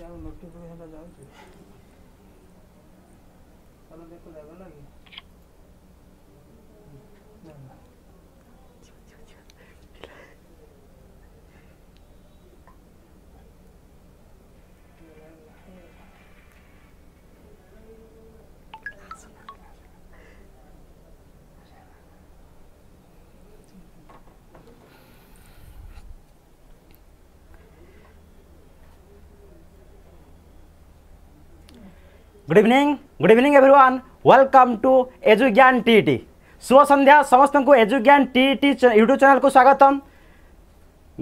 जाओ नोटिफिकेशन ଟା ଯାଉଛି ତାହେଲେ ଦେଖ ଲାଗିଲା କି good evening good evening everyone welcome to Edugyan TET શુભ સંધ્યા સમસ્તଙ୍କୁ એજુજ્ઞાન ટીઈટી યુટ્યુબ ચેનલକୁ ସ୍ୱାଗତମ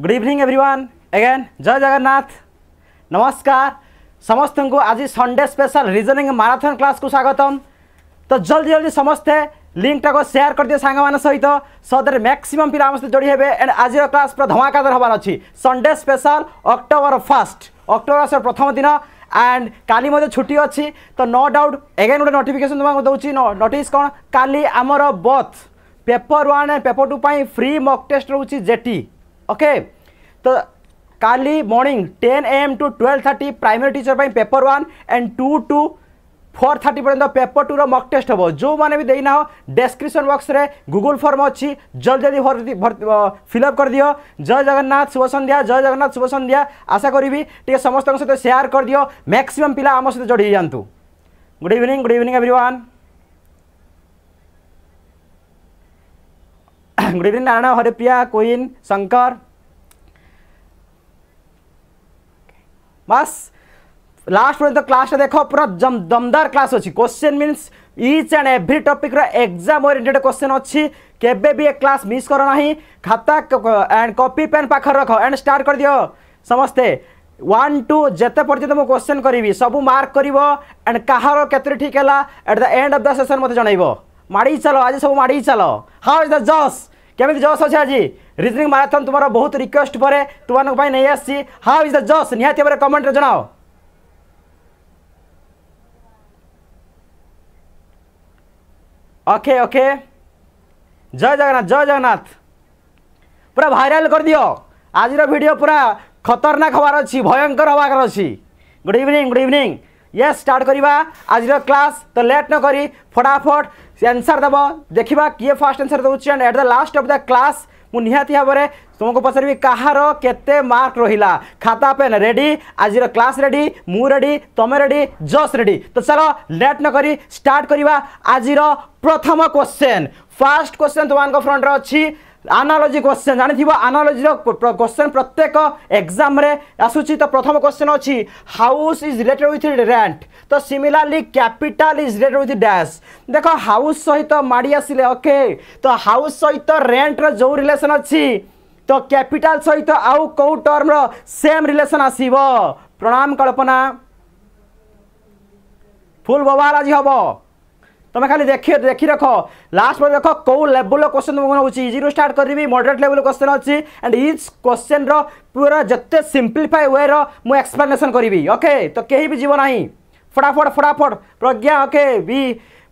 ગુડ ଇଭିନିଂ ଏଭ୍ରିୱାନ୍ ଏଗେନ୍ ଜୟ ଜଗନ୍ନାଥ ନମସ୍କାର ସମସ୍ତଙ୍କୁ ଆଜି ସନ୍ଡେ ସ୍ପେଶାଲ ରିଜନିଂ ମାରାଥନ କ୍ଲାସ୍କୁ ସ୍ୱାଗତମ ତ ଜଲ୍ଦି ଜଲ୍ଦି ସମସ୍ତେ ଲିଙ୍କଟାକୁ ସେୟାର କରିଦିଅ ସାଙ୍ଗମାନଙ୍କ ସହିତ ସୋ ଦ୍ୟାଟ୍ ମ୍ୟାକ୍ସିମମ୍ ପିଲା ଆମ ସହିତ ଯୋଡ଼ି ହେବେ ଆଣ୍ଡ ଆଜିର କ୍ଲାସ୍ ପୁରା ଧମାକାଦାର ହେବାର ଅଛି Sunday special October first October ମାସର ପ୍ରଥମ ଦିନ ଆଣ୍ଡ କାଲି ମଧ୍ୟ ଛୁଟି ଅଛି ତ ନୋ ଡାଉଟ୍ ଏଗେନ୍ ଗୋଟେ ନୋଟିଫିକେସନ୍ ତୁମକୁ ଦେଉଛି ନୋଟିସ୍ କ'ଣ କାଲି ଆମର both paper one and paper two ପାଇଁ ଫ୍ରି ମକ୍ ଟେଷ୍ଟ ରହୁଛି ଜେଟି ଓକେ ତ কালি morning ten AM to twelve thirty primary teacher paper one and two to four thirty পর্যন্ত পেপর টুর মক টেস্ট হব যে দেইনা ডেসক্রিপশন বক্সরে গুগল ফর্ম অছি জল জলদি ফিল আপ করিদিও জয় জগন্নাথ শুভ সন্ধ্যা জয় জগন্নাথ শুভ সন্ধ্যা আশা করবি টিকি সমস্ত সহ সেয়ার করিদিও ম্যাক্সিমম পিলা আমার সহ যোড়ি যাতে good evening good evening everyone good evening Narayan Haripriya queen Shankar বাস लास्ट पर्यटन क्लासटा देख पूरा जम दमदार क्लास अच्छी question means each and every topic exam oriented question अच्छी केबे भी ये क्लास मिस कर ना खाता एंड कॉपी पेन पाखर रख एंड स्टार्ट कर दियो समस्ते वन टू जिते पर्यटन मुझे क्वेश्चन करी सब मार्क कर एंड कहार केतरी ठीक है at the end of the session मत जन माड़ी चल आज सब माड़ी चल हाउ इज द जस केमी जस अच्छे आज रिजनिंग माराथन तुम बहुत रिक्वेस्ट पर तुम नहीं आस हाउ इज द जस निहाती कमेंट जनाओ ओके ओके जय जगन्नाथ जय जगन्नाथ पूरा भाइराल करदियो आज भिड पूरा खतरनाक हबार अच्छी भयंकर हबार अच्छी गुड इवनिंग गुड इवनिंग ये स्टार्ट करवा आज क्लास तो लेट न करी फटाफट आंसर देव देखा किए फास्ट आंसर दे at the last of the class ମୁଁ ନିହାତି ଭାବରେ तुमको पचारि कहार के मार्क रहा खाता पेन रेडी आज क्लास रेडी मु रेडी तुम्हें रेडी जस रेडी तो चलो लेट नक स्टार्ट करवा आज प्रथम क्वेश्चन फास्ट क्वेश्चन तुम फ्रंट्रे अच्छी আনালোজি কোশ্চেন জাঁথিব আনালোজির কোশ্চেন প্রত্যেক এক্সামে আসুচি তো প্রথম কোশ্চেন অছি house is related with rent তো similarly capital is related with dash দেখ হাউস সহিত মাড়ি আসলে ওকে তো হাউস সহিত রেন্টর যে রিলেসন অছি तो कैपिटाल सहित आउ कौ टर्म सेम रिलेसन आसव प्रणाम कल्पना फुल व्यवहार आज हम तुम्हें खाली देख देखी रख लास्ट पर देख कौ लेवल क्वेश्चन मुझे इजी रु स्टार्ट करी मडरेट लेवल क्वेश्चन अच्छी एंड इज क्वेश्चन रूरा जिते सिंप्लीफाई वे मुझे एक्सप्लेनेसन करी ओके तो कहीं भी जीवना ना फटाफट फटाफट प्रज्ञा ओके वि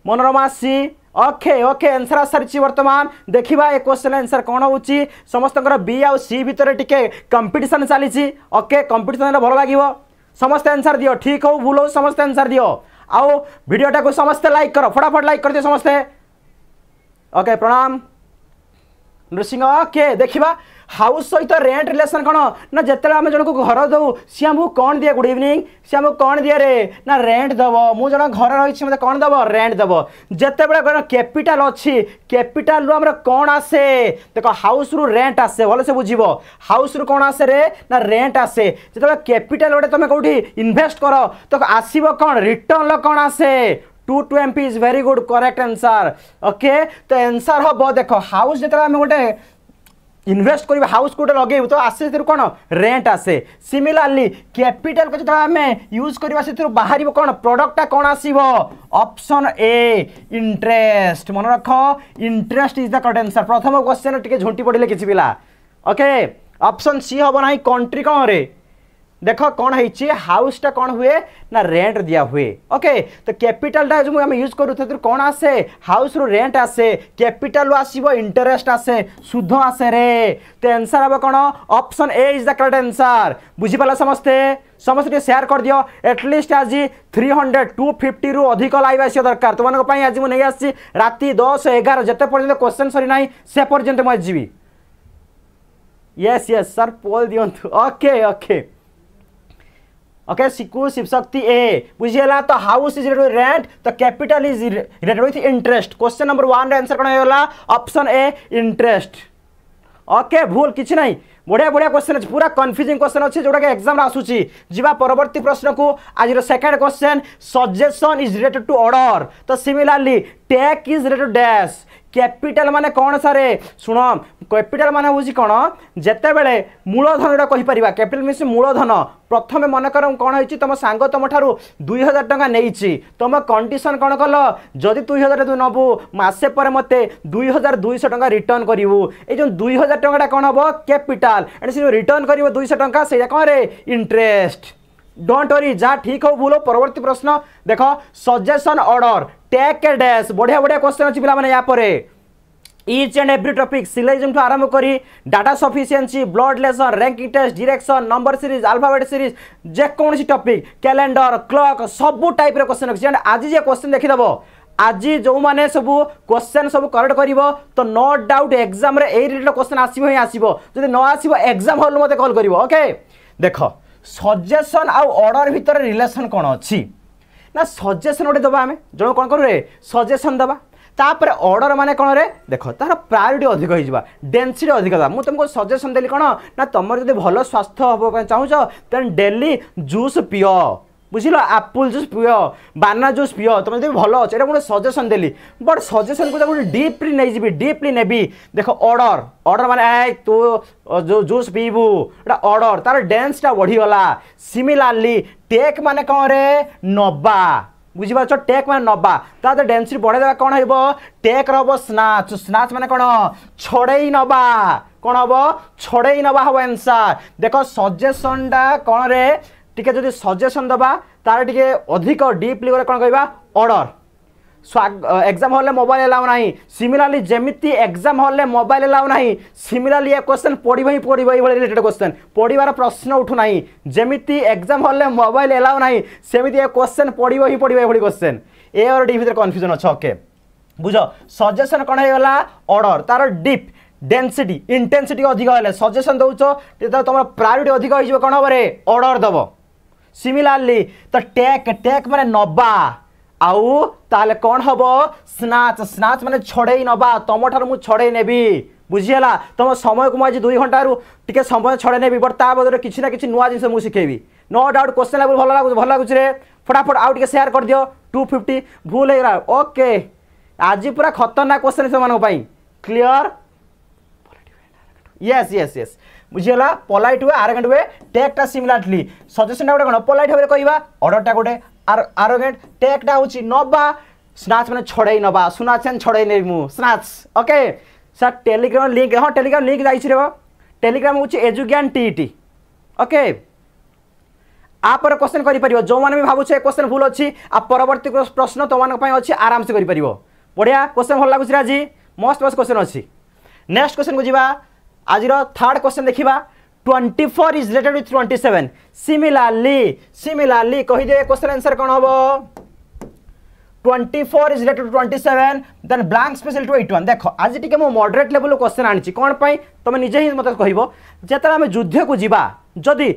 Manorama C okay okay answer आसारी बर्तमान देखा ए क्वेश्चन आंसर कौन हो समस्त बी आ सी भितर टे कंपिटन चली ओके कंपिटन भल लगे समस्ते आंसर दियो ठीक हो भूल हो समस्ते आंसर दियो आउ भिडटा को समस्ते लाइक कर फटाफट लाइक कर दिए समस्ते ओके प्रणाम नृसिंह ओके देखा हाउस सहित रेट रिलेसन कौन ना जिते आम जन को घर दू सी आमको कौन दिए गुड इवनिंग सी आमको कौन दिए रे ना रेंट दब मु जो घर रही मतलब कौन दब रेट दब जिते बड़े कैपिटाल अच्छी कैपिटाल आम कौन आसे देख हाउस रु रेंट आसे भले से बुझे हाउस रु कौन आसे रे ना रेट आसे जो कैपिटाल गोटे तुम कौटी इनभेस्ट कर तो आसब कौन रिटर्न कौन आसे two two M P is very good correct answer okay तो आंसर हम देख हाउस जो गोटे ইনভেস্ট করবে হাউস কোটা লগাইবু তো আসে সে কোণ রেন্ট আসে সিমিলারলি ক্যাপিটাল যেত আমি ইউজ করা সে বাহার কোণ প্রডক্টটা কোণ আসব অপশন এ ইন্টরেস্ট মনে রখ interest is the correct answer প্রথম কোশ্চেন টিকি ঝুঁটি পড়লে কিছু পিলা ওকে অপশন সি হব না কন্ট্রি কোণরে देख कौन है हाउस टा कौन हुए ना रेंट दिया हुए ओके तो कैपिटाल टा जो आम यूज करूँ से तो कौन आसे हाउस रु रेंट आसे कैपिटाल आसव इंटरेस्ट आसे सुध आसे रे तो आंसर हम कौन option A is the correct answer बुझीपाल समस्ते समस्ते सेयार कर दियो एटलिस्ट आज थ्री हंड्रेड टू फिफ्टी रु अधिक लाइव आस दरकार तुम आज मुझे आसी रात दस एगार जिते पर्यटन क्वेश्चन सरी ना से पर्यटन मुझे जी येस सर पोल दिंतु okay okay okay siku shiv shakti a bujhela to house is related with rent the capital is related with interest question answer कोन होला ऑप्शन ए इंटरेस्ट ओके भूल किछ नाही बढिया बढिया क्वेश्चन अछि पूरा कन्फ्यूजिंग क्वेश्चन अच्छे जोटा एक्जाम एग्जाम आसुछि जीवा परवर्ती प्रश्न को आज रो question suggestion is related to order तो similarly take is related dash capital মানে কোণ সারে শুণ ক্যাপিটাল মানে হচ্ছে কোণ যেতবে মূলধনটা কহিপারা ক্যাপিটাল মিন্স মূলধন প্রথমে মনে কর কোণ হয়েছি তোমার সাঙ্গ তোমার দুই হাজার টাকা নেইছি তোম কন্ডিশন কোণ কল যদি দুই হাজার তু নবু মাসে পরে মতো দুই হাজার দুইশ টাকা রিটর্ন করবু এই যে দুই হাজার টাকাটা কোণ হব ক্যাপিটাল এটা সে রিটর্ন করব দুইশ টাকা সেইটা কোণ রে ইন্টারেস্ট ডোট ওরি যা ঠিক হোক ভুল পরবর্তী প্রশ্ন দেখ সজেসন অর্ডর ແກແດສ બઢિયા બઢિયા ક્વેશ્ચન આચી ભલા મને આ પર ઈચ એન્ડ એવરી ટોપિક સિલેબસમ તો આરંભ કરી ડેટા સફિશિયન્સી બ્લડ લેસર ranking test direction number series アルファ બેટ સિરીઝ જે કોનસી ટોપિક કેલેન્ડર ક્લોક સબુ ટાઈપ રે ક્વેશ્ચન આચી એન્ડ આજ જે ક્વેશ્ચન દેખી દેબો આજ જો મને સબુ ક્વેશ્ચન સબ કરેક્ટ કરીબો તો નોટ ડાઉટ એક્ઝામ રે એરીટ ક્વેશ્ચન આસી ભઈ આસીબો જો ન આસીબો એક્ઝામ હોલ મેથે કોલ કરીબો ઓકે દેખો સજેશન આઉ ઓર્ડર ભીતરે રિલેશન કોન આચી ନା ସଜେସନ୍ ଗୋଟେ ଦେବା ଆମେ ଜଣ କ'ଣ କରୁ ରେ ସଜେସନ୍ ଦେବା ତାପରେ ଅର୍ଡ଼ର ମାନେ କ'ଣ ରେ ଦେଖ ତାର ପ୍ରାୟୋରିଟି ଅଧିକ ହେଇଯିବା ଡେନ୍ସିଟି ଅଧିକ ଦେବା ମୁଁ ତୁମକୁ ସଜେସନ୍ ଦେଲି କ'ଣ ନା ତୁମର ଯଦି ଭଲ ସ୍ୱାସ୍ଥ୍ୟ ହେବା ପାଇଁ ଚାହୁଁଛ ତେଣେ ଡେଲି ଜୁସ୍ ପିଅ বুঝল ଆପଲ୍ ଜୁସ୍ ପିଅ ବାନା ଜୁସ୍ ପିଅ ତୁମେ ଯଦି ଭଲ ଅଛ ଏଇଟା ଗୋଟେ ସଜେସନ୍ ଦେଲି ବଟ୍ ସଜେସନ୍କୁ ତାକୁ ଗୋଟେ ଡିପ୍ଲି ନେଇଯିବି ଡିପ୍ଲି ନେବି ଦେଖ ଅର୍ଡ଼ର ଅର୍ଡ଼ର ମାନେ ଏ ତୁ ଯେଉଁ ଜୁସ୍ ପିଇବୁ ଏଇଟା ଅର୍ଡ଼ର ତା'ର ଡ୍ୟାନ୍ସଟା ବଢ଼ିଗଲା ସିମିଲାରଲି ଟେକ୍ ମାନେ କ'ଣ ରେ ନବା বুঝিপারছ টেক মানে নবা তাতে ডেনসিটি বড়াই দেওয়া কোণ হব টেক হব স্নাচ স্নাচ মানে কোণ ছড়াই নবা কোণ হব ছড়াই নবা হব আনসার দেখ সজেসনটা কোণরে টিকে যদি ସଜେସନ୍ ଦେବା ତା'ର ଟିକେ ଅଧିକ ଡିପ୍ଲି ଗୋଟେ କ'ଣ କହିବା ଅର୍ଡ଼ର ଏକ୍ଜାମ୍ ହଲ୍ରେ ମୋବାଇଲ୍ ଏଲାଉ ନାହିଁ ସିମିଲାରଲି ଯେମିତି ଏକ୍ଜାମ୍ ହଲ୍ରେ ମୋବାଇଲ୍ ଏଲାଉ ନାହିଁ ସିମିଲାରଲି ଏ କ୍ୱେଶ୍ଚନ୍ ପଡ଼ିବ ହିଁ ପଡ଼ିବ ଏଇଭଳି ରିଲେଟେଡ୍ କ୍ୱେଶ୍ଚନ୍ ପଡ଼ିବାର ପ୍ରଶ୍ନ ଉଠୁନାହିଁ ଯେମିତି ଏକ୍ଜାମ୍ ହଲ୍ରେ ମୋବାଇଲ୍ ଏଲାଉ ନାହିଁ ସେମିତି ଏ କ୍ୱେଶ୍ଚନ୍ ପଡ଼ିବ ହିଁ ପଡ଼ିବ ଏଭଳି କ୍ୱେଶ୍ଚନ୍ ଏ ଆଉ ଡି ଭିତରେ କନଫ୍ୟୁଜନ୍ ଅଛି ଓକେ ବୁଝ ସଜେସନ୍ କ'ଣ ହେଇଗଲା ଅର୍ଡ଼ର ତା'ର ଡିପ୍ ଡେନ୍ସିଟି ଇଣ୍ଟେନ୍ସିଟି ଅଧିକ ହେଲେ ସଜେସନ୍ ଦେଉଛ ତୁମର ପ୍ରାୟୋରିଟି ଅଧିକ ହେଇଯିବ କ'ଣ ହେବ ରେ ଅର୍ଡ଼ର ଦେବ सिमिलारली तो टेक टेक मान नवा आउ ताल कौन हम स्नाच स्नाच मान छड़े नवा तुम ठार छड़े नेबी বুঝিগলা তোমার সময়কে আজ দুই ঘণ্টার টিকি সময় ছড়াই নেবি বট তা বদলে কিছু না কিছু নয় জিনিস মু শিখেবি নো ডাউট কোশ্চেন লেবল ভাল লাগুছে ভাল লাগুছে রে ফটাফট আউ টিকি সেয়ার করে দিও টু ফিফটি ভুল হয়ে গেল ওকে আজ পুরা খতরনাক কোশ্চেন সেমানক পাই ক্লিয়ার ইয়েস ইয়েস ইয়েস বুঝিগলা পলাইট ওয়ে আরোগেন্ট ওয়ে টেকটা সিমিলারলি সজেসনটা গোটে কোণ পলাইট ভাবে কহবা অর্ডরটা গোটে আরোগেন্ট টেকটা হচ্ছে নবা স্নাচ মানে ছড়াই নবা সুনাচ ছড়াই নেবি মু snatch okay sir Telegram link হ্যাঁ টেলিগ্রাম লিঙ্ক যাইছি রে টেলিগ্রাম হচ্ছে এজুজ্ঞান টিইটি ওকে আপর কোশ্চেন করিপার যে ভাবুছে কোশ্চেন ভুল অছি আর পরবর্তী প্রশ্ন তোমাদের অছি আরামসে করিপার বঢ়িয়া কোশ্চেন ভাল লাগুছে আজি মস্ত মস্ত কোশ্চেন অছি নেক্সট কোশ্চেন কু যা আজির থার্ড কোশ্চেন দেখা twenty four is related with twenty seven similarly similarly কহিদে কোশ্চেন আনসর কম হব twenty four is related twenty seven then blank special two eight one দেখ আজি টিকি মু মডরেট লেভেল কোশ্চেন আনিছি কোণ পাই তুমি নিজে হি মতো কহব যেতবে আমি যুদ্ধকু যা যদি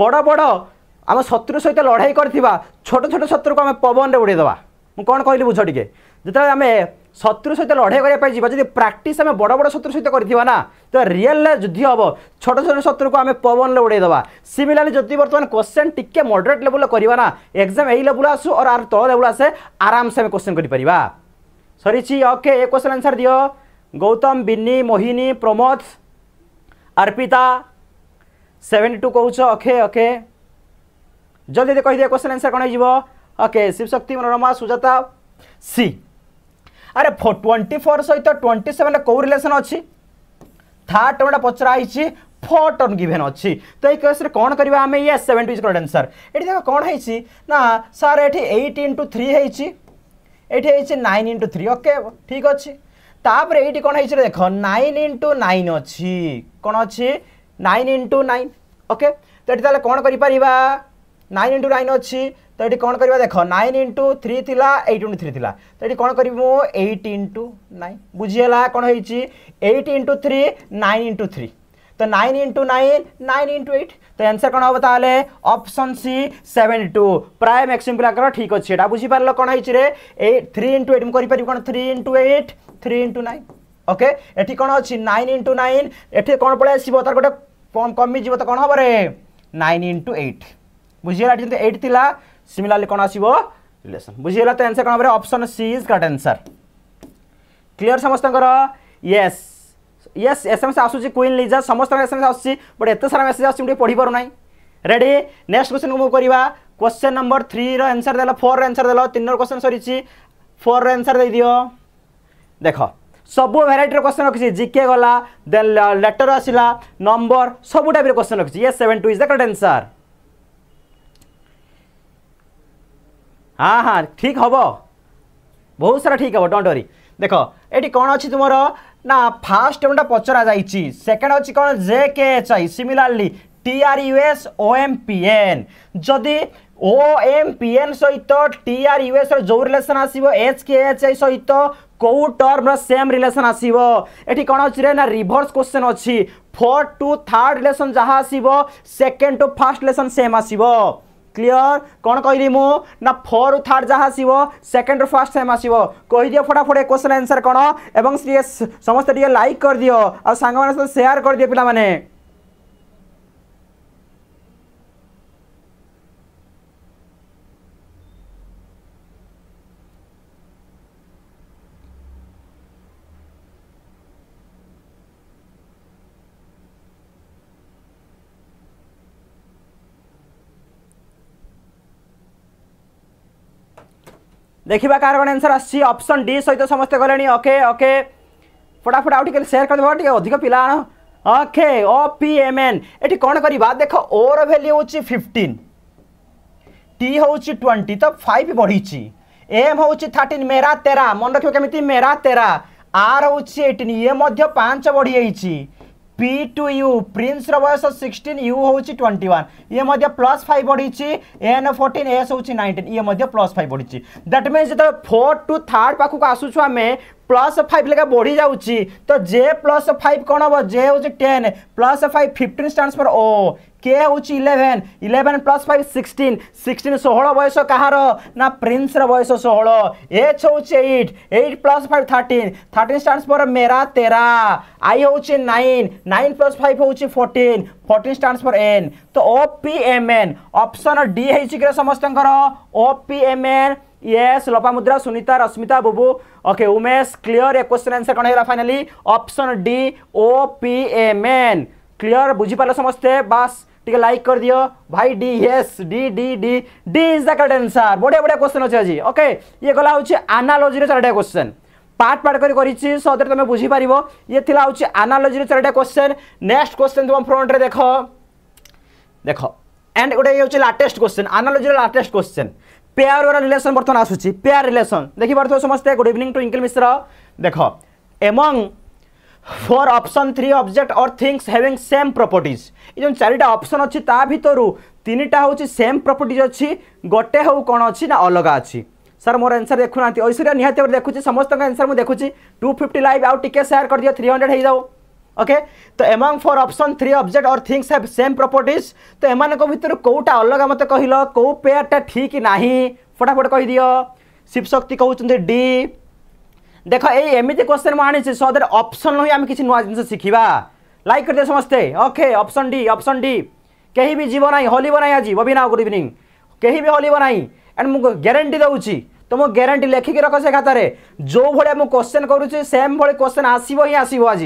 বড় বড় আমি শত্রু সহ লড়াই করে ছোট ছোট শত্রুকে আমি পবনরে উড়াই দেওয়া মু কোণ কহিলি বুঝ টিকি ଯେତେବେଳେ ଆମେ ଶତ୍ରୁ ସହିତ ଲଢ଼େଇ କରିବା ପାଇଁ ଯିବା ଯଦି ପ୍ରାକ୍ଟିସ୍ ଆମେ ବଡ଼ ବଡ଼ ଶତ୍ରୁ ସହିତ କରିଥିବା ନା ତ ରିଏଲ୍ରେ ଯୁଦ୍ଧ ହେବ ଛୋଟ ଛୋଟ ଶତ୍ରୁକୁ ଆମେ ପବନରେ ଉଡ଼େଇଦେବା ସିମିଲାରଲି ଯଦି ବର୍ତ୍ତମାନ କ୍ୱେଶ୍ଚନ୍ ଟିକେ ମଡରେଟ୍ ଲେବୁଲ୍ରେ କରିବା ନା ଏକ୍ଜାମ୍ ଏଇ ଲେବୁଲ୍ ଆସୁ ଅର୍ ଆର ତଳ ଲେବୁଲ୍ ଆସେ ଆରାମସେ ଆମେ କ୍ୱେଶ୍ଚନ୍ କରିପାରିବା ସରିଛି ଓକେ ଏ କ୍ୱେଶ୍ଚନ୍ ଆନ୍ସର୍ ଦିଅ ଗୌତମ ବିନି ମୋହିନୀ ପ୍ରମୋଦ अर्पिता सेवेन्टी टू कौच ओके ओके जल्दी जल्दी कहीदे क्वेश्चन आंसर कौन हो ओके शिवशक्ति मनोरमा सुजाता सी আরে টোয়েন্টি ফোর সহ টোয়েন্টি সেভেন কেউ রিলেসন অছি থার্ড টর্মটা পচরা হয়েছি ফোর টর্ম গিভেন অছি তো এই কেসরে কোণ করা আমি ইয়ে সেভেন্টি ইজ করেক্ট আনসার এটি দেখ কোণ হয়েছি না স্যার এটি এইট ইন্টু থ্রি হয়েছি এটি হয়েছি নাইন ইন্টু থ্রি ওকে ঠিক অছি তাপরে এইটি কোণ হয়েছে দেখ নাইন ইন্টু নাইন অছি কোণ অছি নাইন ইন্টু নাইন ওকে তো এটি তাহলে কোণ করে পারিবা নাইন ইন্টু নাইন অছি তো এটি কোণ করা দেখ নাইন ইন্টু থ্রি লা এইট ইন্টু থ্রি লা তো এটি কোণ করি মু এইট ইন্টু নাইন বুঝিগলা কোণ হয়েছি eight into three nine into three তো nine into nine nine into eight তো আনসর কোণ হব তাহলে অপশন সি সেভেন্টি টু প্রায় ম্যাক্সিমম পিলাঙ্কর ঠিক অছে এটা বুঝিপারল কোণ হয়েছি রে এইট থ্রি ইন্টু এইট করিপারি কোণ three into eight three into nine okay এটি কোণ অছি নাইন ইন্টু নাইন এটি কোণ পড়ে আসব তার গোটে কমিযোগ তো কোণ হব রে নাইন ইন্টু এইট বুঝিগলা এটি এইট লা सिमिलरली कौन आसो रिलेसन बुझीगला तो आंसर कौन हम option C is correct answer clear समस्त यस यस एसएमएस आसूसी क्वीन लिजा समस्त एसएमएस आसूसी बट एत सारा मेसेज आसूसी पढ़ी पार ना रेडी नेक्स्ट क्वेश्चन को मूव करवा क्वेश्चन नंबर थ्री रनसर दे फोर रनसर दे तीन क्वेश्चन सरी फोर रनसर दे दियो देख सब भेरटर क्वेश्चन रखी जिके गला देन लेटर आसला नंबर सब टाइप क्वेश्चन रखी ये seven two is the correct answer হ্যাঁ হ্যাঁ ঠিক হব বহু সারা ঠিক হব ডোন্ট ওরি দেখ এটি কোণ অছি তোমার না ফার্স্ট টর্মটা পচরা যাইছি সেকেন্ড অছি কোণ J K H I similarly T R U S O M P N যদি ও এম পি এন সহিত টি আর ইউ এস যে রিলেসন আসব এচ কে এচ আই সহিত কেউ টর্মর সেম রিলেসন আসব এটি কোণ অছি রে না রিভর্স কোশ্চেন অছি ফোর টু থার্ড রিলেসন যা আসব second to first relation same আসব क्लीयर कौन कहली मु ना फोर थार्ड जहाँ आसो सेकेंड फास्ट सेम आसो कहीदि फटाफट क्वेश्चन आंसर कौन एवं समस्त टे लाइक करदि आ सांग सेयार करदि पाने देखा कार कौन आंसर आप्सन डी सहित समस्त गले ओके ओके फटाफट आउ टे सेयार करदे टे अधिक पिला आण okay O P M N ये कौन करवा देख ओर भैल्यू हूँ फिफ्टीन टी हूँ ट्वेंटी तो फाइव बढ़ी एम हूँ थर्टीन मेरा तेरा मन रख केमी मेरा तेरा आर हूँ एटीन ये पाँच बढ़ी पी टू यू प्रिंस रयस सिक्सटन यू हूँ ट्वेंटी वन ये प्लस फाइव बढ़ी एन फोर्टन एस हूँ नाइंटीन ये प्लस फाइव बढ़ी दैट मीन जो फोर्थ टू थार्ड पाखक आसुचु आम प्लस फाइव लगे बढ़ी जाऊँ तो जे प्लस फाइव कौन हम जे हूँ टेन प्लस फाइव फिफ्टन स्टाण्स फर ओ কে হচ্ছে eleven eleven plus five sixteen sixteen ষোহল বয়স কাহার না প্রিন্সর বয়স ষোহল এচ হচ্ছে eight eight plus five thirteen thirteen স্টার্স পর মেরা তেরা আই হচ্ছে নাইন নাইন প্লস ফাইভ হচ্ছে ফোর্টিন ফোর্টিন স্টার্স পর এন তো O P M N option D হয়েছে কি সমস্তଙ୍କର O P M N yes Lopamudra Sunita Rashmita Bubu ওকে উমেশ ক্লিয়ার এ কোশ্চেন আনসার কোণ হল finally option D O P M N clear बुझीपाल समस्ते बास टे लाइक कर दियो भाई D yes D D D D is the correct answer बढ़िया बढ़िया क्वेश्चन अच्छे आज ओके ये गला हूँ आनालोजी चार्टा क्वेश्चन पार्ट पार्ट कर सदर तुम बुझीपार ये थी हूँ आनालोजी चार्टा क्वेश्चन नेक्स्ट क्वेश्चन तुम फ्रंट्रे देख देख एंड गोटे हूँ latest question analogy latest question pair और रिलेसन बर्तमान आसूँ पेयर रिलेसन देखिपे समस्ते गुड इवनिंग टू इंकिल मिश्र देख among for option three object or things having same properties এই যে চারিটা অপশন অছি তা ভিতর তিনটা হচ্ছে সেম প্রপর্টিজ অছি গোটে হো কোণ অছি না অলগা অছি স্যার মোর আনসার দেখু না ঐশ্বর্য নিহতি ভাবে দেখুছি সমস্ত আনসার মু দেখুছি টু ফিফটি লাইভ আউ টিকে সেয়ার করে দিও থ্রি হন্ড্রেড হয়ে যাও ওকে তো among for option three object or things have same properties তো এমানক ভিতর কোটা অলগা মতো কহিল কেউ পেয়ারটা ঠিক না ফটাফট কহিদিও শিবশক্তি কুমার ডি দেখ এই এমিতি কোশ্চেন মু আনিছি সো দ্যাট অপশন হি আমি কিছু নয়া জিনিস শিখিবা লাইক করে দিও সমস্তে okay option D option D কেহি বি জীব নাই হলিব নাই আজি ববি নাও গুড ইভিনিং কেহি বি হলিব নাই এন্ড মু গ্যারেন্টি দউছি तुम ग्यारंटी लिखिकी रख से खातार जो भाया मुझे क्वेश्चन करुच्छे सेम भाई क्वेश्चन आसव ही आसव आज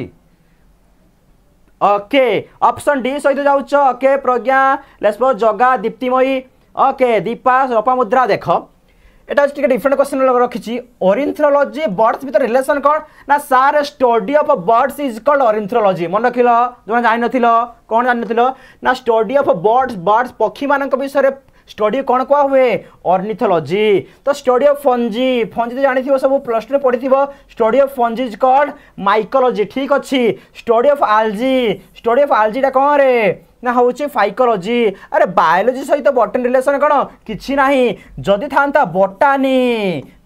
ओके ऑप्शन डी सहित जाऊँ ओके प्रज्ञा लेसप जगा दीप्तिमयी ओके दीपा रपा मुद्रा देख এটা টিকে ডিফরেন্ট क्वेश्चन रखी ओरिन्थ्रोलोजी बर्ड्स भितर रिलेसन कौन ना सार study of birds is called ornithology मन रख जो जान कौन जान ना स्टडी अफ बर्ड्स बर्ड्स पक्षी मान विषय स्टडी कौन क्या हुए अर्निथोलोजी तो स्टडी अफ फंजी फंजी तो जानी सब प्लस टू पढ़ी study of fungi is called mycology ठीक अच्छी study of algae study of आलजीटा कौन रे ना हूँ फाइकोलोजी अरे बायोलोजी सहित बटन रिलेसन कौन किसी ना जदि था बटानी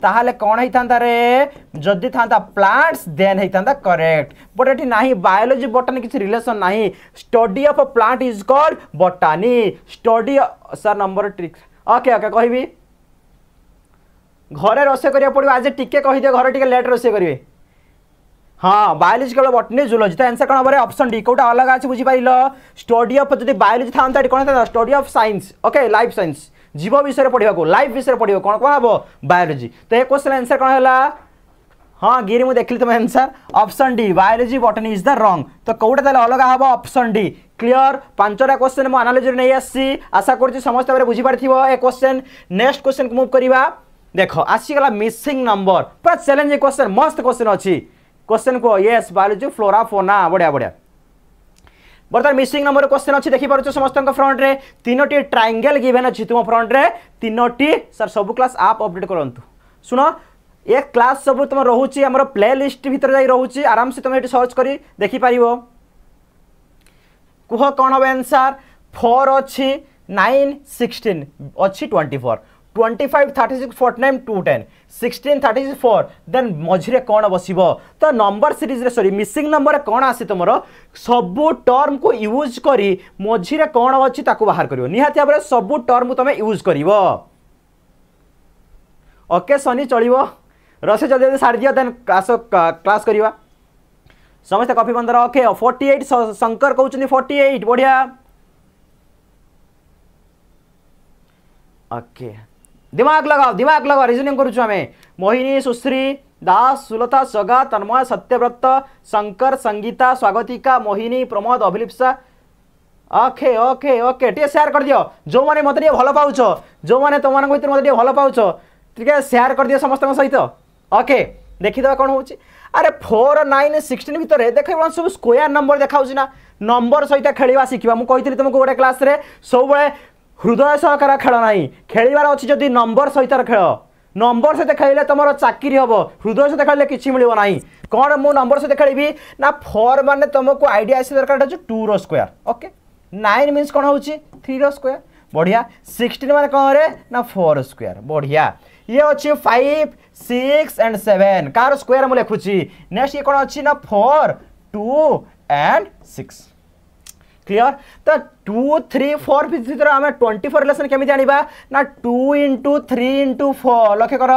ताल कौन होता रे जदि था प्लांट्स देन होता करेक्ट बट ये ना बायोलोजी बटन किसी रिलेसन ना study of plant is called botany study sir number tricks okay okay कह घर रोसे करा पड़ो आज टिके कहीदे घर टिके लेट रोसे करेंगे हाँ बायोलोजी केवल बटनी जुलोजी तो आंसर कौन हमारे ऑप्शन डी कौटा अलग अच्छे बुझीपार स्टडी अफ जो बायोलोजी था कौन था study of science okay life science जीव विषय पढ़ा लाइफ विषय पढ़ा कौन कह बायोलोजी तो यह क्वेश्चन आंसर कौन है हाँ गिरी मुझे देख ली तुम answer option D biology botany is the रंग तो कौटा तेल अलग हम ऑप्शन डी क्लीयर पांचटा क्वेश्चन मो आनालोजी नहीं आसी आशा कर समस्त भाव बुझीपार ए क्वेश्चन नेक्स्ट क्वेश्चन को मुव करवा देख आसीगला मिसिंग नंबर पूरा चैलेंजिंग क्वेश्चन मस्त क्वेश्चन अच्छी क्वेश्चन को येस बायोलोजी फ्लोरा फोना बढ़िया बढ़िया बर्तन मिसिंग नंबर क्वेश्चन अच्छे देखिपार समस्त फ्रंट में तीनो ट्राइंगल गिवेन अच्छी तुम फ्रंट में तीनो सर सब क्लास आप अपडेट करूँ शुण ये क्लास सब तुम रोचे आम प्ले लिस्ट भितर जा रोचे आराम से तुम ये सर्च कर देखिपार कह कौन हम आंसर फोर अच्छी नाइन सिक्सटीन अच्छी twenty four twenty five thirty six forty nine two ten sixteen thirty six four then मझे कौन बस तो नंबर सीरीज रे सरी मिसिंग नंबर कौन आस तुम सब टर्म को यूज कर मझे कौन अच्छी बाहर कर सब टर्म तुम यूज कर ओके सनी चलो रसे जल्दी जल्दी सारी दि क्लास क्लास करवा समस्त कफी बंदर ओके फोर्टी एट शंकर कौन फोर्टी एट बढ़िया ओके okay. દિમાગ લગાવ દિમાગ લગાવ રિઝનિંગ કરું છું અમે મોહિની સુશ્રી દાસ સુલતા સગા તન્મય સત્યવ્રત શંકર સંગીતા સ્વાગતિકા મોહિની પ્રમોદ અભિલિપ્સા ওকে ওকে ওকে টিকে সেয়ার করে দিও যে মতো টিকে ভালো পাওছ যে তোমার ভিতরে মতো টিকে ভালো পাওছ টিকে সেয়ার করে দিও সমস্ত সহিত ওকে দেখিদেবা কোণ হচ্ছে আরে ফোর নাইন সিক্সটিন ভিতরে দেখ এগুলো সব স্কোয়ার নম্বর দেখা হচ্ছে না নম্বর সহিত খেলা শিখবা মুখ তোমাকে গোটে ক্লাসে সবুলে হৃদয় সহকার খেল না খেলবার অছি যদি নম্বর সহিত খেল নম্বর সহ খেলে তোমার চাকরি হব হৃদয় সহ খেলে কিছু মিলব না কম মু নম্বর সহ খেলবি না ফোর মানে তোমাকে আইডিয়া আসি দরকার হচ্ছে টু র স্কোয়ার ওকে নাইন মিন্স কম হচ্ছে থ্রি র স্কোয়ার বড়িয়া সিক্সটিন মানে কম রে না ফোর স্কোয়ার বড়িয়া ইয়ে অছি ফাইভ সিক্স এন্ড সেভেন কার স্কোয়ার মু লেখুছি নেক্সট ইয়ে কম অছি না four two and six clear तो टू थ्री फोर भितर आम ट्वेंटी फोर रिलेसन केमी जाना ना two into three into four लक्ष्य कर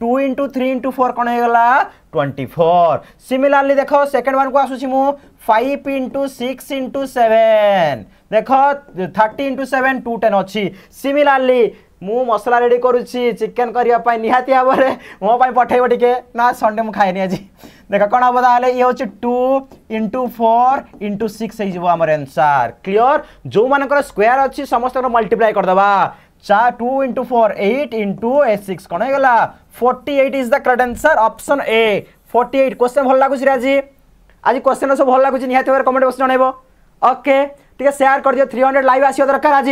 two into three into four कौन होगा ट्वेंटी फोर सिमिलारली देख सेकेंड वन को आसूसी मु five into six into seven देख thirty into seven two ten अच्छी सिमिलारली मु मसला रेडी କରୁଛି ଚିକେନ୍ କରିବା ପାଇଁ ନିହାତି ଭାବରେ ମୋ ପାଇଁ ପଠାଇବ ଟିକେ ନା ସଣ୍ଡେ ମୁଁ देख कौन हम ताल ये हूँ two into four into six होमर एनसर क्लीयर जो मानकर स्क्वयर अच्छी समस्त मल्टीप्लाई करदे चार two into four eight into a six कौन होगा forty eight is the correct answer option A forty eight question भल लगुच आज आज क्वेश्चन सब भल लगुच निहाती भाव कमेंट बक्स जन ओके टे सेयार कर दिव थ्री हंड्रेड लाइव आसवा दरकार आज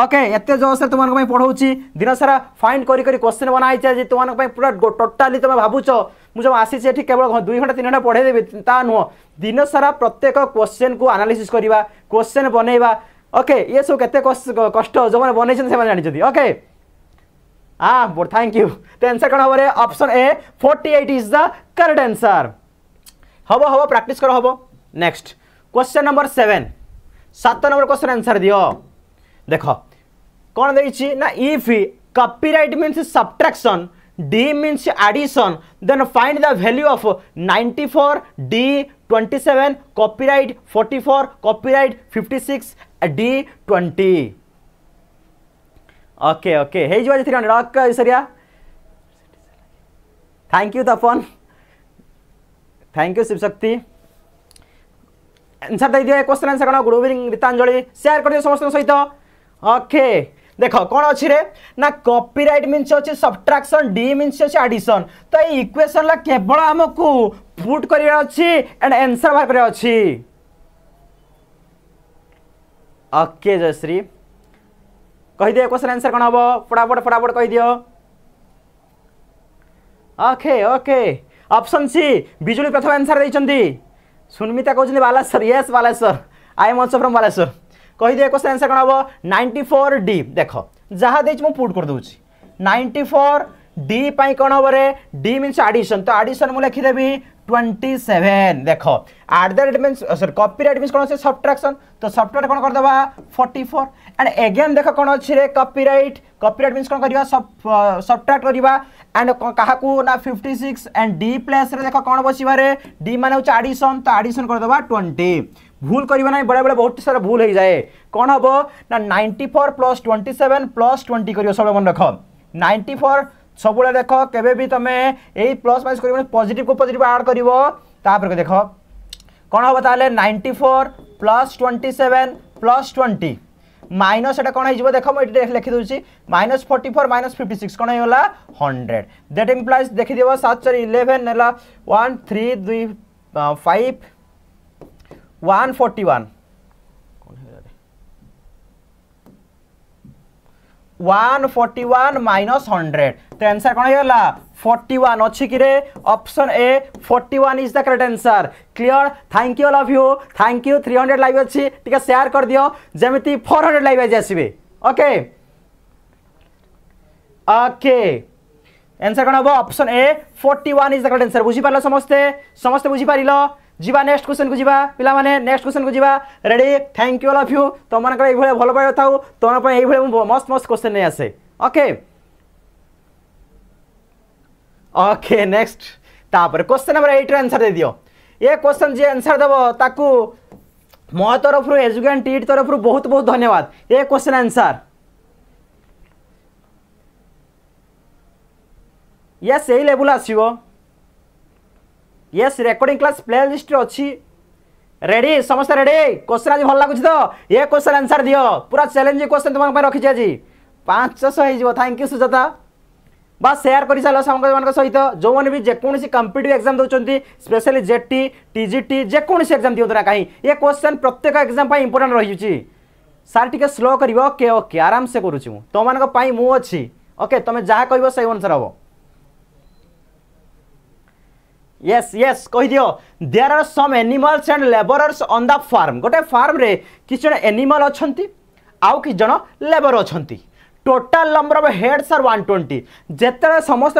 ओके एत जोर से तुम पढ़ाऊँ दिन सारा फाइंड कर क्वेश्चन बनाई जे तुम पूरा टोटाली तुम भावुच मुझे आसी ये केवल दुई घंटा तीन घंटा पढ़ेदेवी ता नुह दिन सारा प्रत्येक क्वेश्चन को आनालीसीस करवा क्वेश्चन बनवा ओके ये सब के कष्ट जो मैंने बनई से जानते ओके हाँ थैंक यू तो आंसर कौन हम option A forty eight is the correct answer हम हम प्राक्ट कर हम नेक्स्ट क्वेश्चन नंबर सेवेन सात नंबर क्वेश्चन आंसर दियो देख कौन देखिए ना if copyright means subtraction D means addition then find the value of ninety four D twenty seven copyright forty four copyright fifty six D twenty okay okay हे जो three hundred okay सरिया thank you Tapan thank you Shivshakti answer दे दिया question answer कौन good evening Ritanjali share कर दिए समस्त सहित ओके দেখ কোণ অছি রে না কপিরাইট মিন্স অছি সবট্রাকশন ডি মিন্স অছি আডিশন তো এই ইকুয়েশন লা কেবল আমকু পুট করিবার অছি এন্ড আনসার বাহার করিবার অছি ওকে জয়শ্রী কই দিও কোশ্চেন আনসার কোন হব ফটাফট ফটাফট কই দিও ওকে ওকে অপশন সি বিজুলি প্রথম আনসার দিয়েছেন সুনমিতা কৌছেন Baleswar yes Baleswar I am also from Baleswar कहीदे एक आंसर कौन हम नाइंटी फोर डी देख जहाँ दे पुट करदे नाइंटी फोर डी कौन हम डी मीनस आडिशन तो आडिशन मुझे लिखिदेवी ट्वेंटी सेवेन देख at the rate mean sorry copyright mean कौन सब्ट्राक्शन तो सब्ट्राक्ट कौन करदे फोर्टी फोर एंड एगेन देख कौन अच्छी रे कपिराइट कपिराइट मीन कौन करवा सब्ट्राक्ट uh, तो कर एंड क्या ना fifty six and D place देख कौन बसवे डी मान हूँ आडिशन तो आडिशन करदे ट्वेंटी भूल करना बड़े बड़े बहुत सारा भूल हो जाए कौन हम ना ninety four plus twenty seven plus twenty कर सब मन रख नाइंटी फोर सब देख के तुम्हें ये प्लस माइनस कर पजिट को पजिट आड कर देख कौन हम तेल ninety four plus twenty seven plus twenty minus eight कौन हो देख मुझे लिखिदेगी minus forty four minus fifty six कौन हो हंड्रेड देट इम्प्लाइज देखीद सात चार इलेवेन है वन थ्री दुई फाइव वन अच्छी कि option A forty is the correct answer clear thank you love you thank you three live अच्छी टी सेयार कर दियो जमी फोर लाइव आज ओके ओके आंसर कौन हम option A forty is the correct answer बुझीपार समस्ते समस्ते बुझीपार जीवा नेक्स्ट क्वेश्चन को जीवा पिला माने नेक्स्ट क्वेश्चन को जीवा ready thank you all of you तो मनकर ए भले भल पाए थाउ तो न पाए ए भले मस्त मस्त क्वेश्चन नै आसे ओके ओके नेक्स्ट तापर क्वेश्चन नंबर 8 रे आंसर दे दियो ए क्वेश्चन जे आंसर देबो ताकु मो तरफ रु एजुकेशन टीट तरफ रु बहुत बहुत धन्यवाद ए question answer yes A level आसीबो yes record class play अच्छी रेडी समस्त रेडी क्वेश्चन आज भल लगुच तो ये क्वेश्चन आंसर दियो पूरा चैलेंजिंग क्वेश्चन तुम रखी आज पांचश हो थैंक यू सुजाता बस सेयार कर सार सांग सहित जो मैंने भी जेकोसी कम्पिटिव एक्जाम दौरान स्पेशली जेटी टी जेकोसी एक्जाम दिवत ना कहीं ये क्वेश्चन प्रत्येक एक्जाम इंपोर्टां रही सार टे स्लो करके ओके आराम से करुच्ची तुम मुझे ओके तुम जहाँ कह अनुसार हाँ येस येस कहीदिओ there are some animals and labourers on the farm गोटे फार्म रे किसी जन एनिमल अच्छा आउ कि जन लेबर अच्छा total number of heads are 120 जेते समस्त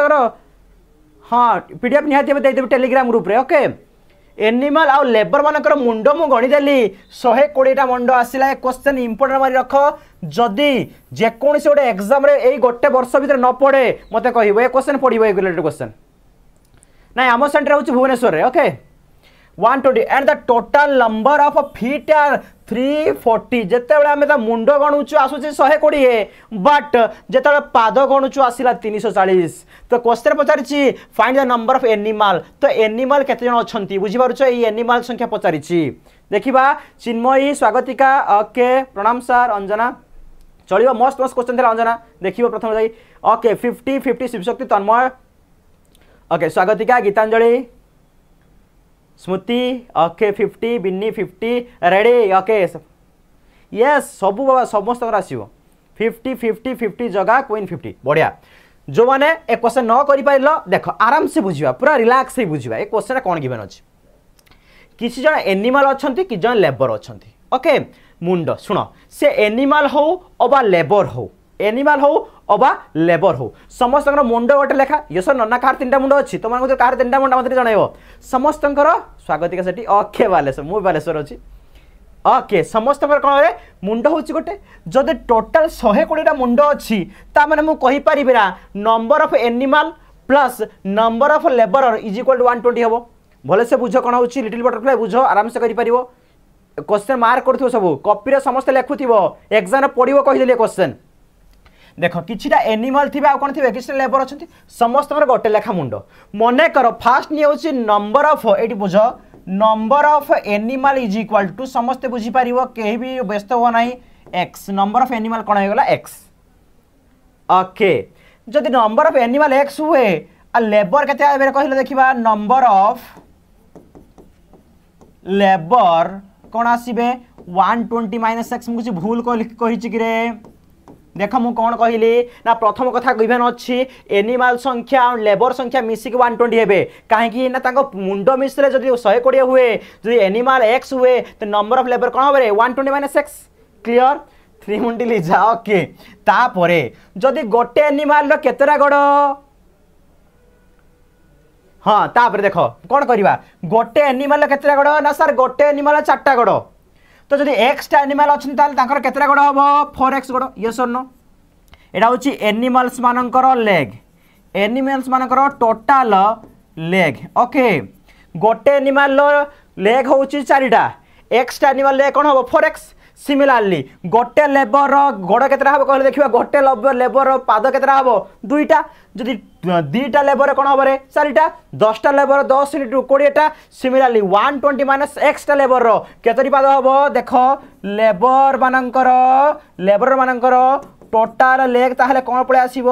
हाँ पीडीएफ निहाती देदेवि टेलीग्राम ग्रुप रे ओके एनिमल आउ लेबर मानकर मुंड मु गणिदेली शहे कोड़ीटा मुंड आसला ए क्वेश्चन इंपोर्टां मारि रख जदि जेकोसी गोटे एक्जाम रे एई गोटे वर्ष भितर न पड़े मते कहबो ए क्वेश्चन पड़ो ए रिलेटेड क्वेश्चन ନାଇଁ ଆମ ସେଣ୍ଟର ହେଉଛି ଭୁବନେଶ୍ୱରରେ okay one twenty and the total number of feet are three forty যেতবে আমি তা মুন্ড গণুছু আসুছে শহে কোড়িয়ে বট যেত পাদ গণুছু আসলা তিনশো চাশ তো কোশ্চেন পচারিছি find the number of animal তো এনিমাল কেতজন অনেক বুঝিপারছ এই এনিমাল সংখ্যা পচারিছি দেখিবা চিন্ময়ী স্বাগতিকা ওকে প্রণাম স্যার অঞ্জনা চলিব মস্ত মস্ত কোশ্চেন লা অঞ্জনা দেখিব প্রথমে যাই okay fifty fifty Shivashakti Tanmay okay Swagatika Geetanjali Smruti okay fifty Binni fifty ready okay ये सब बाबा समस्त आस फिफ्टी फिफ्टी फिफ्टी जगह क्वीन फिफ्टी बढ़िया जो मैंने एक क्वेश्चन न कर देख आराम से बुझा पूरा रिलैक्स बुझा ये क्वेश्चन कौन गिवेन अच्छे किसी जन एनिमाल अच्छा कि जन लेबर अच्छा ओके मुंड शुण से एनिमाल हो अबा लेबर हो এনিমাল হো অবা লেবর হো সমস্ত মুন্ড গোটে লেখা ইয়েস ননা কার তিনটা মুন্ড অছি তোমার ভিতরে কার তিনটা মুন্ড মতো জনাইব সমস্তর স্বাগতিকা সেটি অকে বালেশ্বর মু বালেশ্বর অছি ওকে সমস্তর কোণে মুন্ড হচ্ছে গোটে যদি টোটাল শহে কোড়িটা মুন্ড অছি তা মানে মু কহিপারি না number of animal plus number of লেবরর is equal to one twenty হব ভালসে বুঝ কোণ হচ্ছে লিটিল বটরফ্লাই বুঝ আরামসে করে কোশ্চেন মার্ক করুথ সবু কপিরে সমস্ত লেখুথ এক্সাম পড়ব কহিদেলি কোশ্চেন দেখ কিছুটা এনিমাল থিবে আর কোন থিবে কিছুটা লেবর অনেক সমস্তর গোটে লেখা মুন্ড মনে কর ফার্স্ট নিয়ে হচ্ছে নম্বর অফ এটি বুঝ number of animal is equal to সমস্তে বুঝিপার কেহি বি ব্যস্ত হব না এক্স নম্বর অফ এনিমাল কোণ হয়ে গলা এক্স ওকে যদি নম্বর অফ এনিমাল এক্স হুয়ে আর লেবর কেতে এবার কহিল দেখিবা নম্বর অফ লেবর কোণ আসবে ওয়ান টোয়েন্টি মাইনাস এক্স মু কিছু ভুল কহিছি কি রে দেখ মু কোণ কহিলি না প্রথম কথা কহবার অছি এনিমাল সংখ্যা আর লেবর সংখ্যা মিশিকি ওয়ান টোয়েন্টি হবে কাহি না তাঙ্ক মুন্ড মিশলে যদি শহে কোড়িয়ে হুয়ে যদি এনিমাল এক্স হুয়ে তো নম্বর অফ লেবর কোণ হবে one twenty minus X clear three মুন্ডিলি যা ওকে তাপরে যদি গোটে এনিমালর কেতটা গড় হ্যাঁ তাপরে দেখ কোণ করা গোটে এনিমাল কেতটা গড় না স্যার গোটে এনিমাল চারটা গড় ତ ଯଦି ଏକ୍ସଟା ଆନିମାଲ୍ ଅଛନ୍ତି ତାହେଲେ ତାଙ୍କର କେତେଟା ଗୋଡ଼ ହେବ ଫୋର୍ ଏକ୍ସ ଗୋଡ଼ ୟେସ୍ ଅର୍ ନୋ ଏଇଟା ହେଉଛି ଏନିମାଲ୍ସ ମାନଙ୍କର ଲେଗ୍ ଏନିମାଲ୍ସ ମାନଙ୍କର ଟୋଟାଲ ଲେଗ୍ ଓକେ ଗୋଟେ ଏନିମାଲ୍ର ଲେଗ୍ ହେଉଛି ଚାରିଟା ଏକ୍ସଟା ଆନିମାଲ୍ ଲେଗ୍ କ'ଣ ହେବ ଫୋର୍ ଏକ୍ସ সিমিলারলি গোটে লেবর গোড় কেতটা হব কহিলে দেখিবা গোটে লেবর পাদ কেতটা হব দুইটা যদি দুইটা লেবর কোণ হব রে চারিটা দশটা লেবর দশ ইউনিট কোড়িয়েটা সিমিলারলি ওয়ান টোয়েন্টি মাইনাস এক্সটা লেবর কেতোটি পাদ হব দেখ লেবর মানকর লেবর মানকর টোটাল লেগ তাহলে কোণ পড়ে আসব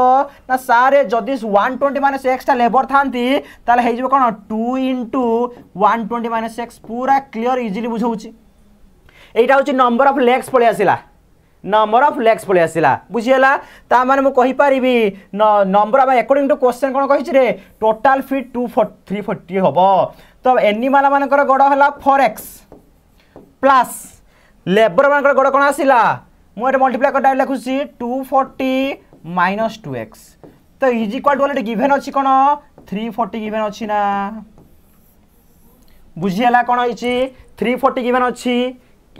না সারে যদি ওয়ান টোয়েন্টি মাইনাস এক্সটা লেবর থাকে তাহলে হয়ে যাব কোণ two into one twenty minus X পুরা ক্লিয়ার ইজিলি বুঝাଉଛି এইটা হচ্ছে নম্বর অফ লেগস পড়ে আসিলা নম্বর অফ লেগস পড়ে আসিলা বুঝিগলা তা মানে মু কহিপারিবি নম্বর আমি একর্ডিং টু কোশ্চেন কোণ কহিছি রে total feet two three forty হব তো এনিমাল মানকর গড় হল ফোর এক্স প্লাস লেবর মানকর গড় কোণ আসিলা মু এটা মল্টিপ্লাই করে লেখুছি two forty minus two x তো is equal to already given অছি কোণ থ্রি ফোর্টি গিভেন অছি না বুঝিগলা কোণ হয়েছি থ্রি ফোর্টি গিভেন অছি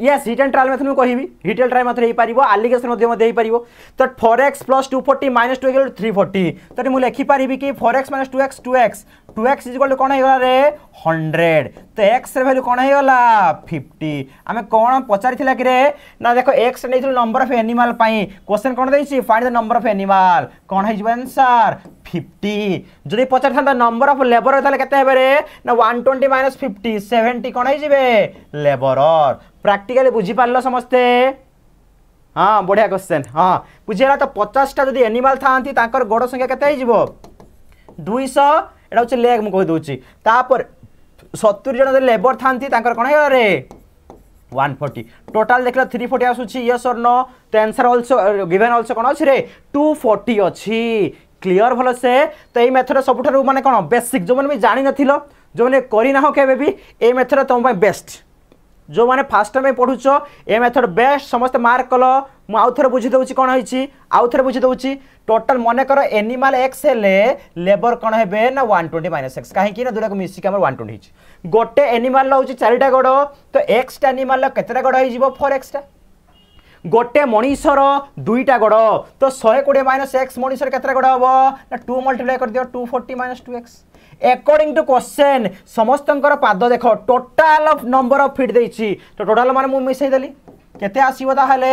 yes hit and trial method कहि हिट एंड ट्रायल मेथड हो पार आलिगेसन हो तो four x plus two forty minus two हो थ्री फोर्टी तो ये मुझे लिखिपारि कि four x minus two x two x two x is कौन होगा रे हंड्रेड तो एक्स तो रैल्यू कौन होगा फिफ्टी आम कौन पचार कि ना देख एक्स नहीं नंबर अफ एनिमाल क्वेश्चन कौन देखिए find the number of animal कौन हो आंसर फिफ्टी जो पचार नंबर अफ लेबर के one twenty minus fifty seventy कौन हो लेबर ପ୍ରାକ୍ଟିକାଲି ବୁଝିପାରିଲ ସମସ୍ତେ ହଁ ବଢ଼ିଆ କ୍ୱେଶ୍ଚେନ୍ ହଁ ବୁଝିଗଲା ତ ପଚାଶଟା ଯଦି ଏନିମାଲ୍ ଥାଆନ୍ତି ତାଙ୍କର ଗୋଡ଼ ସଂଖ୍ୟା କେତେ ହେଇଯିବ ଦୁଇଶହ ଏଇଟା ହେଉଛି ଲେଗ୍ ମୁଁ କହିଦେଉଛି ତାପରେ ସତୁରି ଜଣ ଯଦି ଲେବର୍ ଥାଆନ୍ତି ତାଙ୍କର କ'ଣ ହେଇଗଲା ରେ ওয়ান ফর্টি টোটাল দেখলে থ্রি ফর্টি আসুছি ইয়স অর নো তো আনসার অলসো গিভেন অলসো কোণ অছি রে টু ফর্টি অছি ক্লিয়র ভালসে তো এই মেথড সবুঠার মানে কোণ বেসিক যে জানি নথিল যে করে না কেবে বি এই মেথড তোমার বেস্ট ଯେଉଁମାନେ ଫାର୍ଷ୍ଟ ଟାଇମ୍ ପଢ଼ୁଛ ଏ ମେଥଡ଼ ବେଷ୍ଟ ସମସ୍ତେ ମାର୍କ କଲ ମୁଁ ଆଉ ଥରେ ବୁଝିଦେଉଛି କ'ଣ ହେଇଛି ଆଉ ଥରେ ବୁଝିଦେଉଛି ଟୋଟାଲ ମନେକର ଏନିମାଲ ଏକ୍ସ ହେଲେ ଲେବର କ'ଣ ହେବେ ନା ୱାନ୍ ଟ୍ୱେଣ୍ଟି ମାଇନସ୍ ଏକ୍ସ କାହିଁକି ନା ଦୁଇଟାକୁ ମିଶିକି ଆମର ୱାନ୍ ଟ୍ୱେଣ୍ଟି ହେଇଛି ଗୋଟେ ଏନିମାଲର ହେଉଛି ଚାରିଟା ଗୋଡ଼ ତ ଏକ୍ସଟା ଏନିମାଲର କେତେଟା ଗୋଡ଼ ହେଇଯିବ ଫୋର୍ ଏକ୍ସଟା ଗୋଟେ ମଣିଷର ଦୁଇଟା ଗୋଡ଼ ତ ଶହେ କୋଡ଼ିଏ ମାଇନସ୍ ଏକ୍ସ ମଣିଷର କେତେଟା ଗୋଡ଼ ହେବ ନା ଟୁ ମଲ୍ଟିପ୍ଲାଏ କରିଦିଅ two forty minus two x according to question সমস্তর পাদ দেখ টোটাল নম্বর অফ ফিট দিয়েছি তো টোটাল মানে মু মিশাইদেলি কেতে আসব তাহলে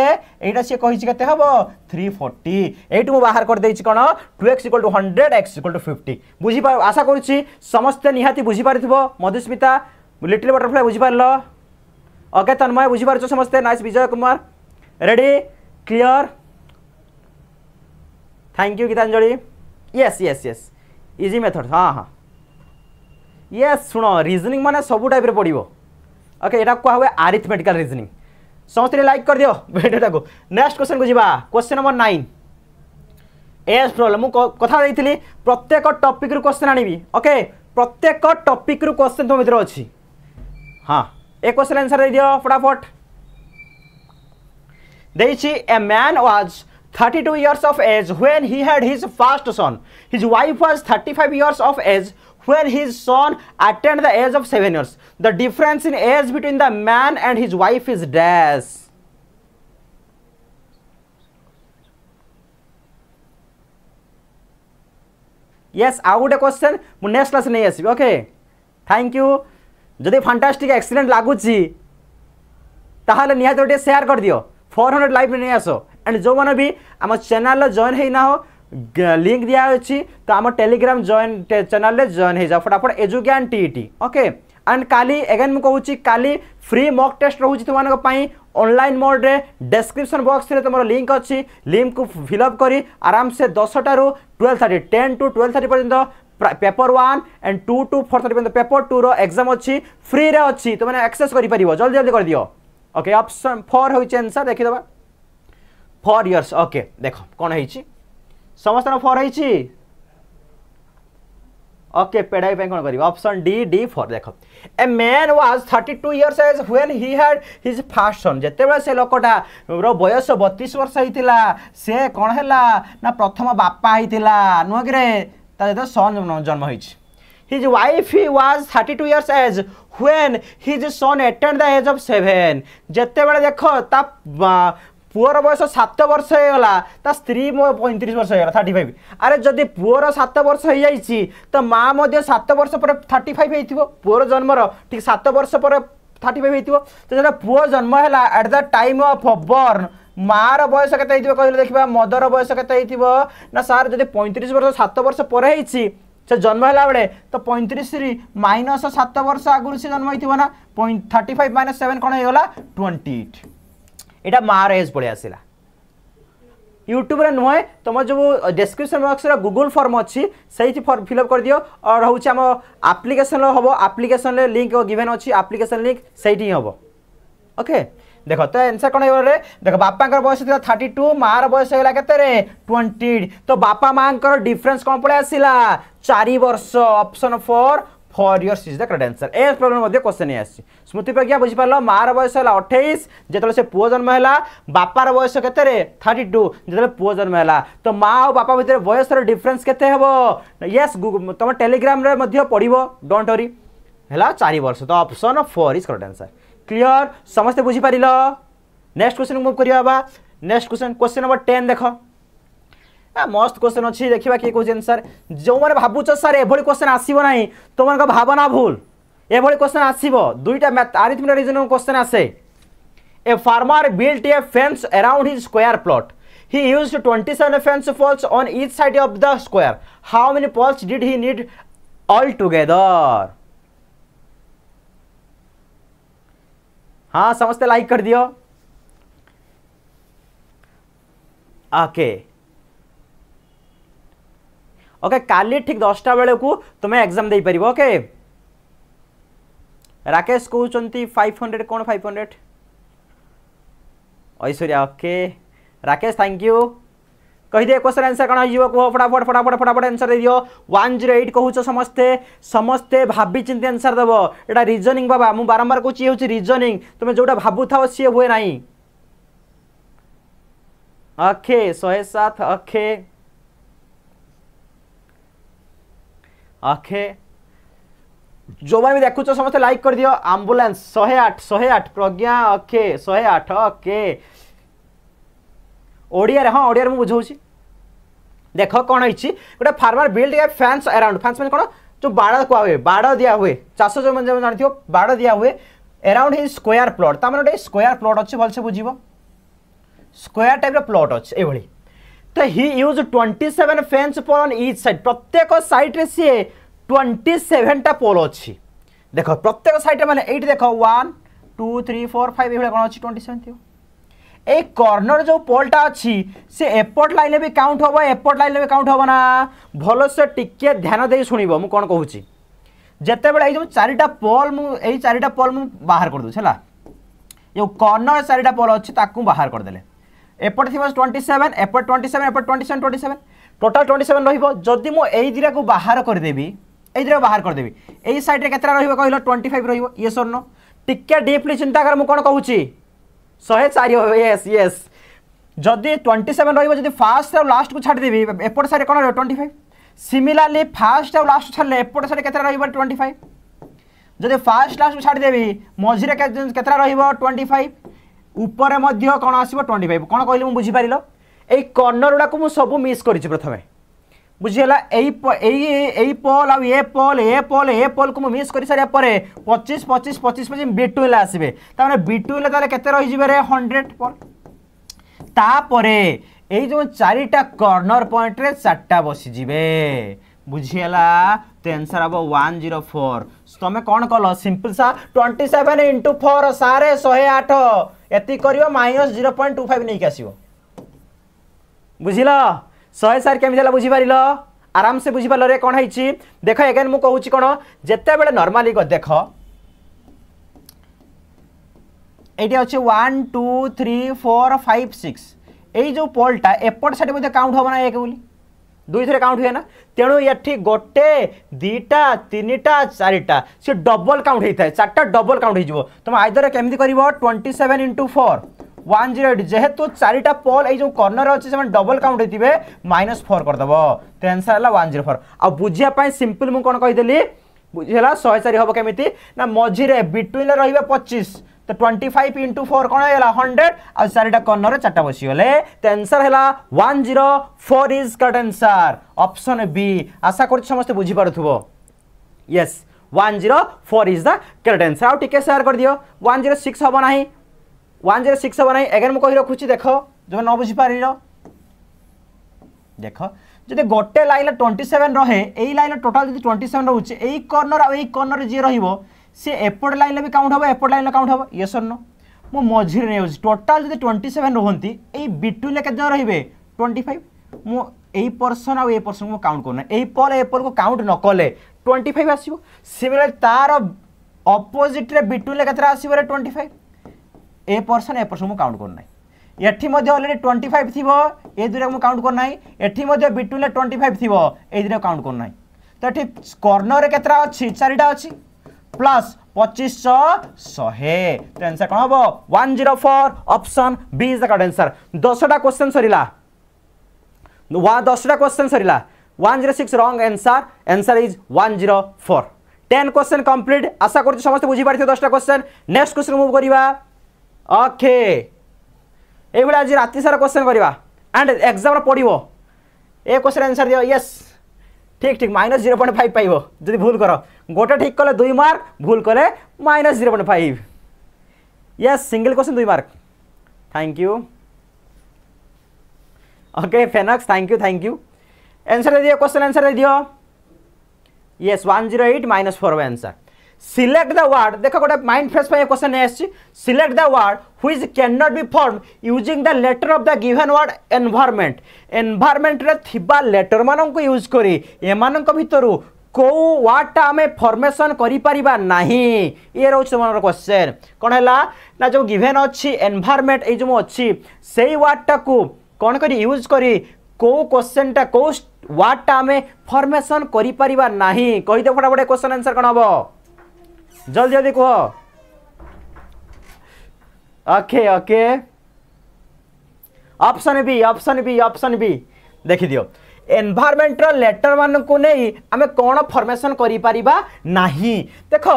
এইটা সি কে কেতে হব থ্রি ফোর্টি এইটু মু বাহার করেদি কোণ two x equal to hundred x equal to fifty বুঝিপ আশা করছি সমস্তে নিহতি বুঝিপারি মধুস্মিতা লিটিল বটরফ্লাই বুঝিপারল ওকে তন্ময় বুঝিপারছ সমস্তে nice Vijay Kumar ready clear thank you Gitanjali yes yes yes easy method হ্যাঁ হ্যাঁ ये शुण रिजनिंग मैंने सब टाइप पड़ो ओके यहाँ कहुए आरिथमेटिकाल रिजनिंग समस्त लाइक कर दियो भिडियोटा को नेक्स्ट क्वेश्चन को जी क्वेश्चन नंबर नाइन एस प्रोब्लेम मुझे कथा देती प्रत्येक टपिक रु क्वेश्चन आनबी ओके प्रत्येक टपिक रु क्वेश्चन तुम भितर अच्छी हाँ ए क्वेश्चन आंसर दे दियो फटाफट ଦେଇଛି a man was thirty two years of age when he had his first son his wife was thirty five years of age when his son attained the age of 7 years. The difference in age between the man and his wife is dash. Yes आउ गोटे question मु next class नहीं आसबि okay thank you जदि fantastic excellent लगुच ताहले share कर four hundred live नहीं आस एंड जो मैंने भी आम चैनल जॉन होना हो लिंक दिखाई तो आम टेलीग्राम जॉइन चेल जॉइन हो फटाफट एजुज्ञान टीईटी ओके एंड काली एगेन मुझे कहूँ काली फ्री मॉक टेस्ट रोचे तुम्हारे ऑनलाइन मोड्रे रे डेस्क्रिप्शन बॉक्स रे तुम लिंक अच्छी लिंक को फिलअप कर आराम से दसटा रू twelve thirty ten to twelve thirty पर्यटन paper one and two to four thirty पर्यटन पेपर टू रक्जाम अच्छी फ्री रे अच्छी तुम एक्सेस कर जल्दी जल्दी कर दियो ओके ऑप्शन फोर होन्सर देखीद फोर इयर्स ओके देख कौन हो ସମସ୍ତଙ୍କ ଫର୍ ହେଇଛି ओके पेड़ाई पे कौन कर ऑप्शन डी डी फोर देख a man was thirty two years age when he had his first son जितेबाला से लोकटा बयस बतीस वर्ष होता से कौन है ना प्रथम बापा होता नुह कि सन जन्म हो हिज वाइफ ही was thirty two years age when his son एटेड द एज अफ सेभेन जितेबाला देख ता পুয়র বয়স সাত বর্ষ হয়ে গলা তা স্ত্রী মো পঁয়ত্রিশ বর্ষ হয়ে গলা থার্টি ফাইভ আরে যদি পুয়র সাত বর্ষ হয়ে যাই তো মা সাত বর্ষ পরে থার্টি ফাইভ হয়ে পুয়র জন্মর ঠিক সাত বর্ষ পরে থার্টি ফাইভ হয়ে তো যেটা পুয় জন্ম হল আট দ টাইম অফ বর্ন মার বয়স কেতে হয়ে কে দেখা মদর বয়স কেতে হয়ে না স্যার যদি পঁয়ত্রিশ বর্ষ সাত বর্ষ পরে হয়েছি সে জন্ম হলা বেড়ে তো পঁয়ত্রিশরি মাইনস সাত বর্ষ আগুন সে জন্ম হয়ে না থার্টি ফাইভ মাইনস সেভেন কোণ হয়ে গলা টোয়েন্টি এইট এটা মার বয়স পড়ে আসিলা ইউটিউব রে নহয় তোমা জব ডেসক্রিপশন বক্স রে গুগল ফর্ম আছে সেইটি ফর্ম ফিল আপ কর দিও অর রহুছ আম অ্যাপ্লিকেশন হবো অ্যাপ্লিকেশন লিংক गिवन আছে অ্যাপ্লিকেশন লিংক সেইটি হবো ওকে দেখো তো आंसर कोन हो रे দেখো বাবা কা বয়স 32 মার বয়স হ গলা কত রে 28 তো বাবা মা কা ডিফারেন্স কত পড়ে আসিলা 4 বছর option 4 four years is the correct answer ए प्रॉब्लम क्वेश्चन आसी स्मृति प्रज्ञा बुझीपाल मार बयस है अठाईस जो से पुओ जन्म है बापार बयस के थर्टी टू जो पुओ जन्म है तो माँ और बापा भितर बयस डिफरेन्स के यस तुम टेलीग्राम पढ़व डोट वरी है चार वर्ष तो option four is correct answer clear समस्ते बुझीपार नेक्स्ट क्वेश्चन मुझे करवा next question question number ten देख हाँ, मस्त क्वेश्चन अच्छी देखा किए कौन सर जो मैंने भावु सर एभली क्वेश्चन आसो ना तुम भावना भूल एभली क्वेश्चन आसो दुईटा आरिथम रिजन क्वेश्चन आसे a farmer built a fence around his square plot twenty seven fence poles poles on each side the the how How poles poles he he need altogether? हाँ समस्ते लाइक कर दियो okay okay. Okay का ठीक दसटा बेल को तुम एग्जाम दे पार ओके राकेश कहते फाइव हंड्रेड कौन five hundred Aishwarya okay Rakesh thank you कहीदे क्वेश्चन आंसर कौन हो फटाफट फटाफट फटाफट आंसर दे दियो वन जीरो एट कह समस्ते समस्ते भाभी चिंती आंसर देव एटा रिजनिंग बाबा मुझे बारंबार कहूँ ये रिजनिंग तुम्हें जो भाव था सी हुए ना अक्षे शहे सात अक्षे ओके जो मैंने भी देखु समस्त लाइक कर दियो आम्बुलांस शहे आठ शहे आठ प्रज्ञा ओके शहे आठ ओके ओडिया हाँ ओडिया मुझे बुझाऊँ देख कौन है गोटे फार्मर बिल्ड या फैंस अराउंड फैंस मैंने कौन जो बाड़ क्या हुए बाड़ दिया हुए चाष जो मैं जानते हो बाड़ दिया हुए अराउंड हिज स्क्वयर प्लट तार गोटे स्क्वयर प्लट अच्छे भलसे बुझे स्क्वयर टाइप प्लट अच्छे ये तो he used twenty seven fence pole on each side प्रत्येक सैड्रे सी ट्वेंटी सेवेनटा पोल अच्छी देख प्रत्येक सैड्रे मैंने ये देख one two three four five ये कौन अच्छी ट्वेंटी सेवेन थी এই কর্ণর যে পোলটা অছি সে এপট লাইনে বি কাউন্ট হব এপট লাইনে বি কাউন্ট হব না ভালসে টিকিয়ে ধ্যান দিয়ে শুণব মু কোণ কুচি যেতবে এই যে চারিটা পোল মু এই চারিটা পোল মু বাহার করে দেছি হল যে কর্ণর চারিটা পোল অছি তাকে বাহার করেদেলে এপটে থাকবে টোয়েন্টি সেভেন এপটে টোয়েন্টি সেভেন এপটে twenty seven twenty seven total twenty seven রহব যদি মু এই দুইটা বাহার করেদেবি এই দুইটা বাহার করেদেবি এই সাইড্রে কেতটা রহব কহিল টোয়েন্টি ফাইভ রহব ইয়ে স্বর্ণ টিকে ডিপলি চিন্তা কর মু কোণ কুচি শহে চারি ইয়েস ইয়েস যদি টোয়েন্টি সেভেন রহব যদি ফার্স্ট আর লাস্ট কু ছাড়িদেবি এপট সাইড কোণ রহব টোয়েন্টি ফাইভ সিমিলারলি ফার্স্ট আর লাস্ট ছাড়লে এপট সাইড কেতটা রহব টোয়েন্টি ফাইভ যদি ফার্স্ট লাস্ট ছাড়িদেবি মঝিরে কেতটা রহব টোয়েন্টি ফাইভ উপরে মধ্য কোণ আসব টোয়েন্টি ফাইভ কোণ কহিলি মু বুঝিপারিল এই কর্ণর গুড়া মু সবু মিস করেছি প্রথমে বুঝিগলা এই এই এই পল আউ এ পল এ পল এ পল কু মিস করে সারা পরে পঁচিশ পঁচিশ পঁচিশ পঁচিশ বিটুইলা আসবে তার মানে বিটুইলা তাহলে কেতে রয়েছে রে হন্ড্রেড পল তাপরে এই যে চারিটা কর্ণর পয়েন্টরে চারটা বসিযে বুঝিলা তো এনসর হব ওয়ান জিরো ফোর তুমি কম কল সিম্পল সা টোয়েন্টি সেভেন ইন্টু ফোর সাড়ে শহে আঠ এতি করব minus zero point two five নিয়ে আসব বুঝিল শহে সার কেমি হল বুঝিপারিল আরামসে বুঝিপারে কম হয়েছি দেখ এগেন মু কুচি কোণ যেতবে নর্মালি দেখ এইটি অছে one two three four five six এই যে পোলটা এপট সেটি মধ্যে কাউন্ট হব না এক বলে দুইথরে কাউন্ট হুয়ে না তেণু এটি গোটে দুইটা তিনটা চারিটা সে ডবল কাউন্ট হয়ে থাকে চারটা ডবল কাউন্ট হয়ে যাব তুমি আইদর কেমি করব twenty seven into four one zero eight যেহেতু চারিটা পল এই যে কর্ণর অছে সে ডবল কাউন্ট হয়ে মাইনস ফোর করেদেব তো আনসার হল ওয়ান জিরো ফোর আুঝিয়া সিম্পল মু কোণ কইদেলি বুঝি হল শহে চারি হব কেমি না মঝিরে বিটুইন রহবে পঁচিশ तो ट्वेंटी फाइव इंटू फोर कौन होगा हंड्रेड आ चारिटा कर्णर चार्टा बसगले तो आंसर है वन जीरो फोर इज कट आंसर ऑप्शन बी आशा कर समस्ते बुझीपुव yes one zero four is the correct answer आउ टे सेयार कर दियो वन जीरो सिक्स हम ना वन जीरो सिक्स हम ना एगेन मुझे रखुच्छी देख जो न बुझीपार देख যদি গোটে লাইন টোয়েন্টি সেভেন রহে এই লাইন টোটাল যদি টোয়েন্টি সেভেন রয়েছে এই কর্নর আর এই কর্নর যে রহব সে এপট লাইনরে বি কাউন্ট হব এপট লাইনরে কাউন্ট হব ইয়েস অর নো মু মঝিরে নেউছি টোটাল যদি টোয়েন্টি সেভেন রুহতি এই বিটুইনে কেতজন রহবে টোয়েন্টি ফাইভ মু এই পর্সন আউ এই পর্সন মু কাউন্ট করুনা এই পর এই পরকু কাউন্ট ন কলে টোয়েন্টি ফাইভ আসব সিমিলার তার অপোজিট্রে বিটুইনে কেতটা আসব রে twenty five a person a person মু কাউন্ট করুনা এটি মধ্যে অলরেডি টোয়েন্টি ফাইভ থিব এই দুইটা মু কাউন্ট করুনা এটি মধ্যে বিটুইনে টোয়েন্টি ফাইভ থিব এই দুইটা কাউন্ট করুনা তো এটি কর্ণরে কেতটা অছি চারিটা অছি প্লাস পঁচিশ শহে তো আনসার কম হব one zero four option B is the correct answer দশটা কোশ্চেন সরিলা দশটা কোশ্চেন সরিলা one zero six wrong answer answer is one zero four ten question complete আশা করছি সমস্ত বুঝিপারি দশটা কোশ্চেন নেক্সট কোশ্চেন মুভ করা ওকে এইভাবে আজ রাতে সারা কোশ্চেন করা আন্ড এক্সামর পড়ব এ কোশ্চেন আনসার দিও ইয়েস ঠিক ঠিক মাইনাস জিরো পয়েন্ট ফাইভ পাইব যদি ভুল কর গোটা ঠিক কলে দুই মার্ক ভুল কলে minus zero point five yes single question দুই মার্ক থ্যাংক ইউ ওকে ফেনক্স thank you thank you answer দিও কোশ্চেন অ্যানসার দিও yes one zero eight minus four answer select the word देख गोटे माइंड फ्रेस क्वेश्चन नहीं select the word which can not be form using the letter of the given word environment environment letter मान को use कर भितर कौ वार्डटा आम formation करना ये रोचे क्वेश्चन कौन है ना जो गिभेन अच्छी एनभारमेंट ये जो अच्छी से वार्डटा को कौन कर यूज कर कौ क्वेश्चनटा कौ वार्डटा आम फर्मेसन करना कहीदे फटाफट क्वेश्चन आंसर कौन हम जल्दी जल्दी कुह okay okay option B option B option B देख दियो एनवायरमेंटल लेटर मान को नहीं आम कौन फर्मेसन करना देख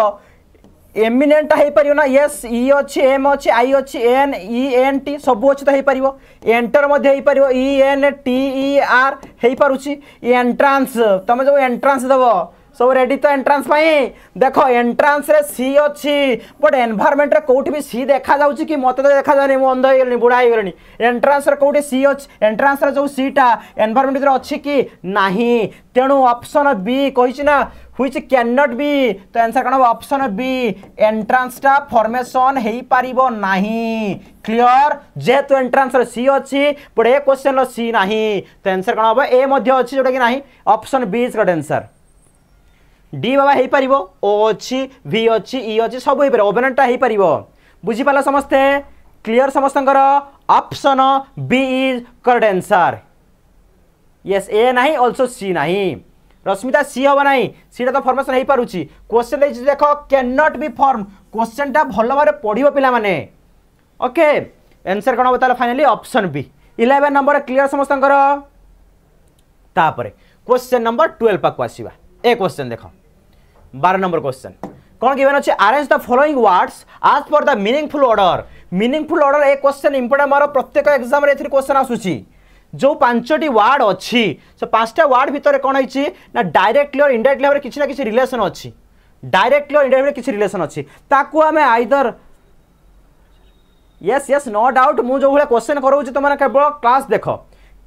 एमिनेंट हो पार ना ये इ e अच्छे एम अच्छे आई अच्छे N E e, N T सब अच्छे तो हो पार एंटर हो पार E N T E R हो पारे एंट्रांस तुम जो एंट्रांस दबो সব রেডি তো এন্ট্রান্স পাই দেখ এন্ট্রান্সরে সি অছি বট এনভারমেন্টরে কোটি বি সি দেখা যাচ্ছে কি মতো তো দেখা যায়নি মু অন্ধ হয়ে বুড়া হয়ে গলি এন্ট্রান্সরে কোটি সি অছি এন্ট্রান্সরে যে সিটা এনভারমেন্ট ভিতরে অছি কি না তেণু অপশন বি কইছি না হুইচ ক্যান নট বি তো আনসার কোণ হব অপশন বি এন্ট্রান্সটা ফর্মেসন হয়ে পারিব না ক্লিয়ার যেহেতু এন্ট্রান্সর সি অছি বট এ কোশ্চেনর সি না তো আনসার কোণ হব এ মধ্যে অছি যেটা কি না অপশন বি ইজ গট আনসার डी बाबा हो पार ओ अच्छी भि अच्छी इ अच्छी सब ओभेनटा हो पार बुझिपाल समस्ते क्लीयर समस्त option B is correct answer yes ए ना अल्सो सी ना रश्मिता सी हम ना सीटा तो फर्मेसन हो पार्टी क्वेश्चन देख can not be form question टा भल भाव पढ़ पाने ओके एनसर कौन बताल finally option B eleven number clear समस्त क्वेश्चन नंबर ट्वेल्व पाक आसवा ए क्वेश्चन देखो বারো নম্বর কোশ্চেন କ'ଣ given ଅଛି arrange the following words as per the meaningful order meaningful order ଏ କ୍ୱେଶ୍ଚନ୍ ଇମ୍ପୋର୍ଟାଣ୍ଟ ମୋର ପ୍ରତ୍ୟେକ ଏକ୍ଜାମ୍ରେ ଏଥିରେ କ୍ୱେଶ୍ଚନ୍ ଆସୁଛି ଯେଉଁ ପାଞ୍ଚଟି ୱାର୍ଡ଼ ଅଛି ସେ ପାଞ୍ଚଟା ୱାର୍ଡ଼ ଭିତରେ କ'ଣ ହେଇଛି ନା ଡାଇରେକ୍ଟଲି ଅର୍ ଇଣ୍ଡାଇରେକ୍ଟଲି ଭାବରେ କିଛି ନା କିଛି ରିଲେସନ୍ ଅଛି ଡାଇରେକ୍ଟଲି ଅର୍ ଇଣ୍ଡାଇରେକ୍ଟଲି କିଛି ରିଲେସନ୍ ଅଛି ତାକୁ ଆମେ either yes yes no doubt ମୁଁ ଯେଉଁଭଳିଆ କ୍ୱେଶ୍ଚନ୍ କରାଉଛି ତୁମେ କେବଳ କ୍ଲାସ୍ ଦେଖ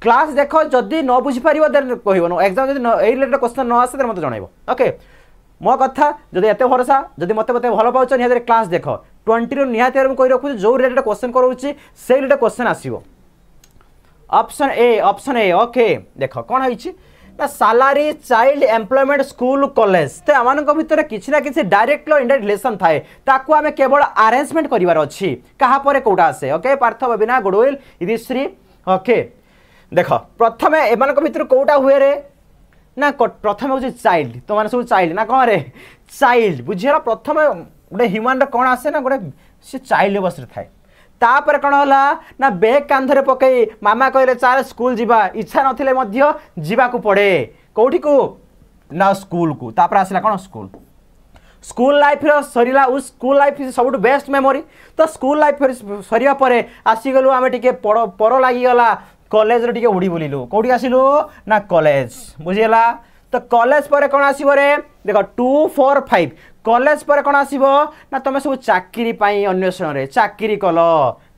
କ୍ଲାସ୍ ଦେଖ ଯଦି ନ ବୁଝିପାରିବ ଦେନ୍ କହିବ ଏକ୍ଜାମ୍ ଯଦି ଏଇ ରିଲେଟେଡ଼୍ କ୍ୱେଶ୍ଚନ୍ ନ ଆସେ ଦେନ୍ ମୋତେ ଜଣାଇବ ଓକେ মো কথা যদি এত ভরসা যদি মতো মতো ভাল পাওছ নিহতি ক্লাস দেখ টোয়েন্টি নিহতি ভাবে কই রাখুছি যে রিলেটেড কোশ্চেন করছি সেই রিলেটেড কোশ্চেন আসব option A option A okay দেখ কোণ হয়েছে না salary child employment school college তো আমার ভিতরে কিছু না কিছু ডাইরেক্ট ইনডাইরেক্ট রিলেসন থাকে তাকে আমি কেবল আরেঞ্জমেন্ট করবার অছি কাহা পরে কোটা আসে ওকে পার্থ ববিনা গুডউইল ইদিশ্রী ওকে দেখ প্রথমে এমানক ভিতরে কোটা হুয়ে রে ନା ପ୍ରଥମେ ହେଉଛି ଚାଇଲ୍ଡ ତୁମମାନେ ସବୁ ଚାଇଲ୍ଡ ନା କ'ଣ ରେ ଚାଇଲ୍ଡ ବୁଝିଗଲା ପ୍ରଥମେ ଗୋଟେ ହ୍ୟୁମାନର କ'ଣ ଆସେ ନା ଗୋଟେ ସେ ଚାଇଲ୍ଡ ଅବସ୍ଥାରେ ଥାଏ ତାପରେ କ'ଣ ହେଲା ନା ବ୍ୟାଗ୍ କାନ୍ଧରେ ପକାଇ ମାମା କହିଲେ ଚାଲ ସ୍କୁଲ ଯିବା ଇଚ୍ଛା ନଥିଲେ ମଧ୍ୟ ଯିବାକୁ ପଡ଼େ କେଉଁଠିକୁ ନା ସ୍କୁଲକୁ ତାପରେ ଆସିଲା କ'ଣ ସ୍କୁଲ ସ୍କୁଲ ଲାଇଫ୍ର ସରିଲା ଓ ସ୍କୁଲ ଲାଇଫ୍ ସବୁଠୁ ବେଷ୍ଟ ମେମୋରି ତ ସ୍କୁଲ ଲାଇଫ୍ ସରିବା ପରେ ଆସିଗଲୁ ଆମେ ଟିକେ ପର ପର ଲାଗିଗଲା কলেজর টিকে উড়ি বুলিলু কোটি আসিলু না কলেজ বুঝিগলা তো কলেজ পরে কোণ আসব রে দেখ টু ফোর ফাইভ কলেজ পরে কোণ আসব না তুমি সব চাকরি পাই অন্বেষণরে চাকরি কল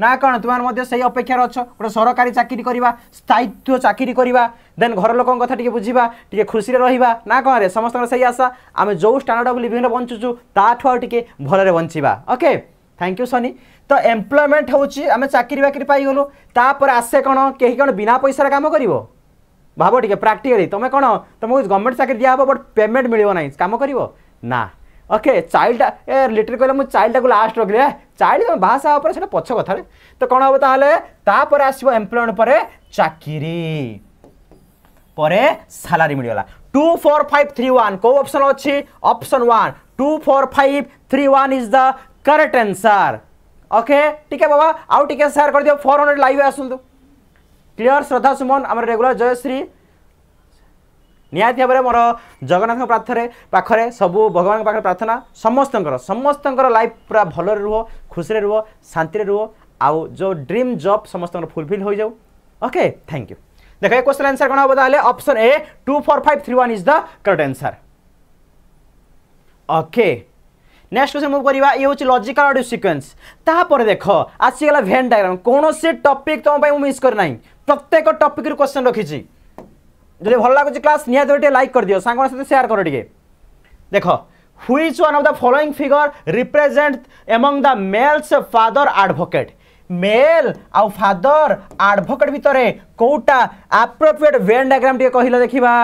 না কোণ তোমার মধ্যে সেই অপেক্ষার অছ গোটে সরকারি চাকরি করা স্থায়িত্ব চাকরি করা দেন ঘর লোক কথা টিকে বুঝবা টিকে খুশি রহবা না কোণ রে সমস্ত সেই আশা আমি যে স্ট্যান্ডার্ড অফ লিভিংরে বঞ্চুছু তাঠু আউ টিকে ভালরে বঞ্চবা ওকে থ্যাংক ইউ সনি तो एम्प्लयमेंट होमें चाकरी बाकी पाइलु तापर आसे कौन कहीं कौन बिना पैसा काम कर भाव टे प्राक्टिकली तुम कौन तुमको गवर्नमेंट चाकरी दिह बट पेमेंट मिले ना कम कर ना ओके चाइल्ड ए लिटर कहला मुझे चाइल्डा को लास्ट रखे चाइल्ड तुम भाषा हाँ पर पछ कथा तो कौन हेतापर आस एम्प्लयमेंट पर चाकरी पर सालरी मिलगला two four five three one कौ अपसन अच्छी option one two four five three one is the correct answer okay ठीक है बाबा आउ टे सेयार करदि फोर हंड्रेड लाइव आसतु क्लीयर श्रद्धा सुमन आम रेगुला जयश्री ନିହାତି ଭାବରେ ମୋର ଜଗନ୍ନାଥଙ୍କ ପ୍ରାର୍ଥରେ ପାଖରେ ସବୁ ଭଗବାନଙ୍କ ପାଖରେ ପ୍ରାର୍ଥନା ସମସ୍ତଙ୍କର ସମସ୍ତଙ୍କର ଲାଇଫ୍ ପୁରା ଭଲରେ ରୁହ ଖୁସିରେ ରୁହ ଶାନ୍ତିରେ ରୁହ ଆଉ ଯେଉଁ ଡ୍ରିମ୍ ଜବ୍ ସମସ୍ତଙ୍କର ଫୁଲଫିଲ୍ ହୋଇଯାଉ ଓକେ ଥ୍ୟାଙ୍କ ୟୁ ଦେଖ ଏ କ୍ୱେଶ୍ଚନ୍ ଆନ୍ସର୍ କ'ଣ ହେବ ତାହେଲେ option A two four five three one is the correct answer okay next question move করা ইয়ে হচ্ছে লজিকাল অডিও সিকোয়েন্স তাপরে দেখ আসিগলা ভেন ডায়াগ্রাম কোণী টপিক তোমার মু মিস করে না প্রত্যেক টপিক্রু কোশ্চেন রখিছি যদি ভাল লাগুছে ক্লাস নিহতি টিকে লাইক করে দিও সাংমান সাথে সেয়ার কর টিকে দেখ which one of the following figure represent among the males father advocate male আউ ফাদর আডভোকেট ভিতরে কোটা আপ্রোপ্রিয়েট ভেন ডায়াগ্রাম টিকে কহিল দেখিবা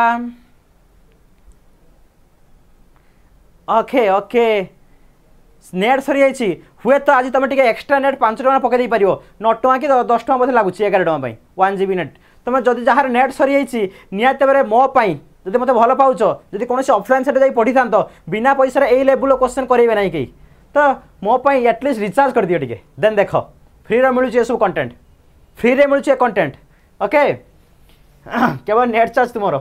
ওকে ওকে নেট সরিযাই হুয়েত আজ তুমি টিকি এক্সট্রা নেট পাঁচ টাকা পকাই দিয়ে পার ন টাকা কি দশ টাকা বোধে লাগুচি এগারো টাকা ওয়ান জিবি নেট তুমি যদি যার নেট সরিযাই নিহতি ভাবে মো যদি মতো ভাল পাওছ যদি কোণী অফলাইন সেটা যাই পড়ি থাকে বিনা পয়সার এই লেভেলর কোশ্চেন করবে না কে তো মো আটলিস্ট রিচার্জ করেদিও টিকি দেন দেখ ফ্রিরে মিলুচি এসব কন্টেন্ট ফ্রিরে মিলুচি এ কন্টেন্ট ওকে কেবল নেট চার্জ তুমর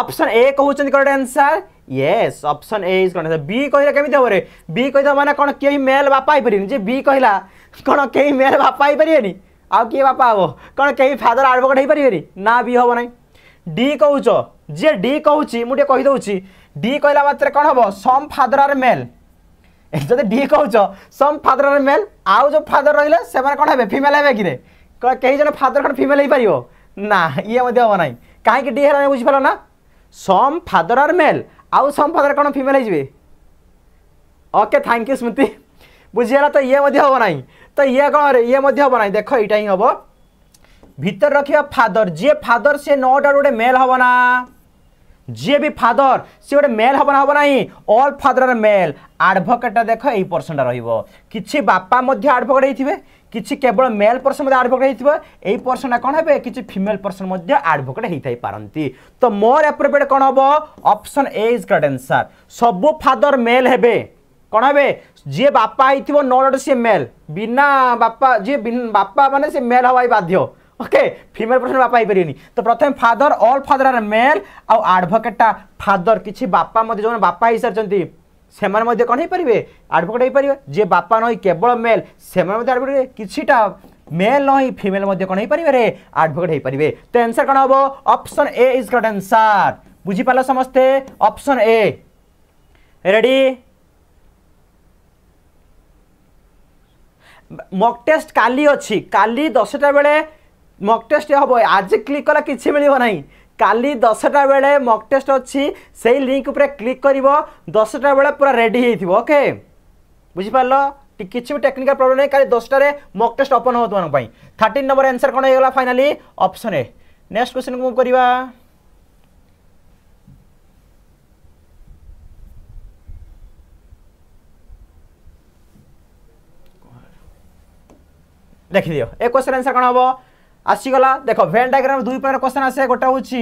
অপশন এ কুমার গোটে answer yes option A is କ'ଣ ବି କହିଲେ କେମିତି ହେବରେ ବି କହିଦେବ ମାନେ କ'ଣ କେହି ମେଲ୍ ବାପା ହେଇପାରିବେନି ଯେ ବି କହିଲା କ'ଣ କେହି ମେଲ୍ ବାପା ହେଇପାରିବେନି ଆଉ କିଏ ବାପା ହେବ କ'ଣ କେହି ଫାଦର ଆଡ଼ଭୋକେଟ୍ ହେଇପାରିବେନି ନା ବି ହେବ ନାହିଁ ଡି କହୁଛ ଯିଏ ଡି କହୁଛି ମୁଁ ଟିକେ କହିଦେଉଛି ଡି କହିଲା ମାତ୍ରେ କ'ଣ ହେବ ସମ୍ ଫାଦର ଆର୍ ମେଲ୍ ଯଦି ଡି କହୁଛ ସମ୍ ଫାଦର ଆର୍ ମେଲ୍ ଆଉ ଯେଉଁ ଫାଦର ରହିଲେ ସେମାନେ କ'ଣ ହେବେ ଫିମେଲ୍ ହେବେ କିରେ କ'ଣ କେହି ଜଣେ ଫାଦର କ'ଣ ଫିମେଲ୍ ହେଇପାରିବ ନା ଇଏ ମଧ୍ୟ ହେବ ନାହିଁ କାହିଁକି ଡି ହେଲା ବୁଝିପାରିଲ ନା ସମ୍ ଫାଦର ଆର୍ ମେଲ୍ আউ সম্পদরে কোণ ফিমেল হয়ে যাবে ওকে থ্যাংক ইউ স্মৃতি বুঝিগলা তো ইয়ে মধ্যে হব না তো ইয়ে কোণ ইয়ে মধ্যে হব না দেখ এইটা হি হব ভিতর রাখবা ফাদর যে ফাদর সে নটার গোটে মেল হব না ଯିଏ ବି ଫାଦର ସିଏ ଗୋଟେ ମେଲ୍ ହେବ ନା ହେବ ନାହିଁ ଅଲ୍ ଫାଦରର ମେଲ୍ ଆଡ଼ଭୋକେଟ୍ଟା ଦେଖ ଏଇ ପର୍ସନ୍ଟା ରହିବ କିଛି ବାପା ମଧ୍ୟ ଆଡ଼ଭୋକେଟ୍ ହେଇଥିବେ কিছু কেবল মেল পর্সন মধ্যে আডভোকেট হয়েছিল এই পর্সনটা কোণ হবে কিছু ফিমেল পর্সন মধ্যে আডভোকেট হয়ে পারতি তো মোর আপ্রোপ্রিয়েট কোণ হব option A is correct answer সবু ফাদর মেল হেবে কোণ হবে যে বাপা হয়েছিল নটা সি মেল বিনা বাপা যে বাপা মানে সে মেল হওয়াই বাধ্য ওকে ফিমেল পর্সন বাপা হইপারে তো প্রথমে ফাদর অল ফাদর আর মেল আডভোকেটটা ফাদর কিছু বাপা মধ্যে যে বাপা হয়ে সারিছেন ସେମାନେ ମଧ୍ୟ କ'ଣ ହେଇପାରିବେ ଆଡ଼ଭୋକେଟ୍ ହେଇପାରିବେ ଯିଏ ବାପା ନହୋଇ କେବଳ ମେଲ୍ ସେମାନେ ମଧ୍ୟ ଆଡ଼ଭୋକେଟ୍ କିଛିଟା মেল নয় ফিমেল মধ্যে কোণ হইপারে আডভোকেট হইপারে তো আনসার কোণ হব option A is correct answer বুঝিপার সমস্তে option A ready mock test কালি অছি কালি দশটা বেড়ে মক টেস্ট হব আজ ক্লিক কলা কিছু মিলব না କାଲି ଦଶଟା ବେଳେ ମକ୍ ଟେଷ୍ଟ ଅଛି ସେଇ ଲିଙ୍କ ଉପରେ କ୍ଲିକ୍ କରିବ ଦଶଟା ବେଳେ ପୁରା ରେଡ଼ି ହେଇଥିବ ଓକେ ବୁଝିପାରିଲ କିଛି ବି ଟେକ୍ନିକାଲ୍ ପ୍ରୋବ୍ଲେମ୍ ନାହିଁ କାଲି ଦଶଟାରେ ମକ୍ ଟେଷ୍ଟ ଓପନ୍ ହେବ ତୁମମାନଙ୍କ ପାଇଁ ଥାର୍ଟିନ୍ ନମ୍ବର ଆନ୍ସର୍ କ'ଣ ହେଇଗଲା finally option A next question move କରିବା ଲେଖିଦିଅ ଏ କ୍ୱେଶ୍ଚନ୍ ଆନ୍ସର୍ କ'ଣ ହେବ আসিগলা দেখ ভেন ডায়াগ্রাম দুই প্রকার কোশ্চেন আসে গোটা হচ্ছে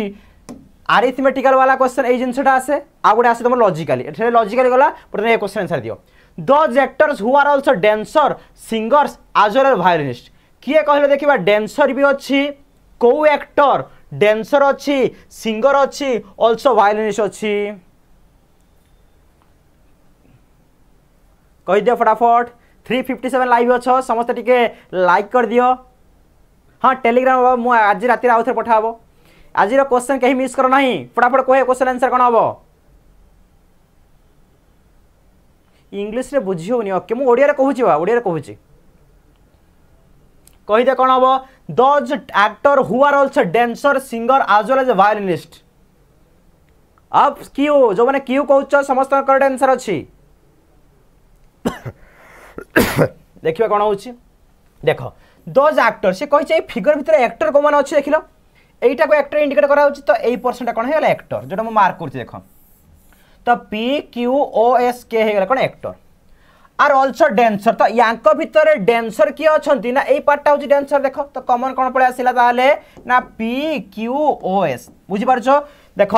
আরিথমেটিক্যাল वाला কোশ্চেন এই জিনিসটা আসে আর গোটে আসে তোমার লজিক্যালি এখানে লজিক্যালি গলা বর্তমানে এই কোশ্চেন আনসার দিও those actors who are also dancer singers as well ভায়োলিনিস্ট কিয়ে কহিলে দেখিবা ড্যান্সর বি অছি কেউ অ্যাক্টর ড্যান্সর অছি সিঙ্গর অছি অলসো ভায়োলিনিস্ট অছি কহিদিও ফটাফট থ্রি ফিফটি সেভেন লাইভ অছ সমস্তে টিকে লাইক করে দিও हाँ टेलीग्राम मुझे आज रात आउ थे पठा हे आज क्वेश्चन कहीं मिस कर ना फटाफट कहे क्वेश्चन आंसर कौन हम इंग्लीश बुझी ओके मुझे कहूँ ओडिया कहूँ कहीदे कौन हम those actor who are also dancer singer as well as a violinist अब क्यू जो मैंने क्यू कह समस्त आंसर अच्छी देखिए कौन हो देख দোজ আক্টর সে কে এই ফিগর ভিতরে আক্টর কোমানে অছে দেখিল এইটাকে আক্টর ইন্ডিকেট করা হচ্ছে তো এই পর্সনটা কোণ হয়ে গেল আক্টর যেটা মু মার্ক করছি দেখ তো পি কিউ ও এস কে হয়ে গেল কোণ আক্টর আর অলসো ড্যান্সর তো ইয়াঙ্ক ভিতরে ড্যান্সর কি অনেক না এই পার্টটা হচ্ছে ড্যান্সর দেখ তো কমন কোণ পড়ে আসলা তাহলে না পি কিউ ও এস বুঝিপারছ দেখ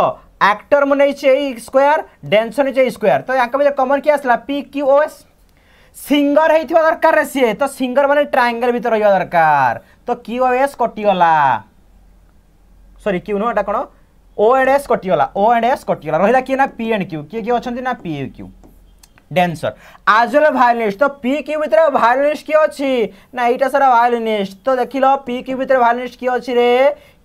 আক্টর মু নেইছে এই স্কোয়ার ড্যান্সর নেইছে এই স্কোয়ার তো ইয়াঙ্ক ভিতরে কমন কি আসলা P Q O S singer হয়েছে দরকার সি তো সিঙ্গর মানে ট্রাঙ্গেল ভিতরে রহবা দরকার তো কিউ এস কটিগলা সরি কিউ নু এটা কোণ ও এন্ড এস কটিগলা ও এন্ড এস কটিগলা রহিলা কি না পি এন্ড কিউ কি কি অনেক না পি কিউ ড্যান্সর আজ হলো ভায়োলিনিস্ট তো পি কিউ ভিতরে ভায়োলিনিস্ট কি অছি না এইটা সারা ভায়োলিনিস্ট তো দেখিল পি কিউ ভিতরে ভায়োলিনিস্ট কি অছি রে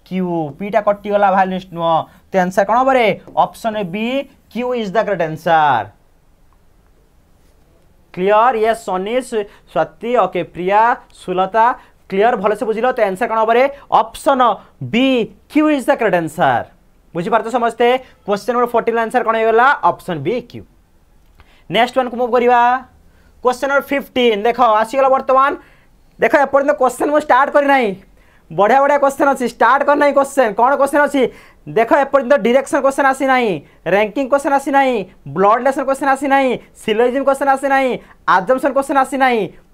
কিউ পিটা কটিগলা ভায়োলিনিস্ট নুহ তো আনসার কোণ হব রে option B Q is the correct answer clear ये शनि स्वाति ओके प्रिया सुलता क्लीयर भल से बुझल तो आंसर कौन हम option B Q is the correct answer बुझिपार समस्ते क्वेश्चन नंबर फोर्टन आंसर कौन होगा option B Q next one को मुव करवा क्वेश्चन नंबर फिफ्टन देख आसीगल बर्तमान देख एपर्त क्वेश्चन मुझे स्टार्ट करना बढ़िया बढ़िया क्वेश्चन अच्छी स्टार्ट करना क्वेश्चन कौन क्वेश्चन अच्छी দেখ এপর্যন্ত ডিরেকশন কোশ্চেন আসি না র্যাঙ্কিং কোশ্চেন আসি না ব্লড রিলেসন কোশ্চেন আসি না সিলোইজম কোশ্চেন আসি না আজমসন কোশ্চেন আসি না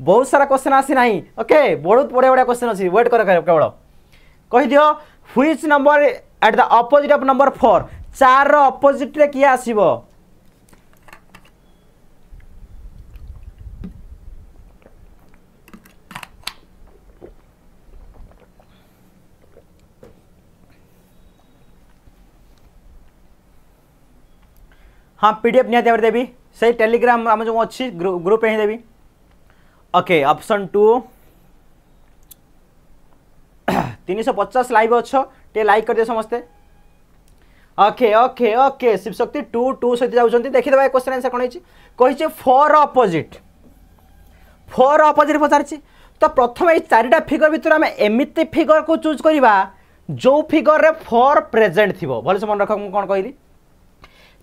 বহু সারা কোশ্চেন আসি না ওকে বহুত বড়িয়া বড়িয়া কোশ্চেন অছি ওয়েট কর কেবল কহিদিও which number at the opposite of number four চার অপোজিট্রে কি আসব ହଁ ପି ଡି ଏଫ୍ ନିହାତି ଭାବରେ ଦେବି ସେଇ ଟେଲିଗ୍ରାମ ଆମେ ଯେଉଁ ଅଛି ଗ୍ରୁପ୍ରେ ହିଁ ଦେବି ଓକେ ଅପସନ୍ ଟୁ ତିନିଶହ ପଚାଶ ଲାଇଭ୍ ଅଛ ଟିକେ ଲାଇକ୍ କରିଦେବେ ସମସ୍ତେ okay okay okay Shivshakti two two ସହିତ ଯାଉଛନ୍ତି ଦେଖିଦେବା ଏ କ୍ୱେଶ୍ଚନ୍ ଆନ୍ସର୍ କ'ଣ ହେଇଛି କହିଛି ଫୋର ଅପୋଜିଟ୍ ଫୋର ଅପୋଜିଟ୍ ପଚାରିଛି ତ ପ୍ରଥମେ ଏଇ ଚାରିଟା ଫିଗର ଭିତରୁ ଆମେ ଏମିତି ଫିଗରକୁ ଚୁଜ୍ କରିବା ଯେଉଁ ଫିଗରରେ ଫୋର ପ୍ରେଜେଣ୍ଟ ଥିବ ଭଲସେ ମନେ ରଖ ମୁଁ କ'ଣ କହିଲି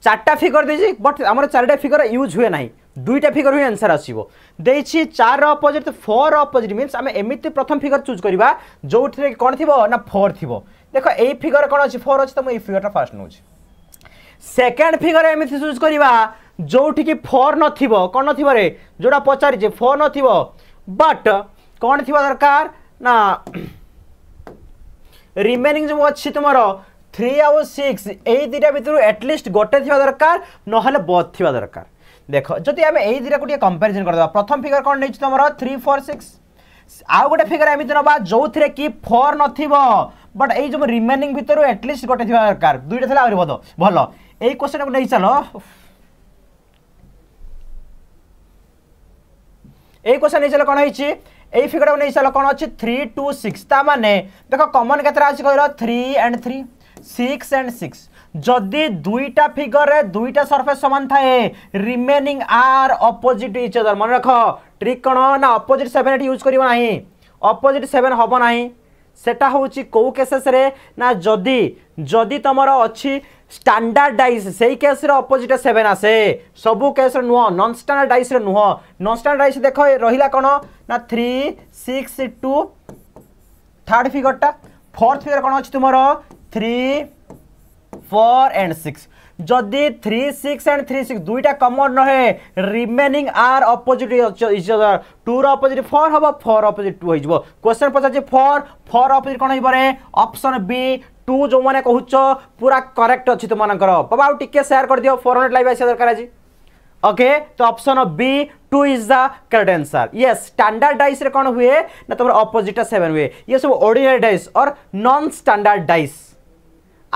চারটা ফিগর দিয়েছি বট আমার চারিটা ফিগর ইউজ হুয়ে না দুইটা ফিগর হুয়ে আনসার আসব দিয়েছি চার অপোজিট ফোর অপোজিট মিন্স আমি এমিতি প্রথম ফিগর চুজ করা যেউঠে কোণ থিব না ফোর থিব দেখ এই ফিগর কোণ অছি ফোর অছি তো এই ফিগরটা ফার্স্ট নেছি সেকেন্ড ফিগর এমিতি চুজ করা যেউঠি কি ফোর নথিব কোণ নথিব রে যেটা পচারিছে ফোর নথিব বট কোণ থিব দরকার না রিমেনিং যে অছি তোমার থ্রি আউ সিক্স এই দুইটা ভিতর এটলিস্ট গোটে থাকা দরকার নহলে বধ থাকা দরকার দেখ যদি আমি এই দুইটাকে টিকে কম্পারিজন করে দেবা প্রথম ফিগর কোণ নেইছি তোমার থ্রি ফোর সিক্স আউ গোটে ফিগর এমিতি নবা যৌথিরে কি ফোর নথিব বট এই যে রিমেনিং ভিতর এটলিস্ট গোটে থাকা দরকার দুইটা থাকলে আহরি বধ ভাল এই কোশ্চেনটাকে নেই চাল এই কোশ্চেন নেই চাল কোণ হয়েছে এই ফিগরটাকে নেই চাল কোণ অছি থ্রি টু সিক্স তা মানে দেখ কমন কেতটা আছে কহিল three and three six and six যদি দুইটা ফিগরে দুইটা সরফেস সমান থাকে remaining are opposite each other মনে রাখ ট্রিক কোণ না অপোজিট সেভেন এটি ইউজ করব না অপোজিট সেভেন হব না সেটা হচ্ছে কেউ কেসেসরে না যদি যদি তোমার অছি স্ট্যান্ডার্ড ডাইস সেই কেসরে অপোজিট সেভেন আসে সবু কেসরে নুহ নন স্ট্যান্ডার্ড ডাইসরে নুহ নন স্ট্যান্ডার্ড ডাইস দেখ রহিলা কোণ না থ্রি সিক্স টু থার্ড ফিগরটা ফোর্থ ফিগর কোণ অছি তোমার থ্রি ফোর এন্ড সিক্স যদি three six and three six দুইটা কমন নহে রিমেনিং আর অপোজিট ইজদার টুর অপোজিট ফোর হব ফোর অপোজিট টু হয়ে কোশ্চেন পচারছি ফোর ফোর অপোজিট কোণ হইপরে অপশন বি টু যে কহুছ পুরা করেক্ট অছি তোমাদের বাবা আউ টিকে সেয়ার করে দিও ফোর হন্ড্রেড লাইভ আসা দরকার আজ ओके तो option B two is the correct answer yes standard dice रे कौन हुए ना तुम अपोजिट सेवन हुए ये सब ऑर्डिनरी डाइस और नॉन स्टैंडर्ड डाइस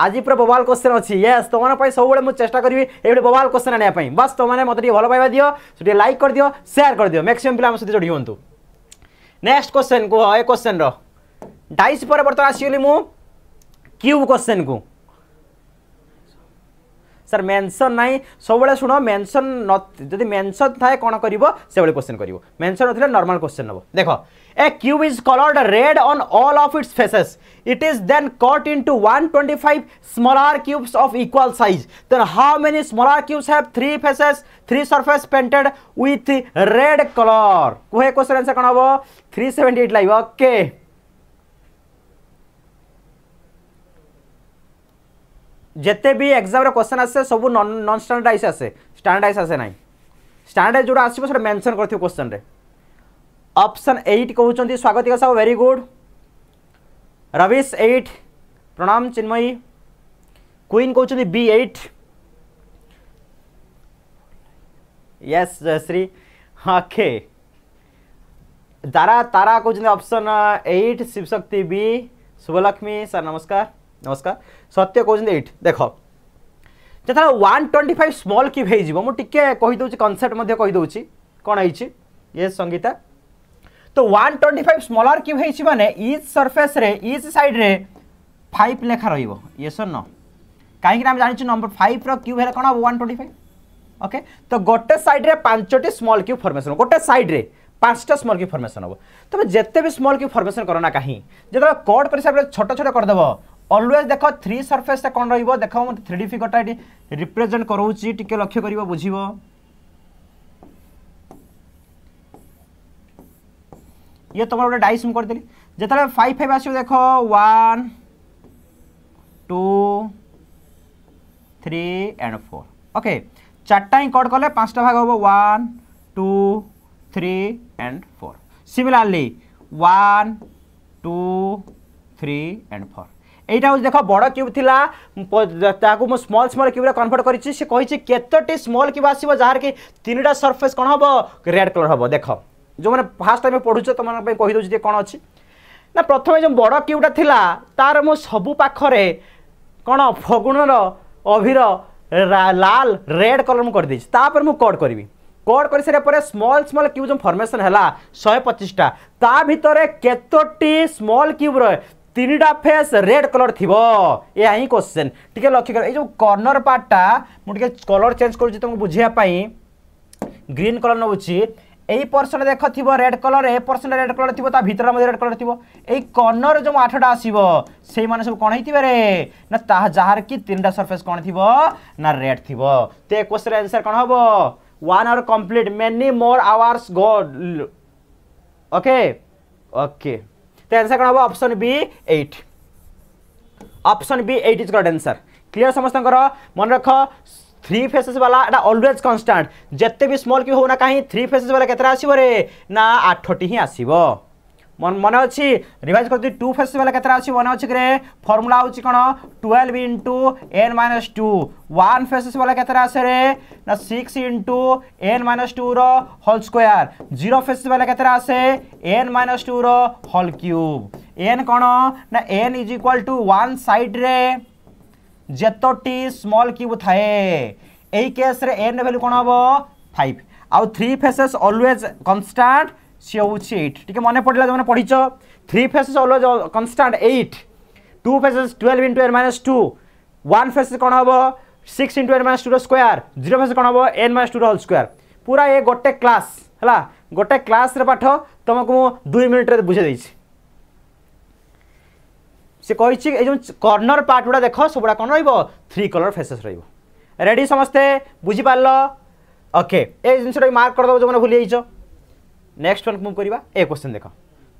আজি পুরা ববাল কোশ্চেন অছি ইয়েস তোমার পাই সবুলে মু চেষ্টা করিবি এইভাবে ববাল কোশ্চেন আনিয়া পাই বাস তোমার মতো টিকে ভালো পাইবা দিও সেটি লাইক করে দিও সেয়ার করে দিও ম্যাক্সিমাম পিলা আমার সহ যোড়ি হুঁতু নেক্সট কোশ্চেন কুহ এ কোশ্চেন ডাইস পরে বর্তমান আসিগলি মু কিউব কোশ্চেন কু ସାର୍ ମେନ୍ସନ୍ ନାହିଁ ସବୁବେଳେ ଶୁଣ ମେନ୍ସନ୍ ନ ଯଦି ମେନ୍ସନ୍ ଥାଏ କ'ଣ କରିବ ସେଭଳି କ୍ୱେଶ୍ଚନ୍ କରିବ ମେନ୍ସନ୍ ନଥିଲେ ନର୍ମାଲ୍ କ୍ୱେଶ୍ଚନ୍ ନେବ ଦେଖ a cube is coloured red on all of its faces it is then cut into one twenty five smaller cubes of equal size then how many smaller cubes have three faces three surface painted with red colour କୁହେ question answer କ'ଣ ହେବ three seventy eight ଲାଗିବ okay ଯେତେ ବି ଏକ୍ଜାମ୍ରେ question ଆସେ ସବୁ non ଷ୍ଟାଣ୍ଡାର୍ଡାଇଜ୍ ଆସେ ଷ୍ଟାଣ୍ଡାର୍ଡାଇଜ୍ ଆସେ ନାହିଁ ଷ୍ଟାଣ୍ଡାର୍ଡ ଯେଉଁଟା ଆସିବ ସେଇଟା ମେନ୍ସନ୍ କରିଥିବ କୋଶ୍ଚେନ୍ରେ ଅପସନ୍ ଏଇଟ୍ କହୁଛନ୍ତି Swagatika Sahu very good Ravish eight ପ୍ରଣାମ ଚିନ୍ମୟୀ କୁଇନ୍ କହୁଛନ୍ତି B eight yes Jayashree okay Tara Tara कौन option eight Shivshakti B Shubhalakshmi sir नमस्कार নমস্কার সত্য কৌছেন এইট দেখ যেতবে one twenty five small cube হয়ে যাব টিকি কহিদি কনসেপ্ট কহিদি কোণ হয়েছি ইয়ে সঙ্গীতা তো one twenty five smaller cube হয়েছি মানে ইচ সরফেসে ইচ সাইড্রে ফাইভ লেখা রহব ইয়েস ন কাইকি আমি জাঁচু নম্বর ফাইভ রিউব হলে কোণ হব ওয়ান টোয়েন্টি ফাইভ ওকে তো গোটে সাইড্রে পাঁচটি স্মল কিউব ফর্মেসন গোটে সাইড্রে পাঁচটা স্মল কিউব ফর্মেসন হব তুমি যেতে বি স্মল কিউব ফর্মেসন কর না কাহি যেত কট করে সাইড ছোট ছোট করেদেব অলওয়েজ দেখ থ্রি সরফেসটা কম রহব দেখ মু থ্রি ডি ফিগরটা এটি রিপ্রেজেন্ট করছি টিকি লক্ষ্য করব বুঝব ইয়ে তোমার গোটে ডাইস মু করেদেলি যেত ফাইভ ফাইভ আসবে দেখ one two three and four okay চারটা হি কট কলে পাঁচটা ভাগ হব one two three and four similarly one two three and four এইটা হচ্ছে দেখ বড় কিউব লা তাকে মু স্মল স্মল কিউবরে কনভর্ট করেছি সে কে কতটি স্মল কিউব আসব যার কি তিনটা সরফেস কোণ হব রেড কলর হব দেখ যে ফার্স্ট টাইম পড়ুছ তোমাদের কহিদেছি যে কোণ অছি না প্রথমে যে বড় কিউটা লা তার মু সবু পাখরে কোণ ফগুণর অভির লাল রেড কলর মু করে দিয়েছি তাপরে মু কড করবি কোড করে সারা পরে স্মল স্মল কিউব যে ফর্মেসন হলা শহে পঁচিশটা তা ভিতরে কতটি স্মল কিউব রয়ে তিনটা ফেস রেড কলর থাকবে এ হি কোশ্চেন টিকি লক্ষ্য কর এই যে কর্ণর পার্টটা মু টিকি কলর চেঞ্জ করছি তোমাকে বুঝাইয়া গ্রিন কলর নেছি এই পর্সনটা দেখ থিব রেড কলর এ পর্সনটা রেড কলর থিব তা ভিতরে মধ্যে রেড কলর থিব এই কর্ণর যে আঠটা আসিব সেই মানে সব কোণ হইতিবে রে না তাহা যাহার কি তিনটা সরফেস কোণ থিব না রেড থিব তে কোশ্চেন আনসার কোণ হব one hour complete many more hours go okay okay तो आंसर कौन हम option B eight option B eight is correct answer clear समस्त मन रख थ्री फेसेस वाला एटा अलवेज कन्स्टाट जिते भी स्मल क्यू होना कहीं थ्री फेसेस वाला केतरा आसवे ना आठटी ही आसव মনে অছি রিভাইজ করছি টু ফেস বেলা কেতটা অছি মনে অছি রে ফর্মুলা হচ্ছে কোণ twelve into n minus two one faces বেলা কেতটা আসে রে না six into n minus two র হল স্কোয়ার জিরো ফেসেস বেলা কেতটা আসে এন মাইনস টু র হল কিউব এন কোণ না n is equal to one সাইড্রে যেতোটি স্মল কিউব থাকে এই কেস্রে এন ভ্যালু কোণ হব ফাইভ আউ থ্রি ফেসেস অলওয়েজ কনস্টান্ট সি হচ্ছে এইট টিকি মনে পড়া তুমি পড়িছ three faces always constant eight two faces twelve into n minus two one faces কোণ হব সিক্স ইন্টু এন মাইনস টুর স্কোয়ার জিরো ফেসেস কোণ হব এন মাইনস টুর হোল স্কোয়ার পুরা এ গোটে ক্লাস হলা গোটে ক্লাসের পাঠ তোমাকে মু দুই মিনিটরে বুঝাই দিয়েছি সে কইছি এই যে কর্ণর পার্ট গুড়া দেখ সবুড়া কোণ রহব থ্রি কলর ফেসেস রহব রেডি সমস্তে বুঝিপারল ওকে এই জিনিসটা মার্ক করে দেব যে ভুলে যাইছ নেক্সট ওয়ান মুভ করা এ কোশ্চেন দেখ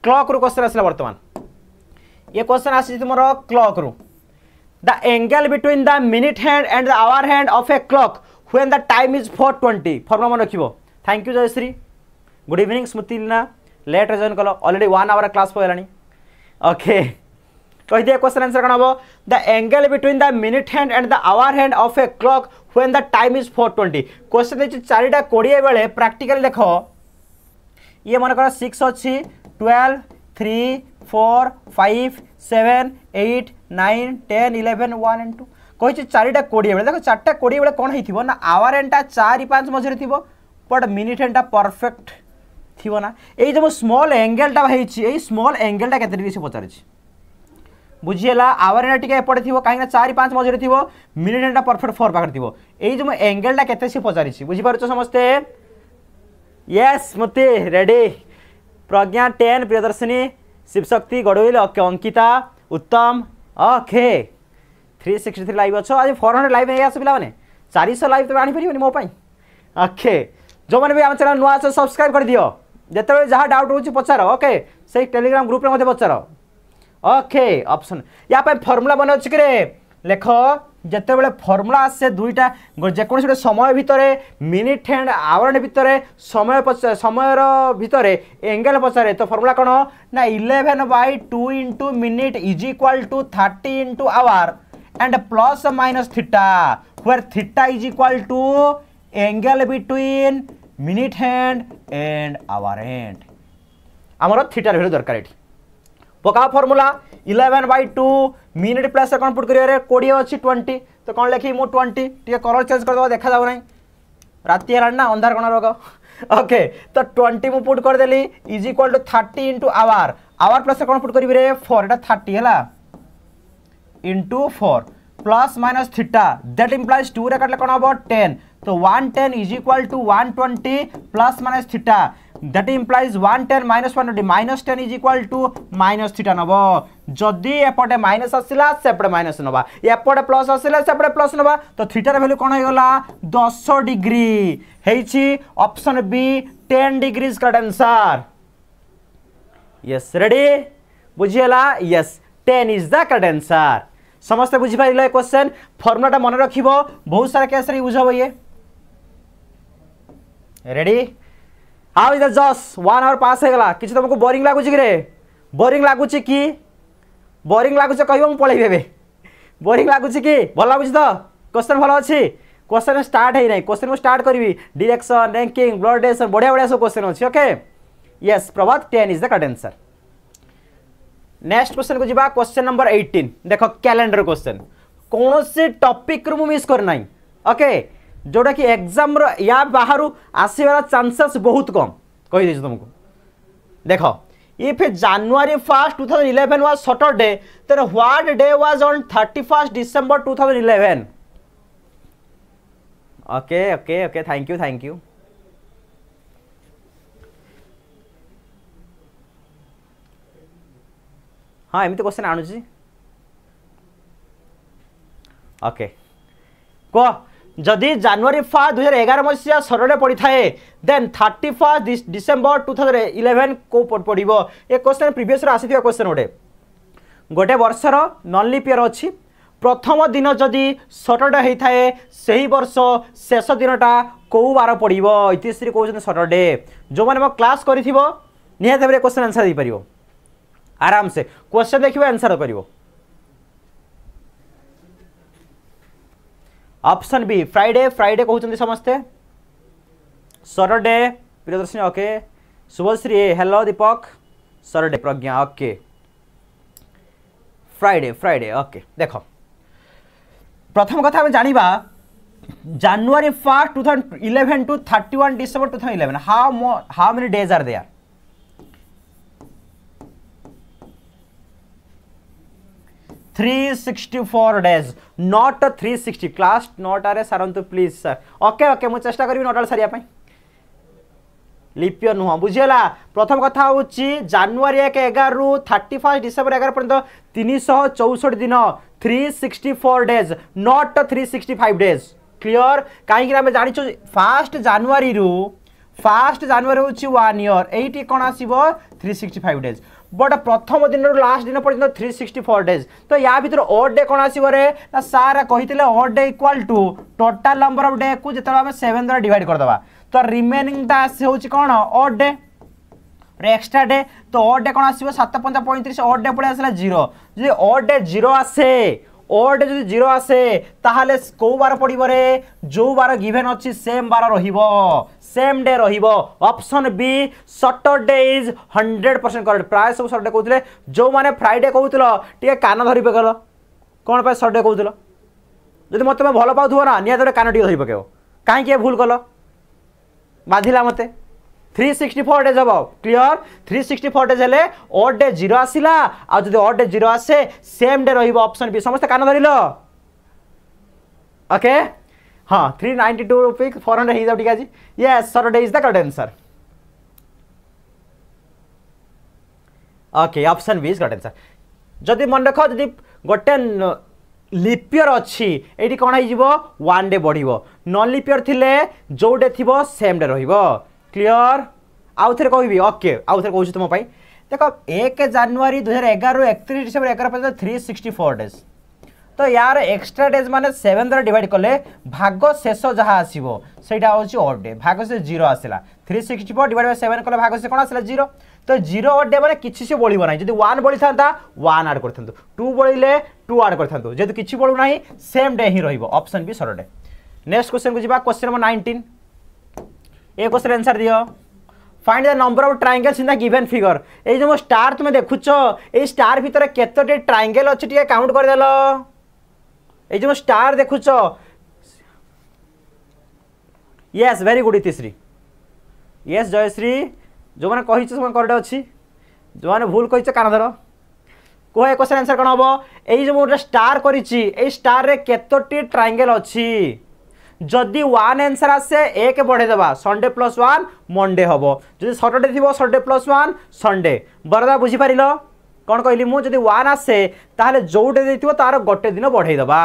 ক্লক্রু কোশ্চেন আসলে বর্তমান এ কোশ্চেন আসছে তোমার ক্লক্রু the angle between the minute hand and the hour hand of a clock when the time is four twenty formula মনে রাখব thank you Jayashree good evening Smriti Leena লেট্রে join call already one hour class পড়লানি okay কহিদে question answer কোণ হব the angle between the minute hand and the hour hand of a clock when the time is four twenty question দিয়েছি চারিটা কোড়িয়ে বেড়ে practical দেখ ये मनकर सिक्स अच्छी twelve three four five seven eight nine ten eleven one and two কইছে চারিটা কোড়িয়ে বেড়ে দেখো চারটা কোড়িয়ে বেড়ে কোণ হয়েছিল না আওয়ার এন্ডটা চারি পাঁচ মঝে থাকবে বট মিনিট এন্ডটা পরফেক্ট থাকবে না এই যে স্মল এঙ্গেলটা হয়েছি এই স্মল এঙ্গেলটা কেতে ডিগ্রি সে পচারিছি বুঝিগলা আওয়ার এন্ডটা টিকে এপটে থাকবে কিনা চারি পাঁচ মঝে থাকবে মিনিট এন্ডটা পরফেক্ট ফোর পাখে থাকবে এই যে এঙ্গেলটা কেতে সে পচারিছি বুঝিপারছ সমস্তে ये स्मृति रेडी प्रज्ञा टेन प्रियदर्शनी शिवशक्ति गडवेल ओके अंकिता उत्तम okay three sixty three live अच्छ आज फोर हंड्रेड लाइव नहीं आस पे चार शह लाइव तुम आनीपर मोप ओके जो मैंने भी आम चैनल नुआ अच्छे सब्सक्राइब कर दियो जिते जहाँ डाउट हो पचार ओके से टेलीग्राम ग्रुप पचार ओके ऑप्शन या फर्मूला बना कि लेख যেতবে ফর্মুলা আসে দুইটা যেকোন গোটে সময় ভিতরে মিনিট হ্যান্ড আওয়ার ভিতরে সময় সময়ের ভিতরে এঙ্গেল পচারে তো ফর্মুলা কোণ না eleven by two into minute is equal to thirty into hour and plus minus theta where theta is equal to angle between minute hand and hour hand আমার থিটার value দরকার এটি পকা formula eleven by two minute plus compute করিবার কোড়িয়ে অছি twenty তো কোণ লেখি মু টোয়েন্টি টিকি কলর চেঞ্জ করেদেব দেখা যাও না রাতে হলানি না অন্ধার কোণ রোগ ওকে তো টোয়েন্টি মু পুট করেদেলি is equal to thirty into hour hour plus কোণ পুট করিবে ফোর এটা থার্টি হল into four plus minus theta that implies two রে কাটলে কোণ হব টেন তো one ten is equal to one twenty plus minus theta that implies one ten minus one minus ten is equal to minus theta नब जदि एपटे minus आसला सेपटे minus नवा एपटे प्लस आसला सेपटे प्लस नवा तो थीटार भैल्यू कौन हो दस degree option B ten degrees correct answer yes ready बुझीगला yes ten is the correct answer समस्ते बुझीपार क्वेश्चन फर्मुलाटा मन रख बहुत सारा केस यूज हम ये रेडी हाउ इधर जस वन आवर पास होगा कि तुमको बोरींग लगुच कि तो बोरींग लगुच कि बोरींग लगुच कह पलैबे बोरींग लगुच कि भल लगुच तो क्वेश्चन भल अच्छी क्वेश्चन स्टार्ट होना क्वेश्चन मुझे स्टार्ट करी डिरेक्शन रैंकिंग ब्लड डेसन बढ़िया बढ़िया सब क्वेश्चन अच्छे ओके ये प्रभात टेन इज द कट आंसर नेक्स्ट क्वेश्चन को जी क्वेश्चन नंबर एट्टीन देख क्यालेंडर क्वेश्चन कौन से टपिक मिस करना ओके okay? जोड़ा कि एग्जाम या बाहर आसवर चानसेस बहुत कम कहीदे तुमको देख if January first two thousand eleven was Saturday then what day was on thirty first December two thousand eleven okay okay okay thank you thank you हाँ एमती क्वेश्चन आणुच्छे ओके okay. कह যদি জানুয়ারি ফার্স্ট দুই হাজার এগার মশিয়া সরের পড়ি থাকে then thirty first December two thousand eleven কেউ পড়ব এ কোশ্চেন প্রিভিয়সর আসি কোশ্চেন গোটে গোটে বর্ষর নন লিপিয়র অছি প্রথম দিন যদি সটরডে হয়ে থাকে সেই বর্ষ শেষ দিনটা কেউ বার পড়ব ইতিশ্রী কৌন সটরডে যে ক্লাস করে নিহতি ভাবে কোশ্চেন আনসার দিয়ে পার আরামসে কোশ্চেন দেখবে আনসার পারিব ऑप्शन बी फ्राइडे फ्राइडे कहते समस्ते सरडे प्रियदर्शन ओके शुभश्री हेलो दीपक सरडे Pragya okay Friday Friday okay देख प्रथम कथा जानवा January first two thousand eleven to thirty one December two thousand eleven how मो how many days are there 364 days not 360 class not are sarantu please sir okay okay mu chesta karibi not sariya pai লিপিও নুহ বুঝিলা প্রথম কথা হচ্ছে জানুয়ারি এক এগার রু থার্টি ফার্স্ট ডিসেম্বর এগার পর্যন্ত তিনশহ চৌষট্টি দিন three sixty four days not three sixty five days clear কাইকি আমি জাঁচু ফার্স্ট জানুয়ারি রু ফার্স্ট জানুয়ারি হচ্ছে ওয়ান ইয়র এইটি কোণ আসব three sixty five days but প্রথম দিনর লাস্ট দিন পর্যন্ত থ্রি সিক্সটি ফোর ডেজ তো ইয়া ভিতরে অড ডে কোণ আসবরে না সারা কে odd day equal to total number of day কু যেত আমি সেভেন দ্বারা ডিভাইড করেদেবা ତ ରିମେନିଂଟା ହେଉଛି କ'ଣ ଅଡ୍ ଡେ ଏକ୍ସଟ୍ରା ଡେ ତ ଅଡ୍ ଡେ କ'ଣ ଆସିବ ସାତ ପଞ୍ଚା ପଇଁତିରିଶ ଅଡ୍ ଡେ ପଳେଇ ଆସିଲା ଜିରୋ ଯଦି ଅଡ୍ ଡେ ଜିରୋ ଆସେ ওটা যদি জিরো আসে তাহলে কেউ বার পড়বরে যে বার গিভেন অছি সেম বার রহব সেম ডে রহব option B Saturday is hundred percent correct প্রায় সব সটরডে কৌলে যে ফ্রাইডে কৌল টিকি কান ধরি পকাল কোণ পাই সটরডে কৌল যদি মতো তুমি ভাল পাও না নিহত কান টিকি ধরি পকাইব কাইকি ভুল কল বাধিলা মতো थ्री सिक्सटी फोर डेज हम clear three sixty four days हेले अड डे जीरो आसला आज जो अड डे जीरो आसे सेम डे रपसन बी समस्त कान धरल ओके हाँ three ninety two rupee four hundred हो जाए आज is the correct answer okay option B is correct answer जदि मन रख जदि गोटे लिपियर अच्छी ये कौन हो वन डे बढ़ नन लिपियर थे जो डे थी सेम डे रोक क्लीअर आउ थे कह भी ओके आउ थे कौन तुम देख एक जानुरी दुई हजार एगारु एक डिसेम्बर एगार पर्यटन थ्री सिक्सटी फोर डेज तो यार एक्सट्रा डेज मैंने सेवेन द्वारा डिवाइड कले भाग शेष जहाँ आसो से अड डे भाग से जीरो आसला three sixty four divide by seven कले भाग से कौन आसला जीरो तो जीरो अड डे मैंने किसी से बढ़ ना जब वन बढ़ी था वन आड कर टू बढ़ले टू आड कर किसी बढ़ू ना सेम डे ही option B Saturday next question को जी क्वेश्चन नंबर नाइंटीन ए क्वेश्चन आंसर दियो find the number of triangles in the given figure ए जो स्टार तुम देखुच ए स्टार भितर केतोटी ट्रायंगल अछि टी काउंट कर देलो ए जो स्टार देखुच yes very good Itishree yes Jayashree जो माने मैंने कही करडे अछि जो माने भूल कही कान धर କୁହ ଏ କ୍ୱେଶ୍ଚନ୍ ଆନ୍ସର୍ କ'ଣ ହେବ ଏଇ ଯେଉଁ ମୁଁ ଗୋଟେ ଷ୍ଟାର୍ କରିଛି ଏଇ ଷ୍ଟାର୍ରେ କେତୋଟି ଟ୍ରାଙ୍ଗେଲ୍ ଅଛି যদি ওয়ান আনসার আসে এক বড়াই দেবা সন্ডে প্লস ওয়ান মন্ডে হব যদি সটরডে থিব সটরডে প্লস ওয়ান সন্ডে বরদা বুঝিপারিল কোণ কহিলি মু যদি ওয়ান আসে তাহলে যোউটে দিয়ে তার গোটে দিন বড়াই দেবা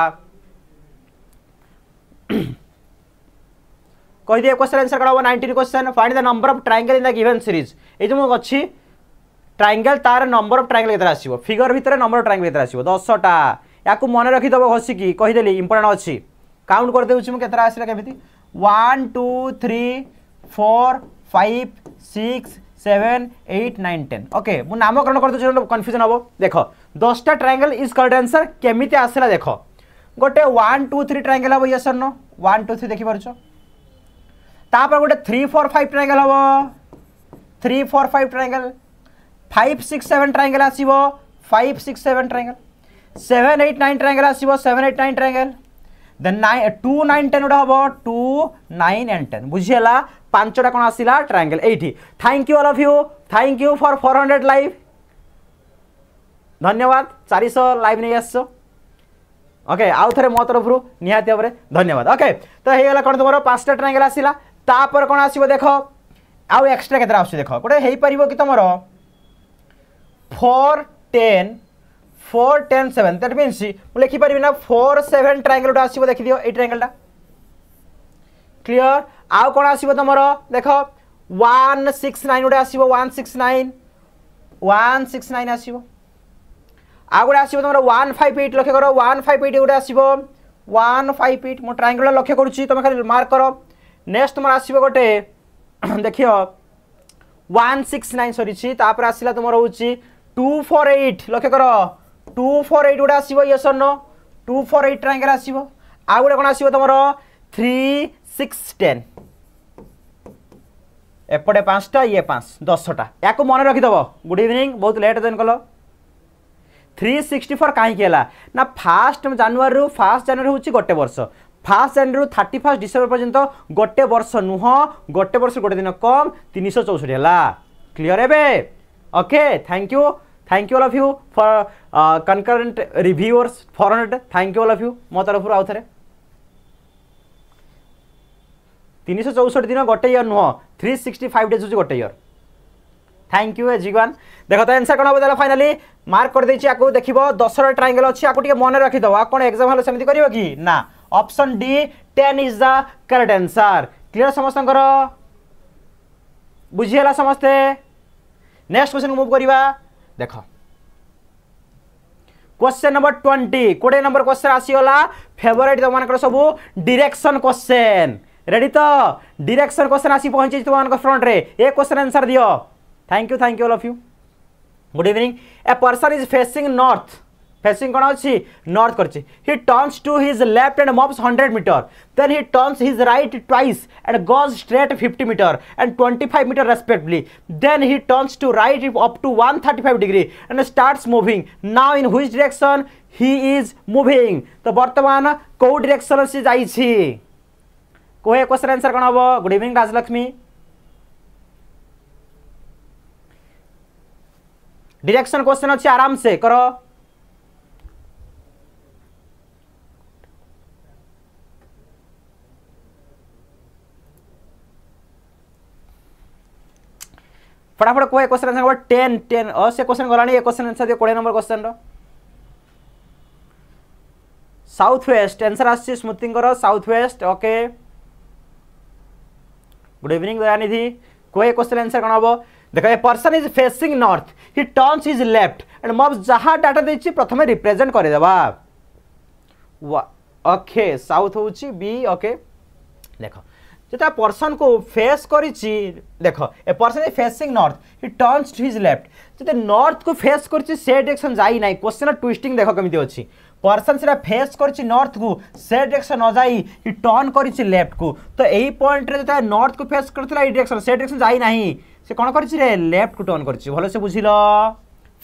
কহিদিয়ে কোশ্চেন আনসার করা হব nineteen question find the number of triangle in the given series এই যে মু অছি ট্রাঙ্গেল তার নম্বর অফ ট্রাঙ্গেল কেতে আসব ফিগর ভিতরে নম্বর অফ ট্রাঙ্গেল কেতে আসব দশটা ইয়াকু মনে রাখিদেব ঘষিকি কহিদেলি ইম্পর্টাট অছি काउंट करदे मु केतरा आसला केमिति 1 2 3 4 5 6 seven eight nine ten okay मुझ नामकरण कर करदे कन्फ्यूजन हम देख दसटा ट्राएंगल इज करेक्ट आंसर केमी आसला देख गोटे वन टू थ्री ट्राएंगल हम yes no one two three देखिपार तापर गोटे थ्री फोर फाइव ट्राएंगल हम three four five triangle five six seven triangle आसव five six seven triangle seven eight nine triangle आसव seven eight nine triangle then nine two nine ten গোটে হব two nine and ten বুঝিলা পাঁচটা কোণ আসিলা triangle এইটি thank you all of you thank you for four hundred live ধন্যবাদ চারিশ লাইভ নিয়ে আসছ ওকে আউ থে মো তরফর নিহতি ভাবে ধন্যবাদ ওকে তো হয়ে গেল কোণ তোমার পাঁচটা ট্রাঙ্গেল আসিলা তাপরে কোণ আসব দেখ আউ এক্সট্রা কেতটা আসছে দেখ গোটে হয়ে পার কি তোমার four ten four ten seven that means মু লিখিপারি না ফোর সেভেন ট্রাঙ্গেলটা আসবে দেখিদিও এই ট্রাঙ্গেলটা ক্লিয়ার আউ কোণ আসব তোমার দেখ ওয়ান সিক্স নাইন গোটে আসব one six nine one six nine আসব আউ গোটে আসব তোমার ওয়ান ফাইভ এইট লক্ষ্য কর ওয়ান ফাইভ এইট গোটে আসব ওয়ান ফাইভ এইট মু ট্রাঙ্গেলটা লক্ষ্য করছি তুমি খালি মার্ক কর নেক্সট তোমার আসব গোটে দেখিও ওয়ান সিক্স নাইন সরিছি তাপরে আসলা তোমার হচ্ছে টু ফোর এইট লক্ষ্য কর ଟୁ ଫୋର୍ ଏଇଟ୍ ଗୋଟେ ଆସିବ ୟେସ୍ ନ ଟୁ ଫୋର୍ ଏଇଟ୍ ରାଙ୍କ୍ ଆସିବ ଆଉ ଗୋଟେ କ'ଣ ଆସିବ ତୁମର ଥ୍ରୀ ସିକ୍ସ ଟେନ୍ ଏପଟେ ପାଞ୍ଚଟା ଇଏ ପାଞ୍ଚ ଦଶଟା ୟାକୁ ମନେ ରଖିଦେବ ଗୁଡ୍ ଇଭିନିଂ ବହୁତ ଲେଟ୍ ଜଏନ୍ କଲ ଥ୍ରୀ ସିକ୍ସଟି ଫୋର୍ କାହିଁକି ହେଲା ନା ଫାଷ୍ଟ ଜାନୁଆରୀରୁ ଫାଷ୍ଟ ଜାନୁଆରୀ ହେଉଛି ଗୋଟେ ବର୍ଷ ଫାଷ୍ଟ ଜାନୁଆରୀରୁ ଥାର୍ଟି ଫାଷ୍ଟ ଡିସେମ୍ବର ପର୍ଯ୍ୟନ୍ତ ଗୋଟେ ବର୍ଷ ନୁହଁ ଗୋଟେ ବର୍ଷ ଗୋଟେ ଦିନ କମ୍ ତିନିଶହ ଚଉଷଠି ହେଲା କ୍ଲିଅର୍ ଏବେ okay thank you thank you all of you for concurrent reviewers four hundred thank you all of you मो तरफ आउ थे तीन सौ चौसठ दिन गोटे इयर नुह थ्री सिक्सटी फाइव डेज हूँ गोटे इयर थैंक यू एजिवान देख तो एनसर कौन हम तेल फाइनाली मार्क कर देची आपको देख दस ट्राइंगल अच्छी आपको मन रखीद आप कौन एक्जाम हेल्ला सेम कर कि ना option D ten is the correct answer clear সমস্ত বুঝিগাল সমস্তে নেক্সট কোশ্চিন মুভ করা देख क्वेश्चन नंबर ट्वेंटी कोड़े नंबर क्वेश्चन आसीगला फेवरेट तुम सब डिरेक्शन क्वेश्चन रेडी तो डिरेक्शन क्वेश्चन तो? आसी पहुंचे तुम फ्रंट रे ए क्वेश्चन आंसर दियो thank you thank you all of you good evening a person is facing north facing कौन अच्छी नर्थ कर turns to his left and moves hundred metre then he turns his right twice and goes straight fifty metre and twenty five metre respectively then he turns to right up to one thirty five degree and starts moving now in which direction he is moving तो बर्तमान कौ direction से जाइए कहे question answer कौन हम good evening Rajalakshmi direction question अच्छे आराम से करो फटाफट कह क्वेश्चन आंसर हम टेन टेन अ से क्वेश्चन गलानी क्वेश्चन आंसर दिए कोड़े number question south west answer Smriti south west okay good evening Dayanidhi कह क्वेश्चन आंसर कौन हम देख a person is facing north he turns his left and मब जहाँ डाटा दे प्रथम रिप्रेजेंट करदेवा ओके साउथ हूँ बी ओके देखो যেটা পর্সন কু ফেস করেছি দেখ a person facing north he turns to his left যেটা নর্থ কু ফেস করেছি সে ডিরেকশন যাই না কোশ্চেন টুইস্টিং দেখ কমিটি অছি পর্সন সেটা ফেস করেছি নর্থ কু সে ডিরেকশন ন যাই হি টর্ন করেছি লেফট কু তো এই পয়েন্টরে যেটা নর্থ কু ফেস করুলা এই ডিরেকশন সে ডিরেকশন যাই না সে কোণ করেছি রে লেফট কু টর্ন করেছি ভালসে বুঝিল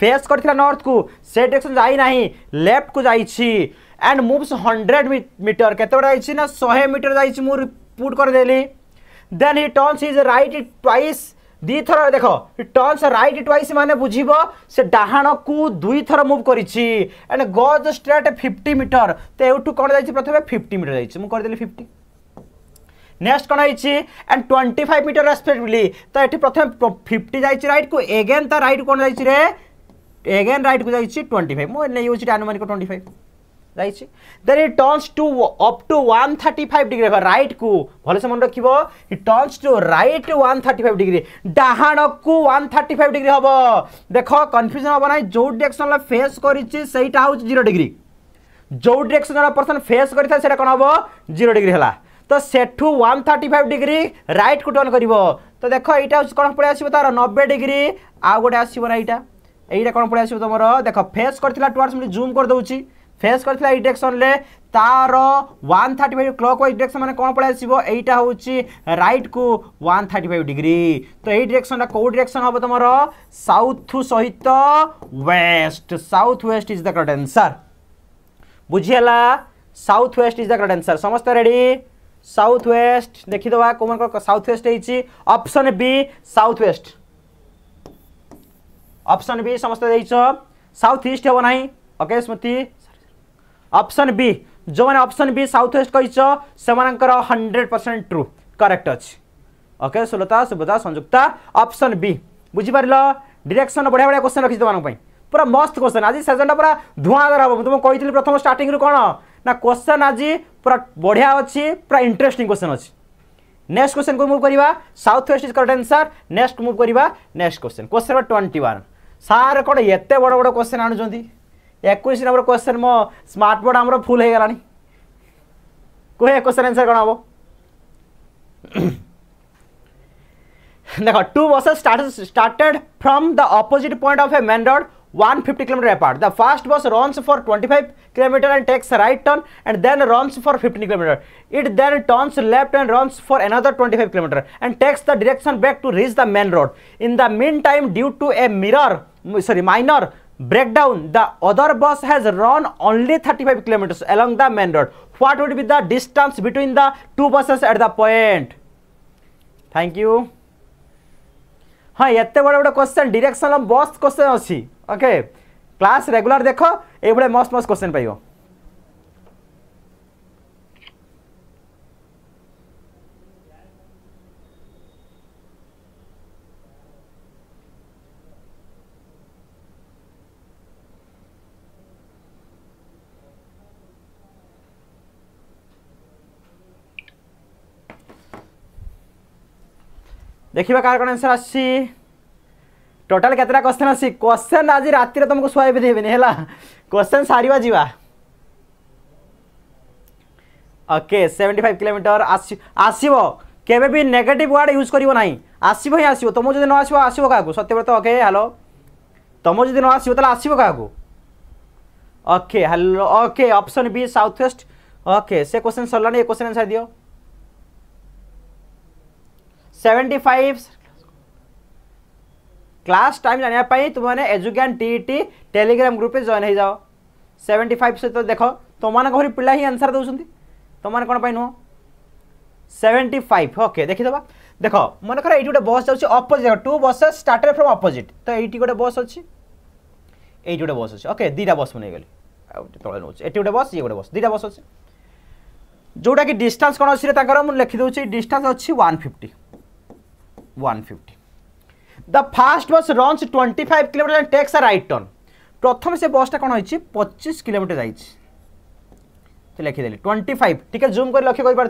ফেস করেছিল নর্থ কু সে ডিরেকশন যাই না লেফট কু যাইছি অ্যান্ড মুভস হন্ড্রেড মিটর কতটা যাইছি না শহে মিটর যাইছি মু पुट कर देली then he turns his right it twice दी थर देख टर्न्स राइट ट्वाइस माने बुझीबो से डाहाण को दुई थर मूव करिछि एंड गोज स्ट्रेट 50 मीटर तो एउठु कोन जाइछि प्रथमे 50 मीटर जाइछि मु कर देली 50 नेक्स्ट कौन and twenty five metre respectively तो ये प्रथम फिफ्टी जाइए रईट को एगेन तो रईट कौन जाइए रे एगेन रईट को जाइए ट्वेंटी फाइव मुझे यूज आनुमानिक ट्वेंटी फाइव ରହିଛି then he turns to up to one thirty five degree ବା ରାଇଟ୍କୁ ଭଲସେ ମନେ ରଖିବ he turns to right one thirty five degree ଡାହାଣକୁ ୱାନ୍ ଥାର୍ଟି ଫାଇଭ୍ ଡିଗ୍ରୀ ହେବ ଦେଖ କନଫ୍ୟୁଜନ୍ ହେବ ନାହିଁ ଯେଉଁ ଡିରେକ୍ସନ୍ରେ ଫେସ୍ କରିଛି ସେଇଟା ହେଉଛି ଜିରୋ ଡିଗ୍ରୀ ଯେଉଁ ଡିରେକ୍ସନ୍ ଜଣେ ପର୍ସନ୍ ଫେସ୍ କରିଥାଏ ସେଇଟା କ'ଣ ହେବ ଜିରୋ ଡିଗ୍ରୀ ହେଲା ତ ସେଠୁ ୱାନ୍ ଥାର୍ଟି ଫାଇଭ୍ ଡିଗ୍ରୀ ରାଇଟ୍କୁ ଟର୍ନ କରିବ ତ ଦେଖ ଏଇଟା ହେଉଛି କ'ଣ ପଳେଇ ଆସିବ ତା'ର ନବେ ଡିଗ୍ରୀ ଆଉ ଗୋଟେ ଆସିବ ନା ଏଇଟା ଏଇଟା କ'ଣ ପଳେଇ ଆସିବ ତୁମର ଦେଖ ଫେସ୍ କରିଥିଲା ଟୁଆର୍ଡ଼ସ୍ ମୁଁ ଜୁମ୍ କରିଦେଉଛି ফেস করে ইডেকশন লে তার one thirty five clockwise direction মানে কোণ পড়ে আসব এইটা হচ্ছে রাইট কু ওয়ান থার্টি ফাইভ ডিগ্রি তো এই ডিরেকশনটা কেউ ডিরেকশন হব তোমার সাউথ সহিত west south west is the correct answer বুঝিগলা south west is the correct answer সমস্ত রেডি সাউথ ওয়েস্ট দেখিদেবা কোমান সাউথ ওয়েস্ট হয়েছি option B south west option B সমস্ত দিয়েছ সাউথ ইস্ট হব না ওকে স্মৃতি অপশন বি जो मैंने ऑप्शन बी साउथ वेस्ट कही हंड्रेड परसेंट ट्रू करेक्ट अच्छे okay Sulata Subhada Sanjukta option B बुझीपार डिरेक्शन बढ़िया बढ़िया क्वेश्चन रखी तुम पूरा मस्त क्वेश्चन आज सेजनटा पूरा धुआंधार हम तुमको कही प्रथम स्टार्टिंग कौन ना क्वेश्चन आज पूरा बढ़िया अच्छी पूरा इंटरेस्टिंग क्वेश्चन अच्छी नेक्स्ट क्वेश्चन को मुव करवा south west is correct answer next move करवा next question question number twenty one सार कौन एत बड़ बड़ क्वेश्चन आणुंट एक नंबर क्वेश्चन मो स्मार्टबोर्ड आम फुल हो गला कह क्वेश्चन आंसर कौन हम देख two buses started from the opposite point of a main road 150 kilometre apart the fast bus runs for 25 kilometre and takes right turn and then runs for 15 kilometre it then turns left and runs for another 25 kilometre and takes the direction back to reach the main road in the mean time due to a mirror sorry minor breakdown the other bus has run only 35 kilometers along the main road what would be the distance between the two buses at the point thank you हाँ ये बड़ बड़ question directional bus question अच्छी okay class regular देख ये मस्त मस्त question पाइब देखा कार कौन आंसर आोटाल टोटाल क्वेश्चन आसी क्वेश्चन आज रात तुमको शुआबी देवेनि है क्वेश्चन सारे ओके सेवेन्टी फाइव किलोमीटर आस आस नेगेट नेगेटिव वार्ड यूज करना आसो ही आसो तुम जब न आस क्या सत्यव्रत ओके हेलो तुम जब न आस तो क्या okay hello okay option B south west okay से क्वेश्चन सरला क्वेश्चन आंसर दियो 75 क्लास टाइम जानापी तुमने एजुकेशन टीटी टेलीग्राम ग्रुप पे जॉइन हो जाओ सेवेन्टी फाइव सहित देख तुम घर पिला ही आंसर दौरान तुमने कौन नुह सेवेन्टी 75 ओके देखीदा देख मनकर ये गोटे बस जाऊँच opposite two buses started from opposite तो ये गोटे बस अच्छी ये गोटे बस अच्छे ओके दुटा बस मुझे गली तले नौ ये गोटे बस ये गोटे बस दुटा बस अच्छे जोटा कि डिस्टान्स कौन अच्छी लिखिदे डिस्टान्स अच्छी one 150 the fast bus runs 25 kilometre and takes a right turn प्रथम से बसटा कौन होती पचीस किलोमीटर जाइए लिखिदेली ट्वेंटी फाइव टी जूम कर लक्ष्य कर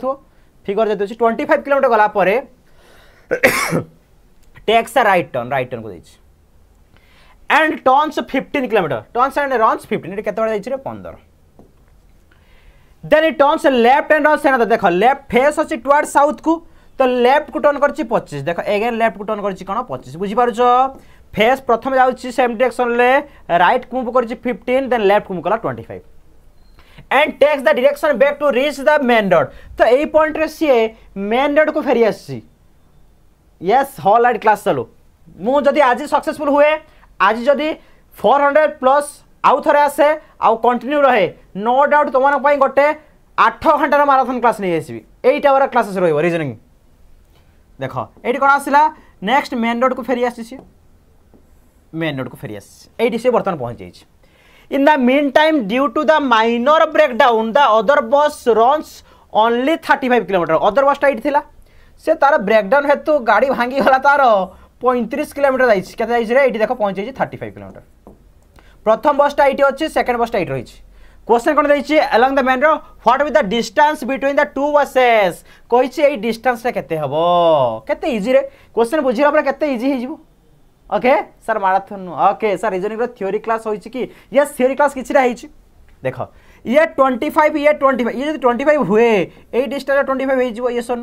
फिगर जब ट्वेंटी फाइव किलोमीटर गलापर takes a right turn right turn को देखिए and turns fifteen kilometre turns and runs fifteen ये कैसे पंदर then it turns left and runs देख लेफ्ट फेस अच्छे टुवर्ड साउथ को তো লেফট কু টর্ন করছি পঁচিশ দেখ এগেন লেফট কু টর্ন করছি কোণ পঁচিশ বুঝিপারছ ফেস প্রথমে যাচ্ছি সেম ডিরেকশনলে রাইট মুভ করছি ফিফটিন দেন লেফট মুভ কলা twenty five and takes the direction back to reach the main ডট তো এই পয়েন্টরে সিয়ে মেন ডটକୁ ফেরি আসছি ইয়েস হল আইড ক্লাস চালু মু যদি আজি সকসেসফুল হুয়ে আজি যদি ফোর হন্ড্রেড প্লস আউ থরে আসে আউ কন্টিনিউ রহে নো ডাউট তোমার গোটে আঠ ঘণ্টার মারাথন ক্লাস নিয়ে আসবি এইটা ওরা ক্লাসেস রহব রিজনিং দেখ এইটি কোণ আসলা নেক্সট মেন রোডক ফেরি আসছে মেন রোডক ফেরি আসছে এইটি সে বর্তমানে পৌঁছে যাইছে in the meantime due to the minor breakdown the other bus runs only thirty five kilometre other বসটা এইটি লা সে তার ব্রেকডাউন হেতু গাড়ি ভাঙ্গিগলা তার পঁয়ত্রিশ কিলোমিটার যাইছে কেতে যাইছে রে এইটি দেখো পৌঁছে যাইছে থার্টি ফাইভ কিলোমিটার প্রথম বসটা এইটি অছে সেকেন্ড বসটা এইটি রয়েছে কোশ্চেন কোণ দিয়েছি along the main what with the distance between the two buses কইছি এই ডিষ্টান্সটা কেতে হব কেতে ইজিরে কোশ্চেন বুঝিলা পরে কেতে ইজি হয়ে যাব okay sir marathon okay sir রিজনিংর থিওরি ক্লাস হয়েছে কি ইয়েস থিওরি ক্লাস কিছুটা হয়েছে দেখ ইয়ে টোয়েন্টি ফাইভ ইয়ে টোয়েন্টি ফাইভ ইয়ে যদি টোয়েন্টি ফাইভ হুয়ে এই ডিষ্টান্সটা টোয়েন্টি ফাইভ হয়ে যাব ইয়ে শোন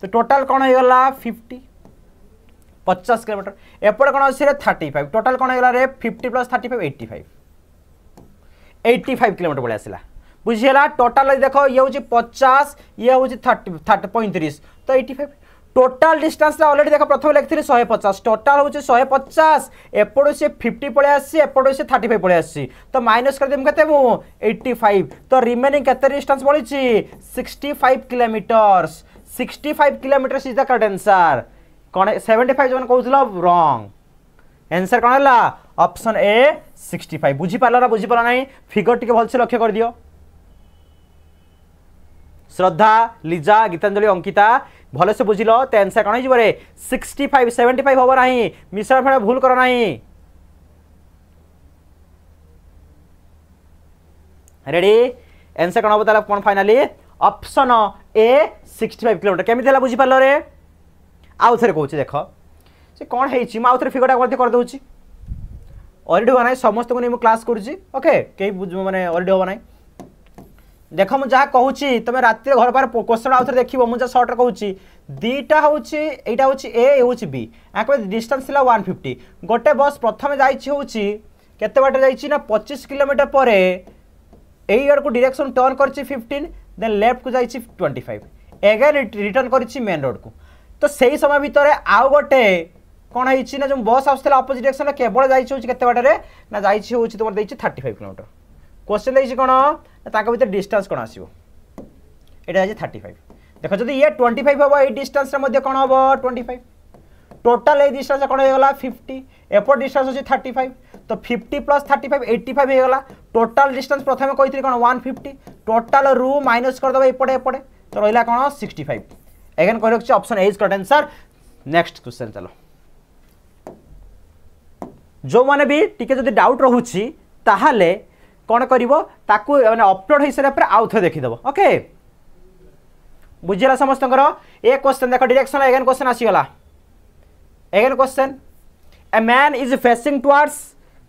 তো টোটাল কোণ হয়ে গলা ফিফটি পচাশ কিলোমিটার এপটে কোণ আছে থার্টি ফাইভ টোটাল কোণ হয়ে গলা রে fifty plus thirty five eighty five eighty five kilometre পড়ে আসলা বুঝিলা টোটাল দেখ ইয়ে হচ্ছে পচাশ ইয়ে হচ্ছে থার্টি থার্টি পঁয়ত্রিশ তো এইটি ফাইভ টোটাল ডিষ্টান্সটা অলরেডি দেখ প্রথমে লেখিলি শহে পচাশ টোটাল হচ্ছে শহে পচাশ এপটু সে ফিফটি পড়ে আসছে এপটু সে থার্টি ফাইভ পড়ে আসছে তো মাইনস করে দেবি কেতে মু এইটি ফাইভ তো রিমেনিং কেতে ডিষ্টান্স পড়েছি sixty five kilometres sixty five kilometres is the correct answer କ'ଣ ସେଭେଣ୍ଟି ଫାଇଭ୍ ଯେଉଁମାନେ କହୁଥିଲ ରଙ୍ଗ ଏନ୍ସର୍ କ'ଣ ହେଲା অপশন এ সিক্সটি ফাইভ বুঝিপার না বুঝিপার না ফিগর টিকে ভালসে লক্ষ্য করে দিও শ্রদ্ধা লিজা গীতাঞ্জলি অঙ্কিতা ভালসে বুঝিল তো আনসার কোণ হয়ে রে সিক্সটি ফাইভ সেভেন্টি ফাইভ হব না মিশ্র ফেড়া ভুল কর না রেডি আনসার কোণ হব তাহলে কোণ finally option A sixty five kilometre কেমি হল বুঝিপার রে আউ থে কৌছি দেখ সে কোণ হয়েছি মু আউ থে ফিগরটা মধ্যে করে দেছি অডিট হওয়া না সমস্ত মু ক্লাস করছি ওকে কে মানে অডিট হওয়া না দেখ মু যা কুচি তুমি রাতে ঘর পার কোশ্চেন আউথে দেখব মু যা সর্টরে কুচি দুইটা হচ্ছে এইটা হচ্ছে এ হচ্ছে বি এখন ডিস্টান্স লা ওয়ান ফিফটি গোটে বস প্রথমে যাইছি হচ্ছে কেতে বাট যাইছি না পঁচিশ কিলোমিটার পরে এই আড়কু ডিরেকশন টর্ন করছি ফিফটিন দেন লেফটকু যাইছি টোয়েন্টি ফাইভ এগেন রিটর্ন করেছি মেন রোডকু তো সেই সময় ভিতরে আউ গোটে କ'ଣ ହେଇଛି ନା ଯେଉଁ ବସ୍ ଆସୁଥିଲା ଅପୋଜିଟ୍ ଡିରେକ୍ସନ୍ରେ କେବଳ ଯାଇଛି ହେଉଛି କେତେ ବାଟରେ ନା ଯାଇଛି ହେଉଛି ତୁମର ଦେଇଛି ଥାର୍ଟି ଫାଇଭ୍ କିଲୋମିଟର କୋଶ୍ଚିନ୍ ଦେଇଛି କ'ଣ ତାଙ୍କ ଭିତରେ ଡିଷ୍ଟାନ୍ସ କ'ଣ ଆସିବ ଏଇଟା ଯାଇଛି ଥାର୍ଟି ଫାଇଭ୍ ଦେଖ ଯଦି ଇଏ ଟ୍ୱେଣ୍ଟି ଫାଇଭ୍ ହେବ ଏଇ ଡିଷ୍ଟାନ୍ସରେ ମଧ୍ୟ କ'ଣ ହେବ ଟ୍ୱେଣ୍ଟି ଫାଇଭ୍ ଟୋଟାଲ୍ ଏଇ ଡିଷ୍ଟାନ୍ସ କ'ଣ ହେଇଗଲା ଫିଫ୍ଟି ଏପଟ ଡିଷ୍ଟାନ୍ସ ହେଉଛି ଥାର୍ଟି ଫାଇଭ୍ ତ fifty plus thirty five eighty five ହେଇଗଲା ଟୋଟାଲ୍ ଡିଷ୍ଟାନ୍ସ ପ୍ରଥମେ କହିଥିଲି କ'ଣ ୱାନ୍ ଫିଫ୍ଟି ଟୋଟାଲ୍ ରୁ ମାଇନସ୍ କରିଦେବ ଏପଟେ ଏପଟେ ତ ରହିଲା କ'ଣ ସିକ୍ସଟି ଫାଇଭ୍ ଏଗେନ୍ କହି ରଖିଛି option is correct answer next question ଚାଲ ଯେଉଁମାନେ ବି ଟିକେ ଯଦି ଡାଉଟ୍ ରହୁଛି ତାହେଲେ କ'ଣ କରିବ ତାକୁ ମାନେ ଅପଲୋଡ଼ ହେଇସାରିଲା ପରେ ଆଉ ଥରେ ଦେଖିଦେବ ଓକେ ବୁଝିଲା ସମସ୍ତଙ୍କର ଏ କ୍ୱେଶ୍ଚନ୍ ଦେଖ ଡିରେକ୍ସନ୍ ଏଗେନ୍ କ୍ୱେଶ୍ଚନ୍ ଆସିଗଲା again question a man is facing towards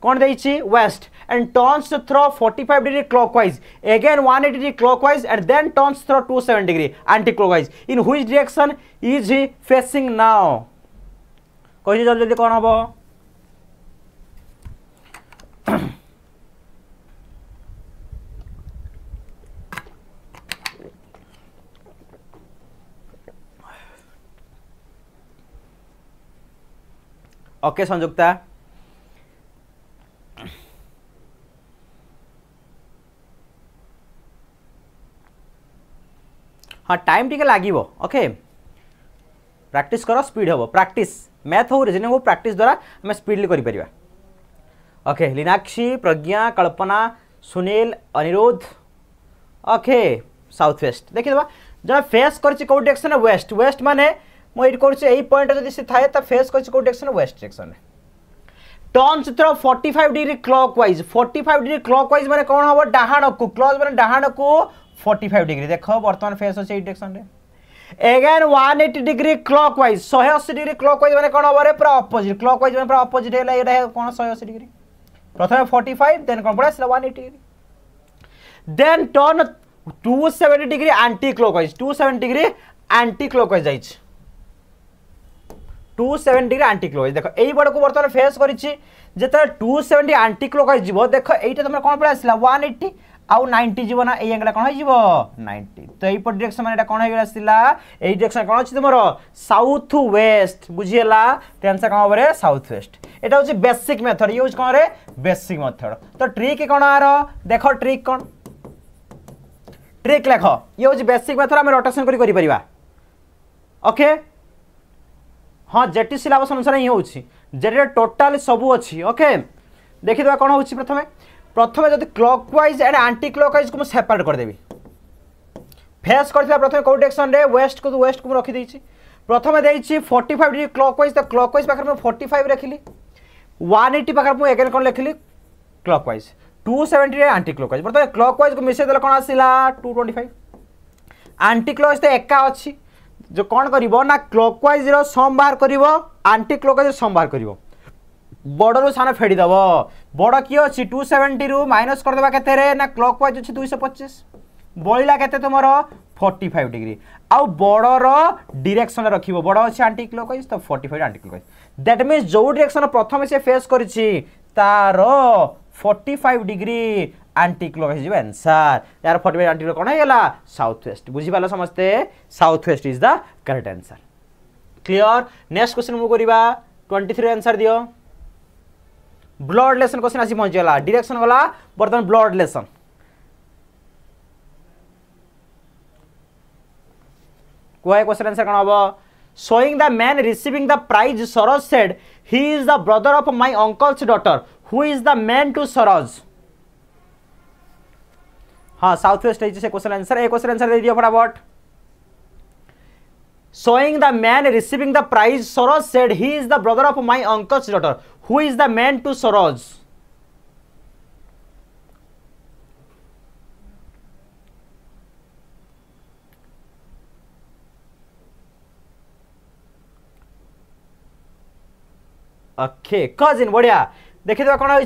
କ'ଣ ଦେଇଛି west degree turns wise throw 45 degree clockwise again 180 degree clockwise and then turns throw 27 degree anti-clockwise in which direction is he facing now question যদি କଣ ହେବ okay Sanyukta हाँ time टी लगे okay practice कर speed हम प्रैक्टिस मैथ हो reasoning हो प्राक्ट द्वारा आम स्पीडली कर okay Leenakshi Pragya Kalpana Sunil Aniruddha okay south west देखिदेवा जहाँ फेस करो डिरेक्शन वेस्ट वेस्ट मैंने मुझे कर पॉइंट जब सी थाए तो फेस करो डिरेक्शन वेस्ट डिरेक्शन टर्न चित्र forty five degree clockwise forty five degree clockwise मैंने कौन हम डाण को क्लज मैंने डाण को फोर्टी फाइव डिग्री देख बर्तमान फेस अच्छे direction again one eighty degree clockwise शहे अशी डिग्री क्लक वाइज मैंने कौन हम पूरा अपोजिट क्लक वाइज मैंने पूरा अपोजिट है कौन शहे अशी डिग्री প্রথমে ফর্টি ফাইভ দেন কম পড়ে আসলে one eighty degree then turn two seventy degree anticlockwise two seventy degree anticlockwise যাইছে two seventy degree anti clock দেখো এই বড়কে বর্তমানে ফেস করেছি যেতবে টু সেভেন্টি আন্টি ক্লোকওয়াইজ যাব দেখো এইটা তোমার কোণ পড়ে আসলে ওয়ান এইটি আউ নাইনটি যাব না এই আঙ্গেলটা কোণ হয়ে যাব নাইনটি তো এইপট ডিরেকশন মানে এটা কোণ হয়ে আসছিলা এই ডিরেকশন কোণ আছে তোমার সাউথ ওয়েস্ট বুঝিলা টেনসা কোণ হবে সাউথ ওয়েস্ট এটা হচ্ছে বেসিক মেথড ইউজ কোণ রে বেসিক মেথড তো ট্রিক কোণ আর দেখ ট্রিক কোণ ট্রিক লেখ ইয়ে হচ্ছে বেসিক মেথড আমি রোটেশন করে করিপারা ওকে হ্যাঁ জেটি সিলাবস অনুসারে ই হচ্ছে জেটির টোটাল সবু অছি ওকে দেখিদেবা কোণ হচ্ছে প্রথমে প্রথমে যদি ক্লকওয়াইজ এন্ড আন্টি ক্লকওয়াইজ কু সেপারেট করেদেবি ফেস করে প্রথমে কেউ ডিরেকশনরে ওয়েস্ট কু ওয়েস্ট কু রখিদেছি প্রথমে দিয়েছি ফর্টি ফাইভ ডিগ্রি ক্লকওয়াইজ তো ক্লকওয়াইজ পাখে মু ফর্টি ফাইভ লেখিলি ওয়ান এইটি পাখে মু এগেন কোণ লেখিলি ক্লকওয়াইজ টু সেভেন্টিরে আন্টি ক্লকওয়াইজ বর্তমানে ক্লকওয়াইজ কু মিশাই দেলে কোণ আসিলা two twenty five anticlockwise তো একা অছি যে কোণ করব না ক্লকওয়াইজর সম বাহার করব আন্টি ক্লকওয়াইজর সম বাহার করব বড়রু সান ফেড়ি দেব বড় কি অছি টু সেভেন্টি রু মাইনস করেদেবা কেতে না ক্লক ওয়াইজ অছি দুইশ পঁচিশ বইলা কেতে তোমার ফর্টি ফাইভ ডিগ্রি আউ বড়র ডিরেকশন রাখব বড় অছি আন্টি ক্লক ওয়াইজ তো forty five anticlockwise that means যে ডিরেকশন প্রথমে সে ফেস করেছি তার forty five degree anti clock হয়ে যাবে আনসার তার ফর্টি ফাইভ আন্টি ক্লক কোণ হয়ে গেল সাউথ ওয়েস্ট বুঝিপার সমস্তে south west is the correct answer clear next question মু করা টোয়েন্টি থ্রি আনসার দিও ବ୍ଲଡ୍ ରିଲେସନ୍ କ୍ୱେଶ୍ଚିନ୍ ଆସି ପହଞ୍ଚିଗଲା ଡିରେକ୍ସନ୍ ଗଲା ବର୍ତ୍ତମାନ ବ୍ଲଡ୍ ରିଲେସନ୍ କୁହାଏ କ୍ୱେଶ୍ଚିନ୍ ଆନ୍ସର୍ କ'ଣ ହେବ showing the man receiving the prize Saroj said he is the brother of my uncle's daughter who is the man to Saroj हाँ south west है जिसे क्वेश्चन आंसर ए क्वेश्चन आंसर दे दिया फटाफट showing the man receiving the prize Saroj said he is the brother of my uncle's daughter who is the man to Saroj okay cousin बढ़िया देखिदेवा तो कौन हो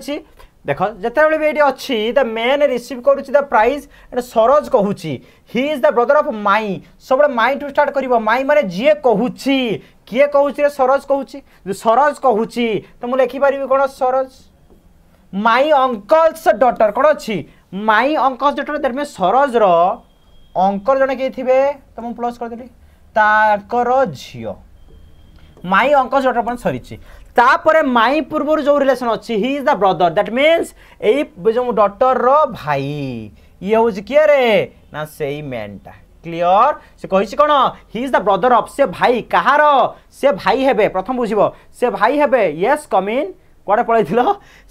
দেখ যেতবে বি এটি অছি দ্য মেন রিসিভ করুছি দ্য প্রাইজ এটা সরোজ কুচি he is the brother of my সবুড়ে মাই টু স্টার্ট করব মাই মানে যিয়ে কুচি কিয়ে কুচি সরোজ কুচি সরোজ কুচি তো মু লেখিপারি কোণ সরোজ মাই অঙ্কলস ডটর কোণ অছি মাই অঙ্কলস ডটর দ্যাট মিন সরোজর অঙ্কল জনে কে থিবে তো মু প্লস করেদেলি তাঁকর ঝিও মাই অঙ্কলস ডটর মানে সরিছি ତାପରେ ମାଇ ପୂର୍ବରୁ ଯେଉଁ ରିଲେସନ୍ ଅଛି he is the brother that means ଏଇ ଯେଉଁ ଡଟରର ଭାଇ ଇଏ ହେଉଛି କିଏ ରେ ନା ସେଇ ମ୍ୟାନ୍ଟା କ୍ଲିଅର ସେ କହିଛି କ'ଣ he is the brother of ସେ ଭାଇ କାହାର ସେ ଭାଇ ହେବେ ପ୍ରଥମ ବୁଝିବ ସେ ଭାଇ ହେବେ ୟେସ୍ କମିନ୍ କୁଆଡ଼େ ପଳେଇଥିଲ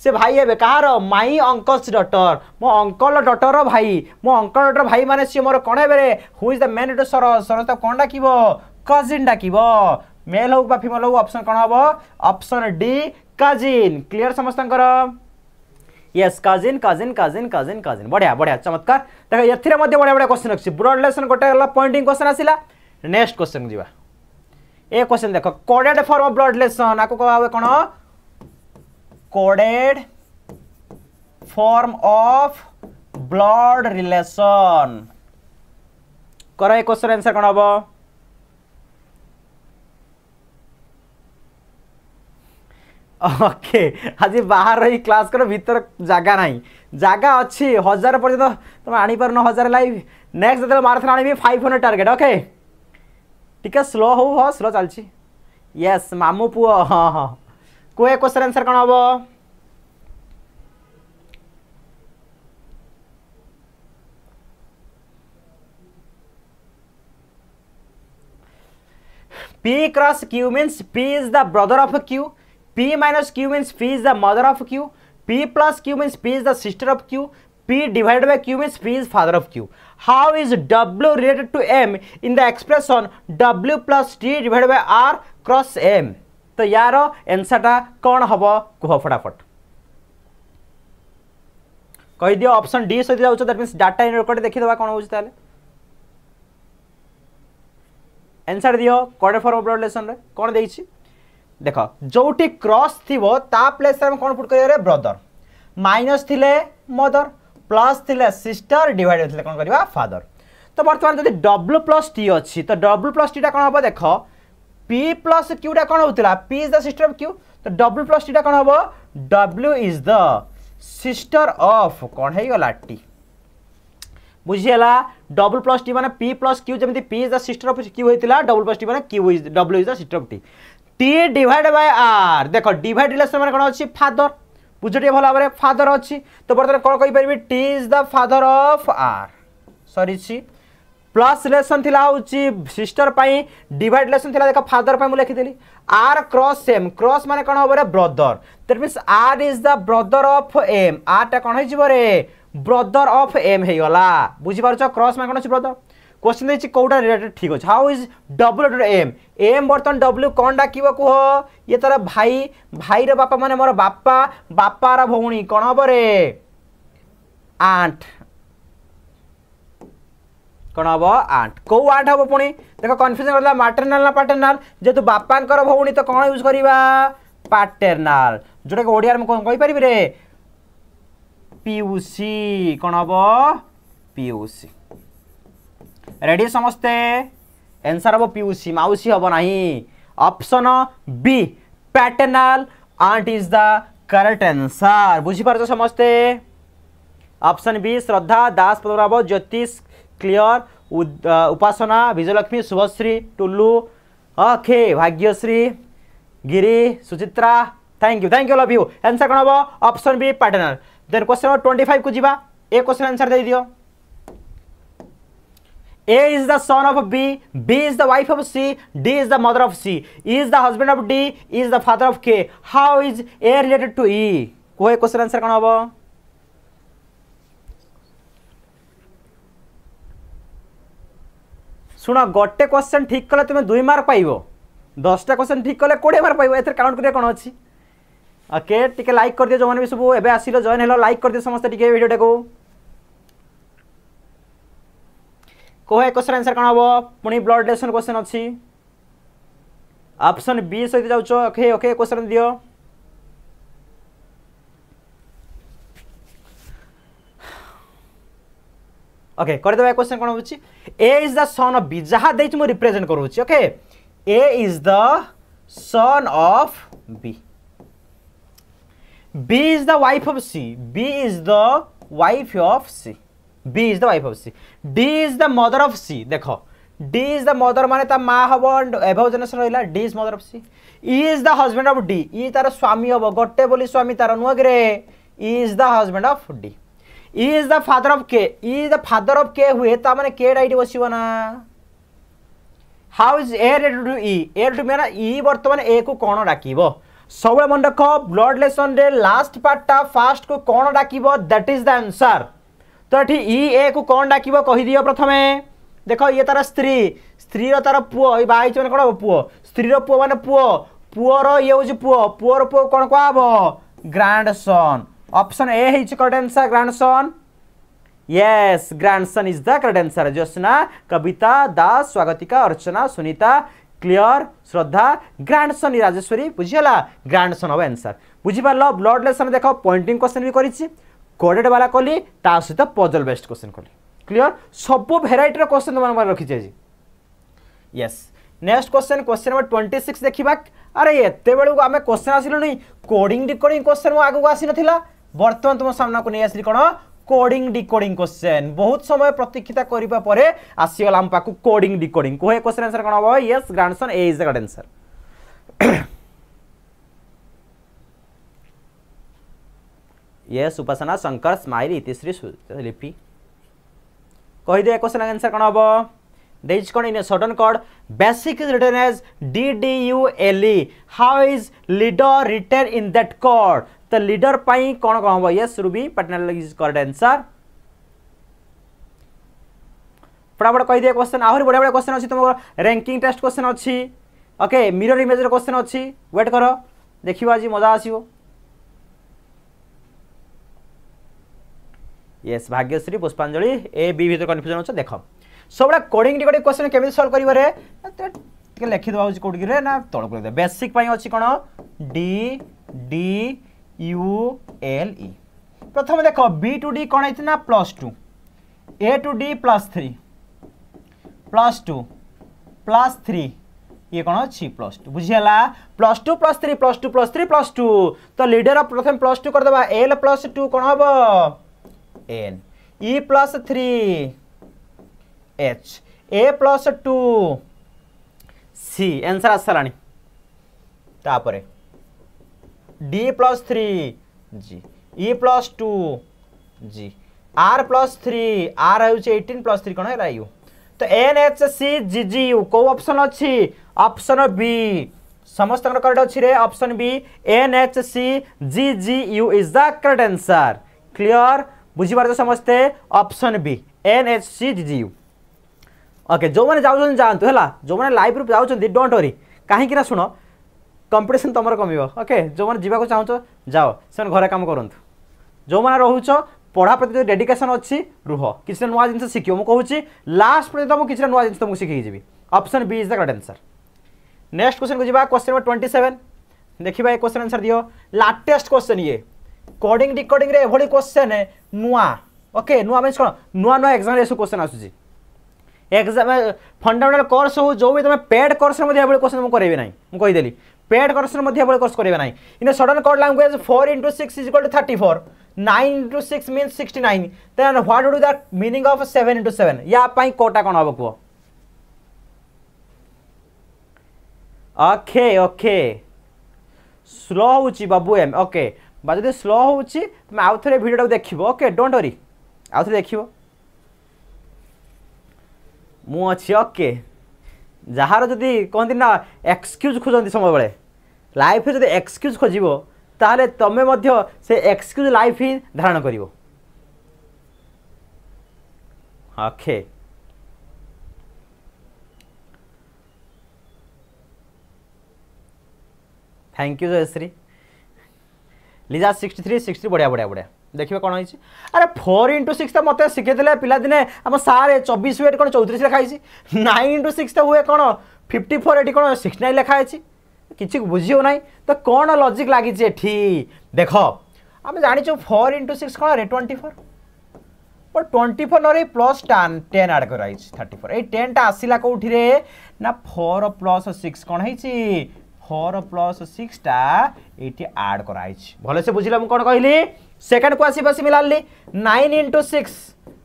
ସେ ଭାଇ ହେବେ କାହାର ମାଇ ଅଙ୍କଲ୍ସ ଡଟର ମୋ ଅଙ୍କଲ ଡଟରର ଭାଇ ମୋ ଅଙ୍କଲ ଡଟର ଭାଇ ମାନେ ସିଏ ମୋର କ'ଣ ହେବେ who is the man daughter ସରସ ସରସ କ'ଣ ଡାକିବ କଜିନ୍ ଡାକିବ मेल हौ बा फिमेल हौ ऑप्शन कौन हम ऑप्शन डी काजिन क्लीयर समस्त yes cousin cousin cousin cousin cousin बढ़िया बढ़िया चमत्कार देख एथि बढ़िया बढ़िया क्वेश्चन अच्छी ब्रड रिलेसन गोटे पॉइंटिंग क्वेश्चन आसला नेक्स्ट क्वेश्चन जी ए क्वेश्चन देख coded form of blood relation आपको कह कौन coded form of blood relation कर क्वेश्चन आंसर कौन हम ओके आज बाहर रही क्लास कर भितर जगह ना जगह अच्छी हजार पर्यटन तुम आनी पार हजार लाइव नेक्स्ट जो मार्थ आने फाइव हंड्रेड टार्गेट ओके ठीक है स्लो हो हाँ स्लो चलती यस मामू पु हाँ हाँ कहे क्वेश्चन आंसर कौन हम P cross Q mean P is the brother of Q p minus q means p is the mother of q p plus q means p is the sister of q p divided by q means p is father of q how is w related to m in the expression w plus t divided by r cross m तो यार एनसरटा कौन हम कह फटाफट कहीदि option D सहित जाऊ that mean data in record देखीद कौन हो एनसर दिह कॉर्ड फॉर्म ब्लड रिलेसन कौन देखिए দেখ যেটি ক্রস থিব তা প্লেসে আমি কোণ পুট করিবারে ব্রদর মাইনস থিলে মদর প্লস থিলে সিস্টর ডিভাইড হয়েছিল কোণ করা ফাদর তো বর্তমানে যদি ডব্লু প্লস টি অছি তো ডব্লু প্লস টিটা কোণ হব দেখ পি প্লস কিউটা কোণ হোলা P is the sister of Q তো ডব্লু প্লস টিটা কোণ হব W is the sister of কোণ হয়ে গলা টি বুঝিগলা ডবল প্লস টি মানে পি প্লস কিউ যেমি P is the sister of Q হয়েছিল ডবল প্লস টি মানে Q is W is the sister of T T divide by R দেখ divide relation মানে কোণ অছি ফাদর বুঝ টিকে ভালো ভাবে ফাদর অছি তো বর্তমানে কোণ কইপারি T is the father of R সরিছি প্লস রিলেসন লা হচ্ছে সিস্টর পাই ডিভাইড রিলেসন লা দেখ ফাদর পাই মু লিখিদেলি আর ক্রস এম ক্রস মানে কোণ হবরে brother that means R is the brother of M আরটা কোণ হয়ে যাব রে ব্রদর অফ এম হয়ে গলা বুঝি পারছ ক্রস মানে কোণ হচ্ছে ব্রদর क्वेश्चन देछि कोडा रिलेटेड ठीक अछि how is W dot M M बर्तन डब्ल्यू कोन डाकिबा को ये तार भाई भाई रे बापा माने मोर बापा बापा रा भौणी कोन हबो रे आंट কোণ হব আট কেউ আট হব পুঁ দেখ কনফ্যুজন করা মাটেরনাল না প্যাটেরনাল যেহেতু বাপাঙ্কর ভৌণী তো কোণ ইউজ করা প্যাটেরনাল যেটা কি ওড়িয়ার কইপারি রে পিউসি কোণ হব পিউসি रेडी समस्ते एनसर हम पीयूसी मऊसी हम ना option B paternal aunt is the correct answer ବୁଝିପାରୁଛ ସମସ୍ତେ option B Shraddha Das ପଦ୍ମରାବ Jyotish clear Upasana Vijayalakshmi Shubhashree Tulu okay Bhagyashree Giri Suchitra thank you thank you love you answer କ'ଣ ହେବ option B paternal then question number twenty ଫାଇଭ୍କୁ ଯିବା ଏ କ୍ୱେଶ୍ଚନ୍ ଆନ୍ସର୍ ଦେଇଦିଅ A is the son of B, B is the wife of C, D is the mother of C, E is the husband of D, E is the father of K. How is A related to E? कोहे question answer कौन हम শুণ গোটে question ঠিক কলে তুমি দুই mark পাইব দশটা কোশ্চেন ঠিক কলে কোড়িয়ে মার্ক পাইব এতে কাউন্ট করিয়া কোণ অছি ওকে টিকে লাইক করে দিও যে সব এবে আসিল জয়েন হল লাইক করে দিও সমস্ত টিকে ভিডিওটাকে କହ ଏ କୋଶ୍ଚିନ୍ ଆନ୍ସର୍ କ'ଣ ହେବ ପୁଣି ବ୍ଲଡ୍ ଡୋନେସନ୍ କୋଶ୍ଚିନ୍ ଅଛି ଅପସନ୍ ବି ସହିତ ଯାଉଛ ଓକେ ଓକେ କୋଶ୍ଚିନ୍ ଦିଅ ओके करदे क्वेश्चन कौन हो A is the son of B जहाँ दे मुझे रिप्रेजेंट करुच्ची okay A is the son of B B is the wife of C B is the wife of C B is the wife of C D is the mother of C দেখ D is the mother মানে তা মা হব এভাব generation রহিলা D is mother of C E is the husband of D E তার স্বামী হব গটে বলি স্বামী তার নুহ কিরে E is the husband of D E is the father of K E is the father of K হুয়ে তা মানে কে ডাইটি বসিব না how is A related to E A to মানে ই e বর্তমানে এ কু কোণ ডাকিব ସବୁବେଳେ ମନେ ରଖ ବ୍ଲଡ୍ ରିଲେସନ୍ରେ ଲାଷ୍ଟ ପାର୍ଟଟା ଫାଷ୍ଟକୁ କ'ଣ ଡାକିବ ଦ୍ୟାଟ୍ ଇଜ୍ ଦ ଆନ୍ସର୍ तो ये इए को कौन डाक कहीदि प्रथम देख ये तार स्त्री स्त्री तार पु बाई कौन हम पु स्त्री पु मान पु पुअर ये हूँ पु पुअर पु कौन कह ग्रांड सन अपसन ए हो कटेनसर grandson yes grandson is the कटेनसर Jyotsna Kavita Das Swagatika Archana Sunita clear Shraddha grandson Rajeshwari बुझीगला ग्रांड सन हम एनसर बुझीपार ब्लड लेसन देख पॉइंटिंग क्वेश्चन भी कर গডেড বালা কলি তা সহ পজল বেস্ট কোশ্চেন কলি ক্লিয়ার সবু ভেরাইটির কোশ্চেন তোমার মানে রখিছি আজ yes next question question number twenty six দেখা আরে এতে বেড়ে আমি কোশ্চেন আসলু কোডিং ডিকোডিং কোশ্চেন মো আগুক আসি নথিলা বর্তমান তোমার সামনাকু নিয়ে আসলি কোণ কোডিং ডিকোডিং কোশ্চেন বহুত সময় প্রতীক্ষিতা করা পরে আসিগলা আম পাখু কোডিং ডিকোডিং কুহে কোশ্চেন আনসার কোণ হব yes grandson a is the god answer yes Upasana Shankar smile Itishree Lipi कहीदे क्वेश्चन आंसर कौन हम डेज कौन in certain code basic is written as D how is leader written in that code तो लिडर पर कौन कौन हम यस रुबी पटनाल इज करेक्ट आंसर फटाफट कहीदे क्वेश्चन आहरी बढ़िया बढ़िया क्वेश्चन अच्छी तुम रैंकिंग टेस्ट क्वेश्चन अच्छी ओके मिरर इमेजर क्वेश्चन अच्छी वेट कर देखिए आज मजा आसो येस भाग्यश्री पुष्पांजलि ए बी भितर कनफ्यूजन हो देख सबुड़ा कोडिंग रिकॉर्डिंग क्वेश्चन केमी सल्व कर लिखिदेवा हूँ कौटिक ना तौक लिखिदे बेसिक अच्छी कौन D D U L E प्रथम देख बी टू डी कौन होती ना plus two a two D plus three plus two plus three ये कौन अच्छी प्लस टू बुझीगला plus two plus three plus two plus three plus two तो लिडर प्रथम प्लस टू करदे एल प्लस टू कौन हम n. E plus 3 h. A plus 2 c. Answer asarani. Tapare. D plus 3 g. E plus 2 g. R plus 3 R आयु 18 plus 3 कौन है आयु तो N H C G G U कौ option अच्छी ऑप्शन बी समस्त करेक्ट अच्छी रे option B N H C G G U is the correct answer clear बुझीपार समस्ते option B N H C G U okay जो मैंने जाऊँ जातु है जो मैंने लाइव रूप जाऊँ डोट वरी कहीं शुण कंपिटिशन तुम कम ओके जो मैंने जावाक चाहो जाओ से घर कम करूँ जो मैंने रोच पढ़ा प्रति जो डेडिकेसन अच्छी रुह किसी नुआ जिन शिख मुझे लास्ट प्रति तो मुझे नुआ जिन तुमको शिखी जी option B is the correct answer next question को जी क्वेश्चन नंबर ट्वेंटी सेवेन देखिए क्वेश्चन आंसर दिव लाटेस्ट क्वेश्चन ये କଡ଼ିଂ ଡିକଡ଼ିଂରେ ଏଭଳି କ୍ୱେଶ୍ଚେନ୍ ନୂଆ ଓକେ ନୂଆ ମିନ୍ସ କ'ଣ ନୂଆ ନୂଆ ଏକ୍ଜାମ୍ରେ ଏସବୁ କ୍ୱେଶ୍ଚେନ୍ ଆସୁଛି ଏକ୍ଜାମ୍ ଫଣ୍ଡାମେଣ୍ଟାଲ କୋର୍ସ ହେଉ ଯେଉଁ ବି ତୁମେ ପେଡ୍ କୋର୍ସରେ ମଧ୍ୟ ଏଭଳି କ୍ୱେଶ୍ଚନ୍ पेड कर्सन मध्य करेंगे ना in certain code language four into six is equal to thirty four nine into six mean sixty nine what do that meaning of seven into seven या कोटा कौन हम कह ओके ओके स्लो हो बाबू M okay বা যদি slow ହେଉଛି ତୁମେ ଆଉ ଥରେ ଭିଡ଼ିଓଟାକୁ ଦେଖିବ ଓକେ ଡୋଣ୍ଟ ୱରି ଆଉ ଥରେ ଦେଖିବ ମୁଁ ଅଛି ଓକେ ଯାହାର ଯଦି କହନ୍ତି ନା ଏକ୍ସକ୍ୟୁଜ୍ ଖୋଜନ୍ତି ସବୁବେଳେ ଲାଇଫ୍ରେ ଯଦି ଏକ୍ସକ୍ୟୁଜ୍ ଖୋଜିବ ତାହେଲେ ତୁମେ ମଧ୍ୟ ସେ ଏକ୍ସକ୍ୟୁଜ୍ ଲାଇଫ୍ ହିଁ ଧାରଣ କରିବ okay thank you Jayashree Liza sixty three sixty বঢ়িয়া বঢ়িয়া বঢ়িয়া ଦେଖିବା କ'ଣ ହେଇଛି ଆରେ ଫୋର୍ ଇଣ୍ଟୁ ସିକ୍ସ ତ ମୋତେ ଶିଖେଇଥିଲେ ପିଲାଦିନେ ଆମ ସାର୍ ଚବିଶ ୱେଟ୍ କ'ଣ ଚଉତିରିଶ ଲେଖା ହେଇଛି ନାଇନ୍ ଇଣ୍ଟୁ ସିକ୍ସ ତ ହୁଏ କ'ଣ ଫିଫ୍ଟି ଫୋର୍ ଏଠି କ'ଣ ସିକ୍ସଟି ନାଇନ୍ ଲେଖା ହେଇଛି କିଛି ବୁଝି ହେଉନାହିଁ ତ କ'ଣ ଲଜିକ୍ ଲାଗିଛି ଏଠି ଦେଖ ଆମେ ଜାଣିଛୁ ଫୋର୍ ଇଣ୍ଟୁ ସିକ୍ସ କ'ଣ ରେ twenty four but twenty four ନରେ ପ୍ଲସ୍ ଟେନ୍ ଆଡ଼୍ କରାହେଇଛି ଥାର୍ଟି ଫୋର୍ ଏଇ ଟେନ୍ଟା ଆସିଲା କେଉଁଠିରେ ନା ଫୋର୍ ପ୍ଲସ୍ ସିକ୍ସ କ'ଣ ହେଇଛି ফোর প্লস সিক্সটা এইটি আড করা হয়েছে ভালসে বুঝলে মু কোণ কহিলি সেকেন্ড কু আসবা similarly nine into six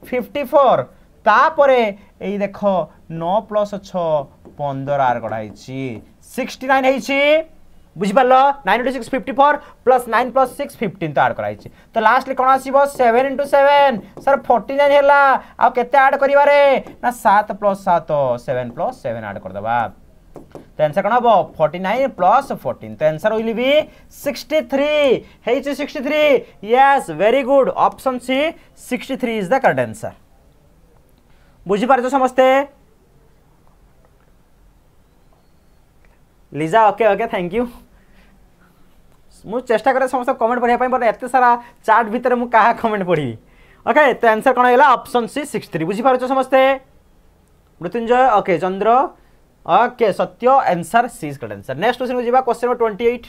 fifty four তাপরে এই দেখ ন প্লস ছ পনের আর করা হয়েছি সিক্সটি নাইন হয়েছি বুঝিপার nine into six fifty four plus nine plus six fifteen তো আড করা হয়েছে তো লাস্টলি কোণ আসব seven into seven sir forty nine হল আত আড করবার না সাত প্লস সাত সেভেন প্লস সেভেন আড করদেবা तो आंसर कौन हम फोर्टी नाइन प्लस फोर्टीन तो answer will be sixty three है sixty three yes very good option C sixty three is the correct answer बुझिपार समस्ते Liza okay okay thank you मुझे चेषा कैसे समस्त कमेंट पढ़ाई बट एत सारा चार्ट भितर मुझे क्या कमेंट पढ़ी ओके तो आंसर कौन है ऑप्शन सी सिक्स थ्री बुझिपार समस्ते Mrityunjay okay Chandra okay Satya answer C is correct answer next question को जीवा क्वेश्चन नंबर 28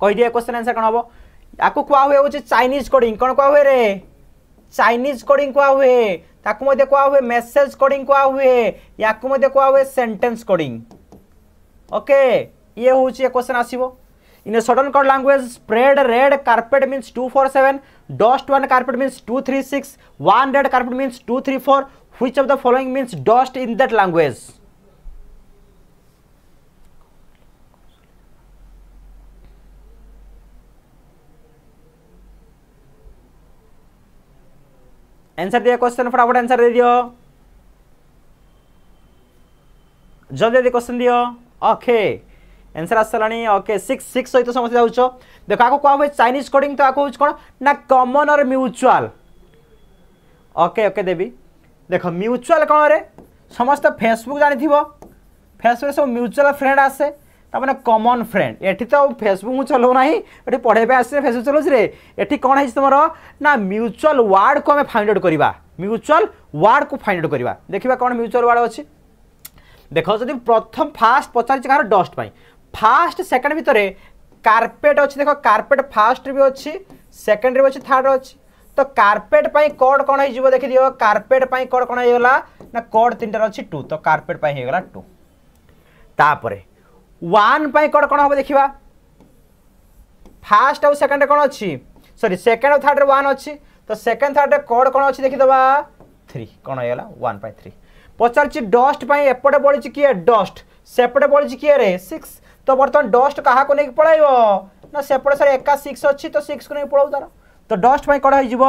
कहि दिया क्वेश्चन आंसर कोन हबो आकु कुआ हुए होचे चाइनीज कोडिंग कोन कुआ हुए रे चाइनीज कोडिंग कुआ हुए ताकु मधे कुआ हुए मेसेज कोडिंग कुआ हुए याकु मधे कुआ हुए सेंटेंस कोडिंग ओके ये होचे क्वेश्चन आसीबो in a certain code language spread red carpet means 247, dust one carpet means 236, one red carpet means 234. Which of the following means dust in that language answer दिया question फटाफट answer दे दियो जल्दी जल्दी question दियो okay answer आसलानी okay six six सहित समस्त जाऊ देख आपको क्या हुए चाइनीज कोडिंग तो आपको कौन ना कमन और म्यूचुआल ओके ओके देवी देख म्यूचुआल कौन रे समस्त फेसबुक जानी फेसबुक सब म्यूचुआल फ्रेंड आसे ତାମାନେ କମନ୍ ଫ୍ରେଣ୍ଡ ଏଠି ତ ଫେସବୁକ୍ ମୁଁ ଚଲାଉନାହିଁ ଏଠି ପଢ଼େଇବା ଆସିଲେ ଫେସବୁକ୍ ଚଲାଉଛି ରେ ଏଠି କ'ଣ ହେଇଛି ତୁମର ନା ମ୍ୟୁଚୁଆଲ୍ ୱାର୍ଡ଼କୁ ଆମେ ଫାଇଣ୍ଡ ଆଉଟ୍ କରିବା ମ୍ୟୁଚୁଆଲ୍ ୱାର୍ଡ଼କୁ ଫାଇଣ୍ଡ ଆଉଟ୍ କରିବା ଦେଖିବା କ'ଣ ମ୍ୟୁଚୁଆଲ୍ ୱାର୍ଡ଼ ଅଛି ଦେଖ ଯଦି ପ୍ରଥମ ଫାଷ୍ଟ ପଚାରିଛି କାହାର ଡଷ୍ଟ ପାଇଁ ଫାଷ୍ଟ ସେକେଣ୍ଡ ଭିତରେ କାର୍ପେଟ୍ ଅଛି ଦେଖ କାର୍ପେଟ୍ ଫାଷ୍ଟରେ ବି ଅଛି ସେକେଣ୍ଡରେ ବି ଅଛି ଥାର୍ଡ଼ରେ ଅଛି ତ କାର୍ପେଟ୍ ପାଇଁ କୋଡ଼୍ କ'ଣ ହେଇଯିବ ଦେଖିଦିଅ କାର୍ପେଟ୍ ପାଇଁ କୋଡ଼୍ କ'ଣ ହେଇଗଲା ନା କୋଡ଼୍ ତିନିଟାରେ ଅଛି ଟୁ ତ କାର୍ପେଟ୍ ପାଇଁ ହେଇଗଲା ଟୁ ତାପରେ ওয়ান পাই কোড কোণ হব দেখিবা ফার্স্ট আউ সেকেন্ড কোণ অছি সরি সেকেন্ড আউ থার্ড রে ওয়ান অছি তো সেকেন্ড থার্ড রে কোড কোণ অছি দেখি দেবা 3 কোণ হইলা 1 পাই 3 পচারছি ডস্ট পাই এপটে পড়িছি কি ডস্ট সেপটে পড়িছি কি রে 6 তো বর্তমান ডস্ট কাহাকু নেকি পড়াইব না সেপটে স্যার একা 6 অছি তো 6 কু নেকি পড়াও তার তো ডস্ট পাই কোড হইজিব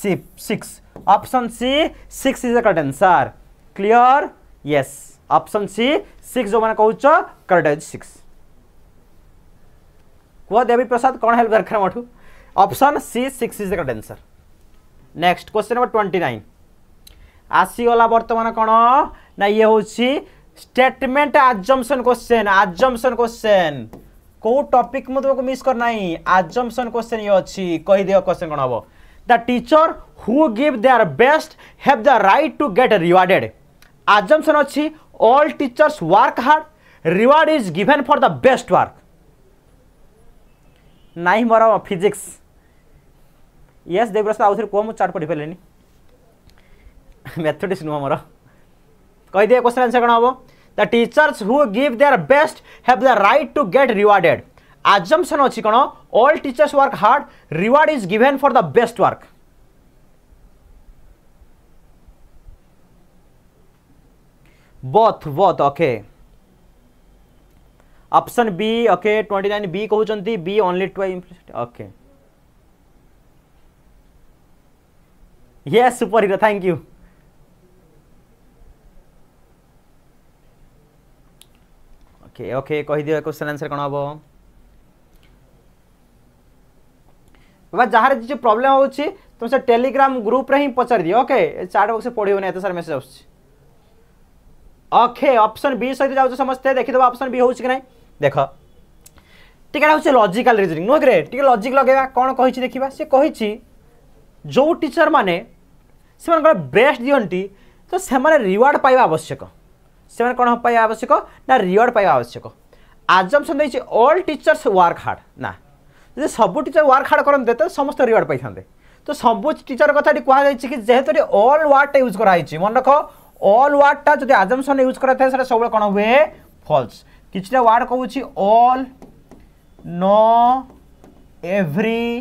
সিপ 6 option C 6 is the correct answer clear yes option C six ଯେଉଁମାନେ କହୁଛ କରେକ୍ଟ ଅଛି ସିକ୍ସ କୁହ ଦେବୀ ପ୍ରସାଦ କ'ଣ ହେଲ୍ପ ଦରକାର ମୋଠୁ option C six is the correct answer next question number twenty nine ଆସିଗଲା ବର୍ତ୍ତମାନ କ'ଣ ନା ଇଏ ହେଉଛି statement assumption question assumption question କେଉଁ ଟପିକ୍ ମୁଁ ତୁମକୁ ମିସ୍ କରିନାହିଁ ଆଜମ୍ପସନ୍ କ୍ୱେଶ୍ଚେନ୍ ଇଏ ଅଛି କହିଦିଅ କ୍ୱେଶ୍ଚେନ୍ କ'ଣ ହେବ the teacher who give their best have the right to get rewarded assumption ଅଛି all teachers work hard reward is given for the best work ना मोर फिजिक्स ये देवग्रस आउ थे कह मुझे चार्ट पढ़ी पारे मैथमेटिक्स नुह मोर कहीदे क्वेश्चन आंसर कौन हम the teachers who give their best have the right to get rewarded assumption अच्छी कौन all teachers work hard reward is given for the best work both both okay option b okay 29 b कहउचंती B only twice okay yes super hero thank you okay okay कहीदि question answer कौन हम जहाँ jar हो तुम से Telegram group रे हिं पचार दिए ओके चार्ट बक्स पढ़े ना ये मेसेज आ अखे अप्सन बी सहित जाऊँ समस्ते देखीद अप्सन बी हूँ कि ना देख টিকে হচ্ছে লজিকাল রিজনিং নুহে গ্রে টিকে লজিক লগাইবা কোণ কইছি দেখিবা সে কইছি যো টিচর মানে সেমানকৰ বেস্ট দিয়ন্তি তো সেমানে রিওয়ার্ড পাইবা আবশ্যক সেমানে কোণ পাইবা আবশ্যক না রিওয়ার্ড পাইবা আবশ্যক আজম্পশন দেইছি অল টিচর্স ওয়ার্ক হার্ড না যদি সবু টিচর ওয়ার্ক হার্ড করতে তো সমস্ত রিওয়ার্ড পাইথান্তে তো সবু টিচর কথাটি কুয়া যাইছি কি যেহেতু অল ওয়ার্ডটা ইউজ করা হয়েছে মনে রখ ऑल वार्ड टा जो आजमसन यूज कर सब कौन हुए फल्स किसी वार्ड कह no every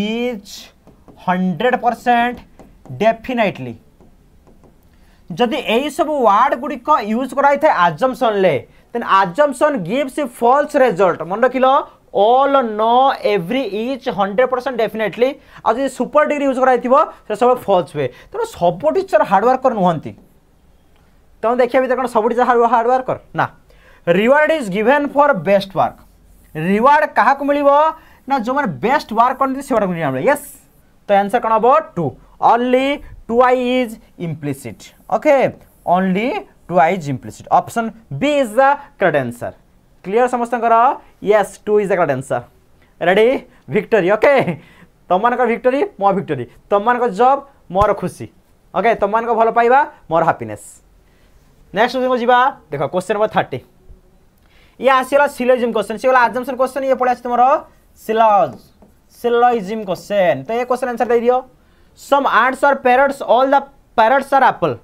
is hundred percent definitely जदि यही वार्ड गुड़िक यूज कराई थे आजमसन ले आजमसन गिवस फल्स रेजल्ट मन रख অল ন every each hundred percent definitely আর যদি সুপার ডিগ্রি ইউজ করা হয়েছিল সেটা সব ফলস হুয়ে তেমন সবু টিচর হার্ডওয়ার্কর নুহতি তুমি দেখিয়া ভিতরে কোণ সবু টিচর হার্ডওয়ার্কর না reward is given for best work reward কাহকু মিলব না যে বেস্ট ওয়ার্ক করতে সেটা মিলে ইয়েস তো আনসর কোণ হব two only two I is implicit okay only two I is implicit option B is the correct answer clear ಸಮಸ್ತರ yes two is the correct answer ready victory okay ତମମାନଙ୍କର victory ମୋ victory ତମମାନଙ୍କ ଜବ୍ ମୋର ଖୁସି okay ତମମାନଙ୍କ ଭଲ ପାଇବା ମୋର ହାପିନେସ୍ ନେକ୍ସଟ କୋଶ୍ଚିନ୍କୁ ଯିବା ଦେଖ କୋଶ୍ଚିନ୍ ନମ୍ବର ଥାର୍ଟି ଇଏ ଆସିଗଲା ସିଲୋଜିମ୍ କୋଶ୍ଚିନ୍ ସିଏ ଗଲା ଆଜମ୍ସନ୍ କୋଶ୍ଚିନ୍ ଇଏ ପଳେଇ ଆସିଛି ତୁମର ସିଲଜ ସିଲୋଜିମ୍ କୋଶ୍ଚିନ୍ ତ ଏ କୋଶ୍ଚିନ୍ ଆନ୍ସର୍ ଦେଇଦିଅ some ants are parrots all the parrots are apple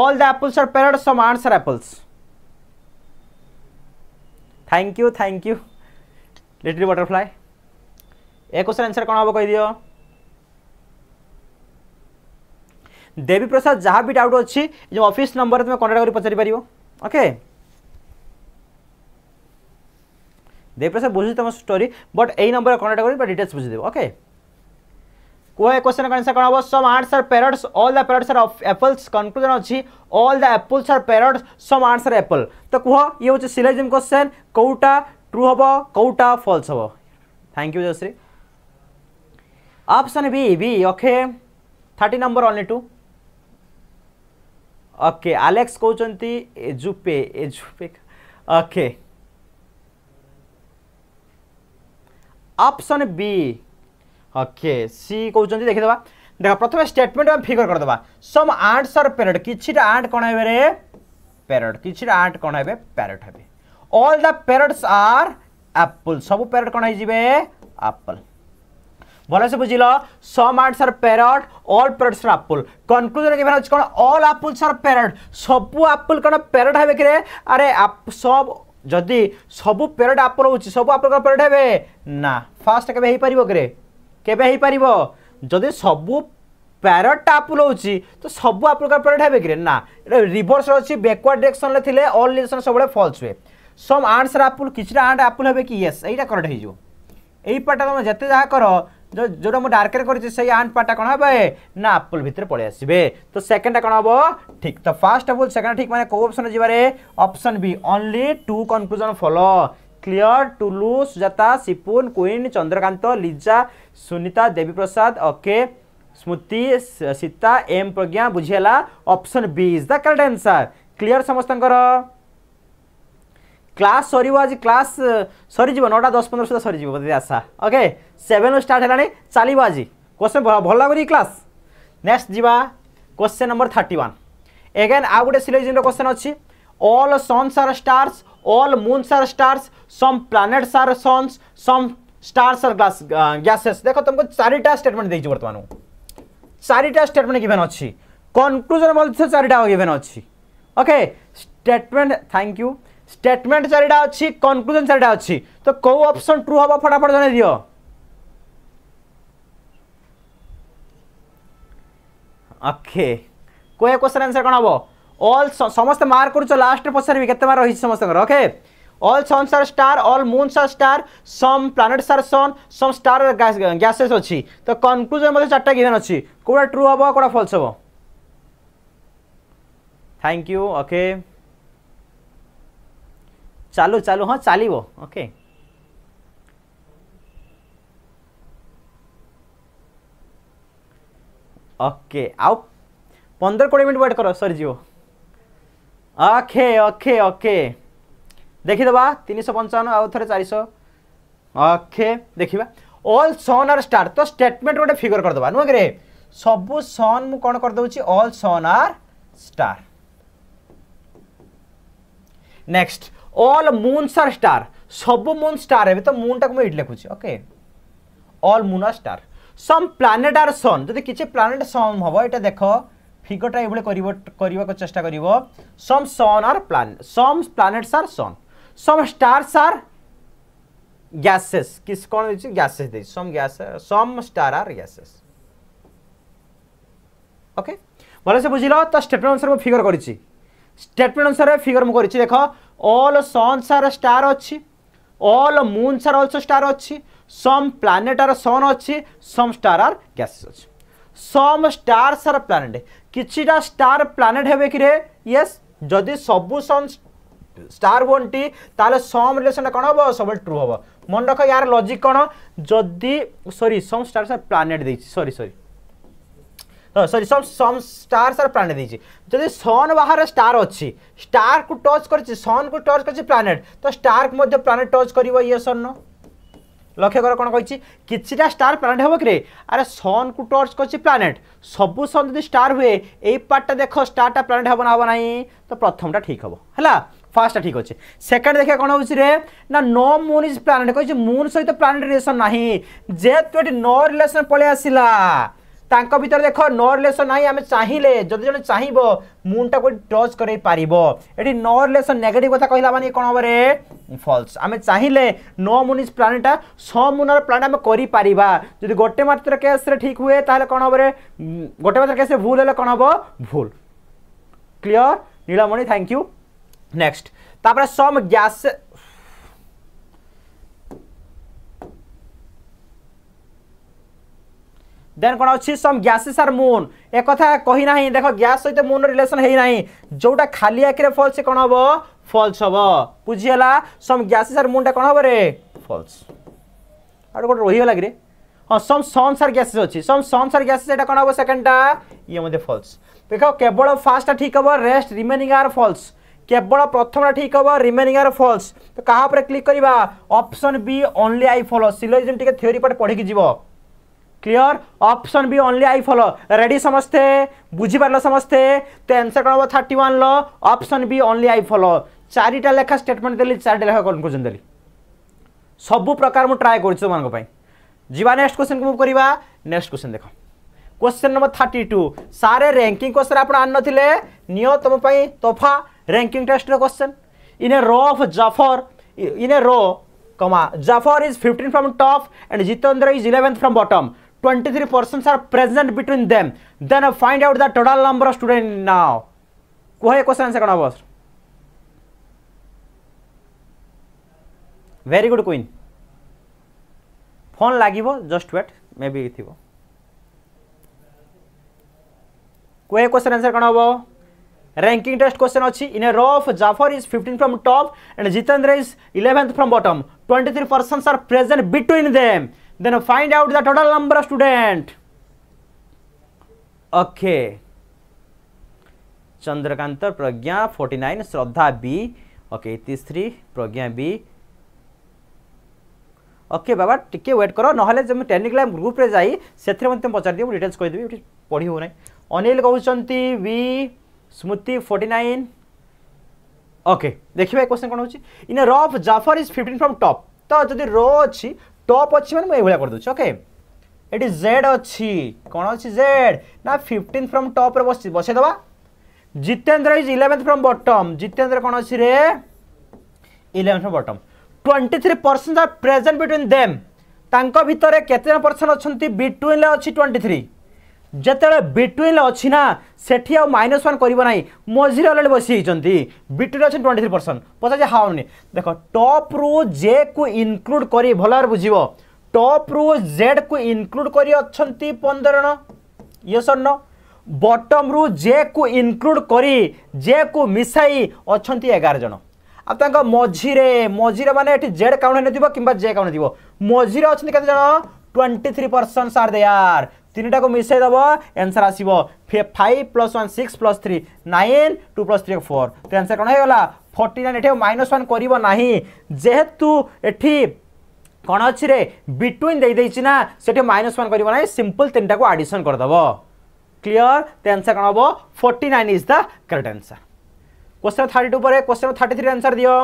all the apples are parrots some ants are apples thank you thank you little butterfly ए question answer कौन हम कहीदि देवी प्रसाद जहाँ भी डाउट अच्छी जो office number तुम्हें contact कर पचारि पार ओके देवी प्रसाद बुझे तुम स्टोरी बट यही नंबर कंटाक्ट कर डिटेल्स बुझेदेव ओके कोई क्वेश्चन कैंसर कौन हम some answer parrots all the parrots are apples conclusion अच्छी all the apples are parrots some answer apple तो कह ये हूँ सिलेजिम क्वेश्चन कौटा ट्रू हम कौटा फल्स हम thank you Jayashree option B B okay thirty number only two okay Alex कौन एजुपे एजुपे okay option B okay C କହୁଛନ୍ତି ଦେଖିଦେବା ଦେଖ ପ୍ରଥମେ ଷ୍ଟେଟମେଣ୍ଟ ଆମେ ଫିଗର କରିଦେବା ସମ୍ ଆଣ୍ଟସ୍ ଆର୍ ପ୍ୟାରେଟ୍ କିଛିଟା ଆଣ୍ଟ କ'ଣ ହେବେ ପ୍ୟାରେଟ୍ କିଛିଟା ଆଣ୍ଟ କ'ଣ ହେବେ ପ୍ୟାରେଟ୍ ହେବେ ଅଲ୍ ଦ ପ୍ୟାରେଟ୍ସ ଆର୍ ଆପଲ୍ ସବୁ ପ୍ୟାରେଟ୍ କ'ଣ ହେଇଯିବେ ଆପଲ୍ ଭଲସେ ବୁଝିଲ some ants are parrot all parrots are apple conclusion କେବେ ଅଛି କ'ଣ ଅଲ୍ ଆପଲ୍ସ ଆର୍ ପ୍ୟାରେଟ୍ ସବୁ ଆପଲ୍ କ'ଣ ପ୍ୟାରେଟ୍ ହେବେ କିରେ ଆରେ ସବ ଯଦି ସବୁ ପ୍ୟାରେଟ୍ ଆପଲ୍ ହେଉଛି ସବୁ ଆପଲ୍ କ'ଣ ପ୍ୟାରେଟ୍ ହେବେ ନା ଫାର୍ଷ୍ଟ କେବେ ହେଇପାରିବ କିରେ কেবে হয়েপার যদি সবু প্যারটটা আপিল হচ্ছে তো সবু আপনার প্যারট হবে কি না এটা রিভর্স অছি ব্যাকওয়ার্ড ডিরেকশনলে থিলে অল ডিরেকশন সবুলে ফলস হুয়ে সম আর্টস আপিল কিছুটা আর্ট আপিল হবে কি ইয়েস এইটা করেক্ট হয়ে যাব এই পার্টটা তুমি যেতে যা কর যেটা মু ডার্কের করেছি সেই আর্ট পার্টটা কোণ হবে না আপিল ভিতরে পড়ে আসবে তো সেকেন্ডটা কোণ হব ঠিক তো ফার্স্ট আপিল সেকেন্ড ঠিক মানে কেউ অপশন যাবার option B only two conclusion follow clear Tulu Sujata Sipun Queen Chandrakant Liza Sunita Devi Prasad okay Smriti Sita M Pragya बुझीगला option B is the correct answer clear समस्त क्लास सर आज क्लास सरीज नौटा दस पंद्रह सुधा सरी बोलते आशा ओके सेवेन स्टार्ट है चलो आज क्वेश्चन भल लगे क्लास नेक्स्ट जीवा question number thirty one again आउ गोटे सिलेक्शन क्वेश्चन अच्छी all suns are stars all moons are stars some planets are suns some stars are glass, uh, gases দেখো তোমাকে চারিটা স্টেটমেন্ট দিয়েছি বর্তমান চারিটা স্টেটমেন্ট গিভেন অছি কনক্লুজন মধ্যে চারিটা গিভেন অছি okay statement thank you statement চারিটা অছি কনক্লুজন চারিটা অছি তো কেউ অপশন ট্রু হব ফটাফট জনাই দিও ওকে কোয়া কোশ্চেন আনসার কোণ হব অল সমস্ত মার্ক করছ লাস্টে পচারি কেতে মার্ক রয়েছে সমস্ত ওকে all suns are star all moons are star some planets are sun some star are gas gases अछि तो कंक्लूजन मध्ये चारटा गिवन अछि कोडा ट्रू हबो कोडा फॉल्स हबो थैंक यू ओके चालू चालू हां चालिबो ओके ओके आउ 15 20 मिनिट वेट करो सर जीओ ओके ओके ओके ଦେଖିଦେବା ତିନିଶହ ପଞ୍ଚାବନ ଆଉ ଥରେ ଚାରିଶହ ଓକେ ଦେଖିବା ଅଲ୍ ସନ୍ ଆର୍ ଷ୍ଟାର୍ ତ ଷ୍ଟେଟମେଣ୍ଟ ଗୋଟେ ଫିଗର କରିଦେବା ନୁହେଁ କିରେ ସବୁ ସନ୍ ମୁଁ କ'ଣ କରିଦେଉଛି all sun are star next all moons are star সব মুন স্টার হবে তো মুনটা মু ইট লেখুছি okay all moon are star some planet are sun যদি কিছু প্ল্যানেট সম হব এটা দেখ ফিগরটা এইভাবে করব করা চেষ্টা করব some sun are planet some planets are sun some stars are gases किस कौन देछि gases देछि some gas some star are gases okay भले से बुझिलो त स्टेटमेंट आंसर मु फिगर करिछि स्टेटमेंट आंसर रे फिगर मु करिछि देखो ऑल सन्स आर स्टार अछि all moons are also star अछि some planet are sun अछि some star are gases अछि some stars are planet किछिटा स्टार प्लानेट हेबे कि रे यस जदि सबु सन স্টার ওয়ানটি তাহলে সম রিলেশনটা কোণ হব সবুজ ট্রু হব মনে রখ ইয়ার লজিক কোণ যদি সরি সম স্টার সার প্লানেট দিয়েছি sorry sorry sorry some some star সার প্লানেট দিয়েছি যদি সন বাহারে স্টার অছি স্টার কু টচ করছি সন কু টচ করছি প্লানেট তো স্টার কু মধ্যে প্লানেট টচ করিব ইয়ে সন্ন লক্ষ্য কর কোণ কইছি কিছুটা স্টার প্লানেট হব কি রে আরে সন কু টর্চ করছি প্লানেট সবু সন যদি স্টার হুয়ে এই পার্টটা দেখো স্টারটা প্লানেট হব না হব না তো প্রথমটা ঠিক হব হ্যাঁ ফার্স্টটা ঠিক আছে সেকেন্ড দেখা কোণ হচ্ছে রে না নো মুন ইজ প্ল্যানেট কইছে মুন সহিত প্ল্যানেট রিলেশন নাহি যেহেতু এটি নো রিলেশন পলে আসিলা তাঙ্ক ভিতরে দেখ নো রিলেশন নাই আমি চাইলে যদি জন চাইব মুনটা কোটি টচ করাই পারিব এটি নো রিলেশন নেগেটিভ কথা কহিলা মানে কোণ হব রে ফলস আমি চাইলে নো মুন ইজ প্ল্যানেটটা স মুনর প্ল্যানেট আমি করে পারিবা যদি গোটে মাত্র কেসরে ঠিক হুয়ে তাহলে কোণ হব রে গোটে মাত্র কেসরে ভুল হলে কোণ হব ভুল clear Nilamani thank you next ତାପରେ ସମ୍ ଗ୍ୟାସ ଦେନ୍ କ'ଣ ଅଛି ସମ୍ ଗ୍ୟାସେସ୍ ଆର୍ ମୁନ୍ ଏ କଥା କହିନାହିଁ ଦେଖ ଗ୍ୟାସ୍ ସହିତ ମୁନ୍ର ରିଲେସନ୍ ହେଇନାହିଁ ଯେଉଁଟା ଖାଲି ଆଖିରେ ଫଲ୍ସ କ'ଣ ହେବ ଫଲ୍ସ ହେବ ବୁଝିହେଲା ସମ୍ ଗ୍ୟାସେସ୍ ଆର୍ ମୁନ୍ଟା କ'ଣ ହେବ ରେ ଫଲ୍ସ ଆଉ ଗୋଟେ ରହିଗଲା କିରେ ହଁ ସମ୍ ସନ୍ସ ଆର୍ ଗ୍ୟାସେସ୍ ଅଛି ସମ୍ ସନ୍ସ ଆର୍ ଗ୍ୟାସେସ୍ ଏଇଟା କ'ଣ ହେବ ସେକେଣ୍ଡଟା ଇଏ ମଧ୍ୟ ଫଲ୍ସ ଦେଖ କେବଳ ଫାଷ୍ଟଟା ଠିକ୍ ହେବ ରେଷ୍ଟ ରିମେନିଂ ଆର୍ ଫଲ୍ସ কেবল প্রথমটা ঠিক হব রিমেনিং আর ফলস তো কাহা উপরে ক্লিক করা option B only I follow syllogism টিকে থিওরি পার্ট পড়ি যাব clear option B only I follow ready সমস্তে বুঝিপারল সমস্তে তো আনসর কোণ হব থার্টি ওয়ান ল option B only I follow চারিটা লেখা স্টেটমেন্ট দেলি চারিটা লেখা কনক্লুজন দেলি সবু প্রকার মু ট্রাই করছি তোমার যা নেক্সট কোশ্চেন মুভ করা নেক্সট কোশ্চেন দেখ কোশ্চেন নম্বর থার্টি টু সারে র্যাঙ্কিং কোশ্চেন আপনার আনি নিও তোমার তোফা ranking test question in a row of Jafar in a row comma Jafar is fifteen from top and Jitendra is eleventh from bottom twenty three percent are present between them then find out the total number of student now कह question answer कौन हम very good queen phone लगे just wait maybe थी कह question answer कौन हम ranking test question अच्छी in a row Jafar is fifteen from top and Jitendra is eleventh from bottom twenty three percent are present between them then find out the total number of student okay Chandrakant Pragya forty nine Shraddha B okay three Pragya B okay बाबा टिके wait करो ना जब technical ग्रुप्रे जाए से पचार दिए details कहीदेवी पढ़ी हो अनिल कहते वी स्मृति फोर्टी नाइन ओके देखा क्वेश्चन कौन हो in row Jafar is fifteen from top तो जब रो अच्छी टप अच्छी मैंने मुझे करदे ओके ये जेड अच्छी कौन अच्छी जेड ना फिफ्टीन फ्रम टप्रे बस बसईदे Jitendra is eleventh from bottom Jitendra कौन अच्छी रे eleventh from bottom twenty three percent are present between them তাঙ্ক ভিতরে কেতজন পরসেন্ট অনেক বিটুইনলে অছি টোয়েন্টি থ্রি যেতবে বিটুইন অছি না সেটি আউ মাইনস ওয়ান করব না মঝিরে অলরেডি বসি হয়েছেন বিটুইন অনেক টোয়েন্টি থ্রি পরসেন্ট পচারছে হাওনি দেখ টপ রু জে কু ইনক্লুড করে ভালভাবে বুঝব টপ রু জেড কু ইনক্লুড করে অনেক পনেরো জন ইয়ে সর ন বটম রু জে কু ইনক্লুড করে জে কু মিশাই অনেক এগার জন ଆଉ ତାଙ୍କ ମଝିରେ ମଝିରେ ମାନେ ଏଠି ଜେଡ୍ କାଉଣ୍ଟ ହେଇନଥିବ କିମ୍ବା ଜେ କାଉଣ୍ଟ ହେଇଥିବ ମଝିରେ ଅଛନ୍ତି କେତେ ଜଣ ଟ୍ୱେଣ୍ଟି ଥ୍ରୀ ପରସେଣ୍ଟ ସାର୍ ଦେ ଆର୍ তিনটাকে মিশাই দেব আনসার আসব five plus one six plus three nine two plus three four তো আনসার কোণ হয়ে গলা ফর্টি নাইন এটি মাইনস ওয়ান করব না যেহেতু এটি কোণ অছি রে বিটুইন দিয়েছি না সেটি মাইনস ওয়ান করব না সিম্পল তিনটাকে আডিশন করেদেব ক্লিয়ার তো আনসার কোণ হব forty nine is the correct answer question thirty two পরে কোশ্চেন থার্টি থ্রি আনসার দিও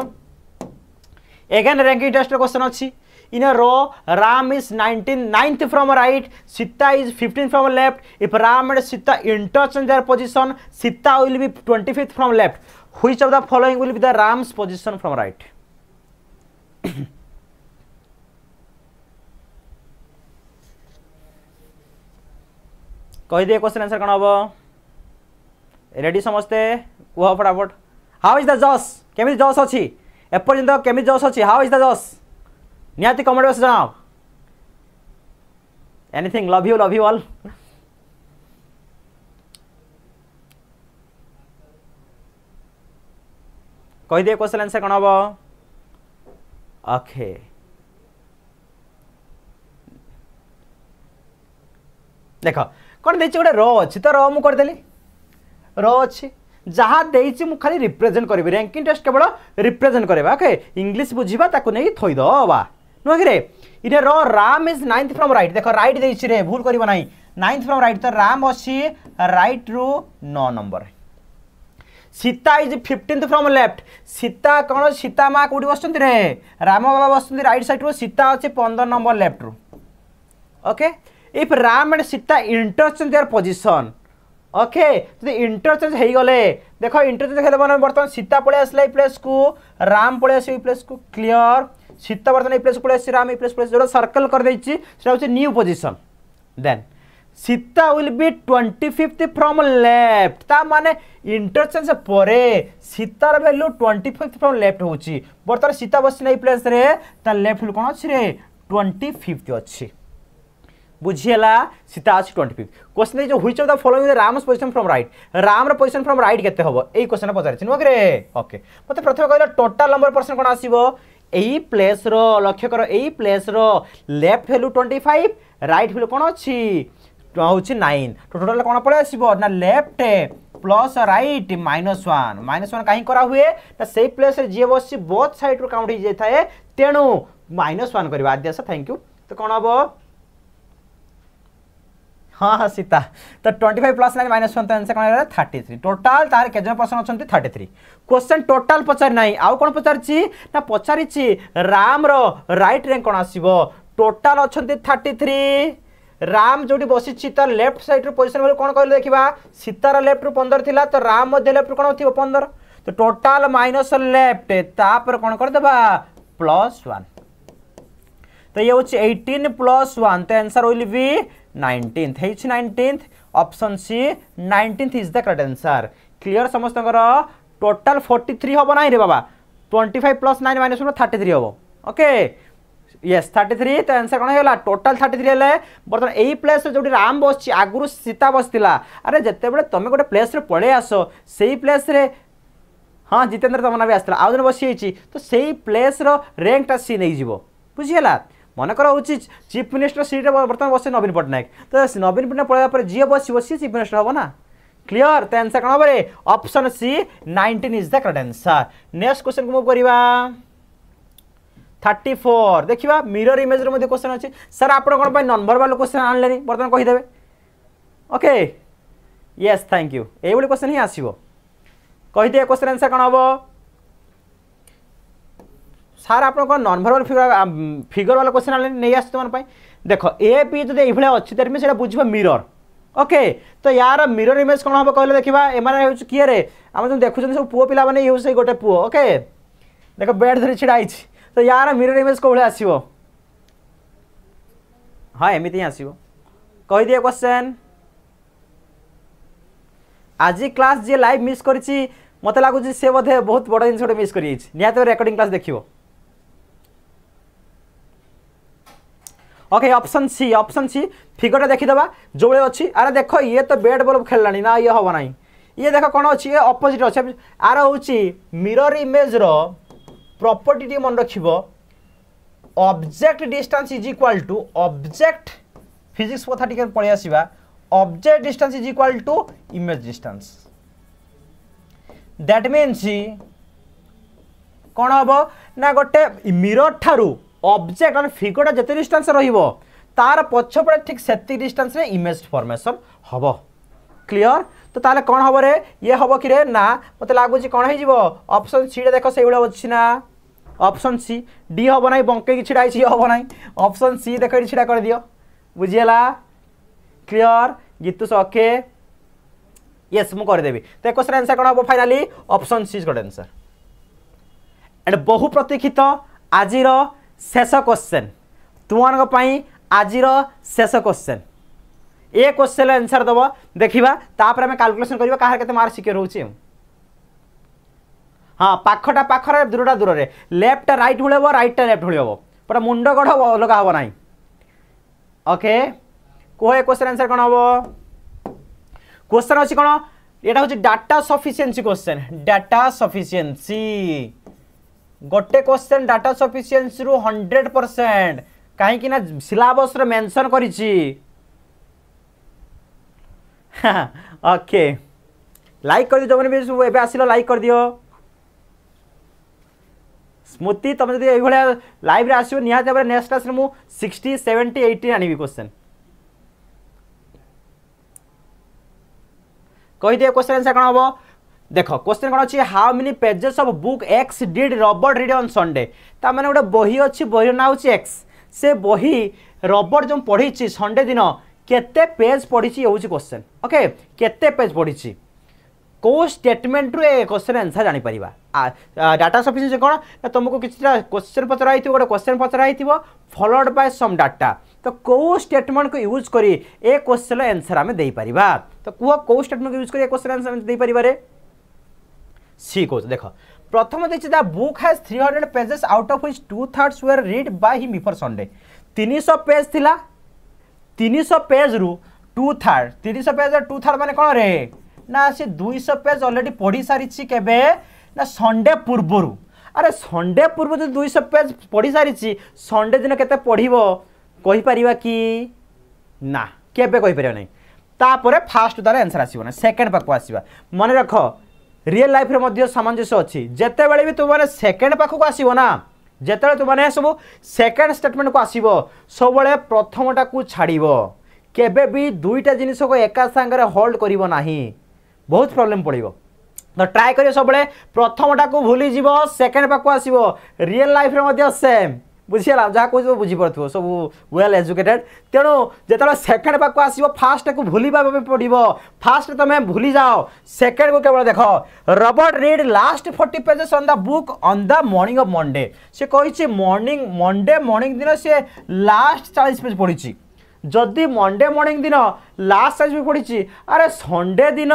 এগেন র্যাঙ্কিং টেস্টর কোশ্চেন অছি in a row ram is 19 ninth from right sita is 15 from left if ram and sita interchange their position sita will be 25th from left which of the following will be the ram's position from right कहीदे question answer कौन हम ready समस्ते कह फटाफट how is the जस केमी जस अच्छी एपर्यंत केमी जस अच्छी हाउ इज द जस નિહાતી કોમેન્ટ બોક્સ જણાવો anything love you love you all કહીદે ક્વેશ્ચન આન્સર કોણ હબ ઓકે দেখ কোণ দিয়েছি গোটে র অছি তো র মু করেদেলি র অছি যাহা দেইছি মু খালি রিপ্রেজেন্ট করিবি র‍্যাঙ্কিং টেস্ট কেবল রিপ্রেজেন্ট করিবা ওকে ইংলিশ বুঝিবা তাকু নেই থই দবা नुह कि इटे र Ram is ninth from right देख रईट दे भूल कर ना नाइन्थ फ्रम रईट तो राम अच्छी रईट रु नौ number Sita is fifteenth from left Sita कौन सीता माँ कौटी बस रे राम बाबा बस रईट सैड रु सीता अच्छे पंद्रह नंबर लेफ्ट रु okay if Ram and Sita interchange their position okay যদি ইন্টরচেঞ্জ হয়ে গলে দেখো ইন্টরচেঞ্জ হয়ে মানে বর্তমান সীতা পড়ে আসলে এই প্লেসকু রাম পড়ে আসে এই প্লেসকু ক্লিয়ার সীতা বর্তমান এই প্লেস পড়ে আসছে রাম এই প্লেস পড়ে আসছে যেটা সার্কেল করে দিয়েছি সেটা হচ্ছে new position then Sita will be twenty fifth from left তা মানে ইন্টরচেঞ্জ পরে সীতার value twenty fifth from left হচ্ছে বর্তমানে সীতা বসছে এই প্লেসরে তার লেফট ভ্যালু কোণ অছে রে টোয়েন্টি ফিফথ অছে বুঝিলা সীতা আছে টোয়েন্টি ফিফ কোশ্চেন যে which of the following Ram's position from right রামর পজিশন ফ্রম রাইট কেতে হব এই কোশ্চেন পচারিছি নুহ রে ওকে মতো প্রথমে কহিল টোটাল নম্বর পরসেন্ট কোণ আসব এই প্লেসর লক্ষ্য কর এই প্লেসর left value twenty five right value কোণ অছি হচ্ছে নাইন তো টোটাল কোণ পড়ে আসব না left plus right minus one minus one কাহিঁ করা হুয়ে না সেই প্লেসরে যিয়ে বসছি বোথ সাইড্রু কাউন্ট হয়ে যাই তেণু মাইনস ওয়ান করা আদ্যাসা থ্যাংক ইউ তো কোণ হব हाँ हाँ सीता तो twenty five plus nine minus one तो आंसर कौन है थर्टी थ्री टोटाल तार के पर्सन अच्छा थर्टी थ्री क्वेश्चन टोटाल पचार ना आउ कौन पचारि ना पचारि राम रईट रैंक कौन आस टोटाल अच्छा थर्टी थ्री राम जो बसी तार लेफ्ट सैड्रु पोजिशन कौन कहले देखा सीतार लेफ्ट रु पंदर थी तो राम लेफ्ट कौन थी पंदर तो टोटाल माइनस लेफ्ट तापर कौन करदे प्लस वन तो ये हूँ एटीन प्लस वन तो आंसर विल नाइन्टीन्थ है nineteenth option C nineteenth is the correct answer clear समस्त टोटाल फोर्टी थ्री हम ना रे बाबा twenty five plus nine minus one thirty three हम ओके यस थर्टी थ्री तो आंसर कौन है टोटाल थर्टी थ्री है बर्तमान यही प्लेस जो राम बस आगुरी सीता बस अरे जिते बड़े तुम गोटे प्लेस पलि आस से प्लेस हाँ जितेन्द्र तुम ना भी आसला आउ जन बसी तो से प्लेस रेंकटा सी नहीं बुझीगला মনে করা উচিত চিফ মিনিষ্টর সিটে বর্তমান বসছে নবীন পট্টনাক তো নবীন পট্টনাক পড়াইয়া পরে যে বসিব সি চিফ মিনিষ্টর হব না ক্লিয়ার তো আনসার কোণ হবে option C nineteen is the correct answer next question move করা থার্টি ফোর দেখা মিরর ইমেজর মধ্যে কোশ্চেন অছে স্যার আপনার কোণ নম্বর বালো কোশ্চেন আনলে বর্তমান কহিদেবে ওকে ইয়েস থ্যাংক ইউ এইভাবে কোশ্চেন হি আসব কহিদেবে কোশ্চেন আনসার কোণ হব ସାର୍ ଆପଣଙ୍କ ନନ୍ ଭର୍ବଲ୍ ଫିଗର ଫିଗର ବାଲା କ୍ୱେଶ୍ଚନ୍ ଆଣି ନେଇ ଆସିଛି ତୁମ ପାଇଁ ଦେଖ ଏ ପି ଯଦି ଏଇଭଳିଆ ଅଛି ତେବେ ସେଇଟା ବୁଝିବା ମିରର ଓକେ ତ ୟାର ମିରର ଇମେଜ୍ କ'ଣ ହେବ କହିଲେ ଦେଖିବା ଏମାନେ ହେଉଛି କିଏରେ ଆମେ ଯେଉଁ ଦେଖୁଛନ୍ତି ସବୁ ପୁଅ ପିଲାମାନେ ଇଏ ହେଉଛି ସେଇ ଗୋଟେ ପୁଅ ଓକେ ଦେଖ ବେଡ୍ ଧରି ଛିଡ଼ା ହେଇଛି ତ ୟାର ମିରର ଇମେଜ୍ କେଉଁଭଳିଆ ଆସିବ ହଁ ଏମିତି ହିଁ ଆସିବ କହିଦିଏ କ୍ୱେଶ୍ଚନ୍ আজি ক্লাস যে লাইভ মিস করেছি মতো লাগুছে সে বোধে বহুত বড় জিনিস গোটে মিস করিয়েছি নিহত রেকর্ডিং ক্লাস দেখব okay option C option C ফিগরটা দেখিদেবা যেভাবে অছি আরে দেখ ইয়ে তো ব্যাট বল খেলা না ইয়ে হব না ইয়ে দেখ কোণ অছি ইয়ে অপোজিট অছে আর হচ্ছে মিরর ইমেজর প্রপর্টিটি মনে রাখব object distance is equal to object physics কথা টিকে পড়ে আসবা object distance is equal to image distance that means কোণ হব না গোটে মিরর ঠারু অবজেক্ট মানে ফিগরটা যেতে ডিষ্টান্সে রহব তার পছপটে ঠিক সেতিক ডিষ্টান্সে ইমেজ ফর্মেসন হব ক্লিয়র তো তাহলে কণ হব রে ইয়ে হব কি রে না মতো লাগুচি কণ হয়ে যাব অপশন সিটা দেখ সেইভাবে অছি না অপশন সি ডি হব না বঙ্কেইকি ছিড়া হয়েছি e হব না অপশন সি দেখ এটি ছিড়া করে দিও বুঝিগলা ক্লিয়র গীতুষ ওকে ইয়েস মু করেদেবি তো এ কোশ্চেন আনসার কোণ হব finally option C is good answer and বহু প্রতীক্ষিত আজির শেষ কোশ্চেন তোমার আজির শেষ কোশ্চেন এ কোশ্চেন আনসার দেব দেখা তাপরে আমি কাল্কুলেসন করা কাহার কত মার্ক সিকিওর হচ্ছে হ্যাঁ পাখটা পাখরে দূরটা দূরে লেফটটা রাইট হুড়ব রাইটটা লেফট হুড়ব পুরা মুন্ড গড় অলগা হব না ওকে কুহ এ কোশ্চেন আনসার কোণ হব কোশ্চেন অছি কোণ এটা হচ্ছে data sufficiency question data sufficiency गोटे क्वेश्चन डाटा सफिसीयसी रु हंड्रेड परसेंट कहीं सिलबस मेनसन कर ओके लाइक कर जो मैंने एवं आसल लाइक कर दियो स्मृति तुम जब यही लाइव आसो नेक्स्ट क्लास में सिक्सटी सेवेन्टी एट्टी आनबी क्वेश्चन कहीदे क्वेश्चन आंसर कौन हम দেখ কোশ্চেন কোণ অছি how many pages of book X did Robert read on Sunday তা মানে গোটে বহি অছি বহির না হচ্ছে এক্স সে বহি রবর্ট যে পড়িছি সন্ডে দিন কেতে পেজ পড়িছি হচ্ছে কোশ্চেন ওকে কেতে পেজ পড়িছি কেউ স্টেটমেন্টু এ কোশ্চেন আনসার জাঁপার ডাটা সফিসিয়েন্সি কোণ না তোমাকে কিছুটা কোশ্চেন পচরা হয়ে গোটে কোশ্চেন পচরা হয়ে ফলোড বাই সম ডাটা তো কেউ স্টেটমেন্টকে ইউজ করে এ কোশ্চেন আনসার আমি দিয়ে পার তো কুহ কেউ স্টেটমেন্টকে ইউজ করে এ কোশ্চেন আনসার আমি দিয়ে পারে সি কৌছে দেখ প্রথমে দেখছি the book has three hundred pages out of which two thirds were read by he before Sunday তিনশো পেজ লা তিনশো পেজ রু টু থার্ড তিনশো পেজ টু থার্ড মানে কোণ রে না সে দুইশো পেজ অলরেডি পড়ি সারিছি কেবে না সন্ডে পূর্বরু আরে সন্ডে পূর্ব যদি দুইশো পেজ পড়ি সারিছি সন্ডে দিন কেতে পড়িব কইপারিবা কি না কেবে কইপারিবা নাই তাপরে ফার্স্ট তার আনসার আসিব না সেকেন্ড পাখু আসবা মনে রাখ ରିଏଲ୍ ଲାଇଫ୍ରେ ମଧ୍ୟ ସାମଞ୍ଜସ୍ୟ ଅଛି ଯେତେବେଳେ ବି ତୁମମାନେ ସେକେଣ୍ଡ ପାଖକୁ ଆସିବ ନା ଯେତେବେଳେ ତୁମମାନେ ସବୁ ସେକେଣ୍ଡ ଷ୍ଟେଟମେଣ୍ଟକୁ ଆସିବ ସବୁବେଳେ ପ୍ରଥମଟାକୁ ଛାଡ଼ିବ କେବେ ବି ଦୁଇଟା ଜିନିଷକୁ ଏକା ସାଙ୍ଗରେ ହୋଲ୍ଡ କରିବ ନାହିଁ ବହୁତ ପ୍ରୋବ୍ଲେମ୍ ପଡ଼ିବ ତ ଟ୍ରାଏ କରିବ ସବୁବେଳେ ପ୍ରଥମଟାକୁ ଭୁଲିଯିବ ସେକେଣ୍ଡ ପାଖକୁ ଆସିବ ରିଏଲ୍ ଲାଇଫ୍ରେ ମଧ୍ୟ ସେମ୍ ବୁଝିହେଲା ଯାହା କହୁଛି ବୁଝିପାରୁଥିବ ସବୁ ୱେଲ୍ ଏଜୁକେଟେଡ଼୍ ତେଣୁ ଯେତେବେଳେ ସେକେଣ୍ଡ ପାଖକୁ ଆସିବ ଫାଷ୍ଟକୁ ଭୁଲିବା ପାଇଁ ପଡ଼ିବ ଫାଷ୍ଟ ତୁମେ ଭୁଲି ଯାଅ ସେକେଣ୍ଡକୁ କେବଳ ଦେଖ Robert read last forty pages on the book on the morning of Monday ସେ କହିଛି ମର୍ଣ୍ଣିଂ ମଣ୍ଡେ ମର୍ଣ୍ଣିଂ ଦିନ ସିଏ ଲାଷ୍ଟ ଚାଳିଶ ପେଜ୍ ପଢ଼ିଛି ଯଦି ମଣ୍ଡେ ମର୍ଣ୍ଣିଂ ଦିନ ଲାଷ୍ଟ ଚାଳିଶ ପେଜ୍ ପଢ଼ିଛି ଆରେ ସଣ୍ଡେ ଦିନ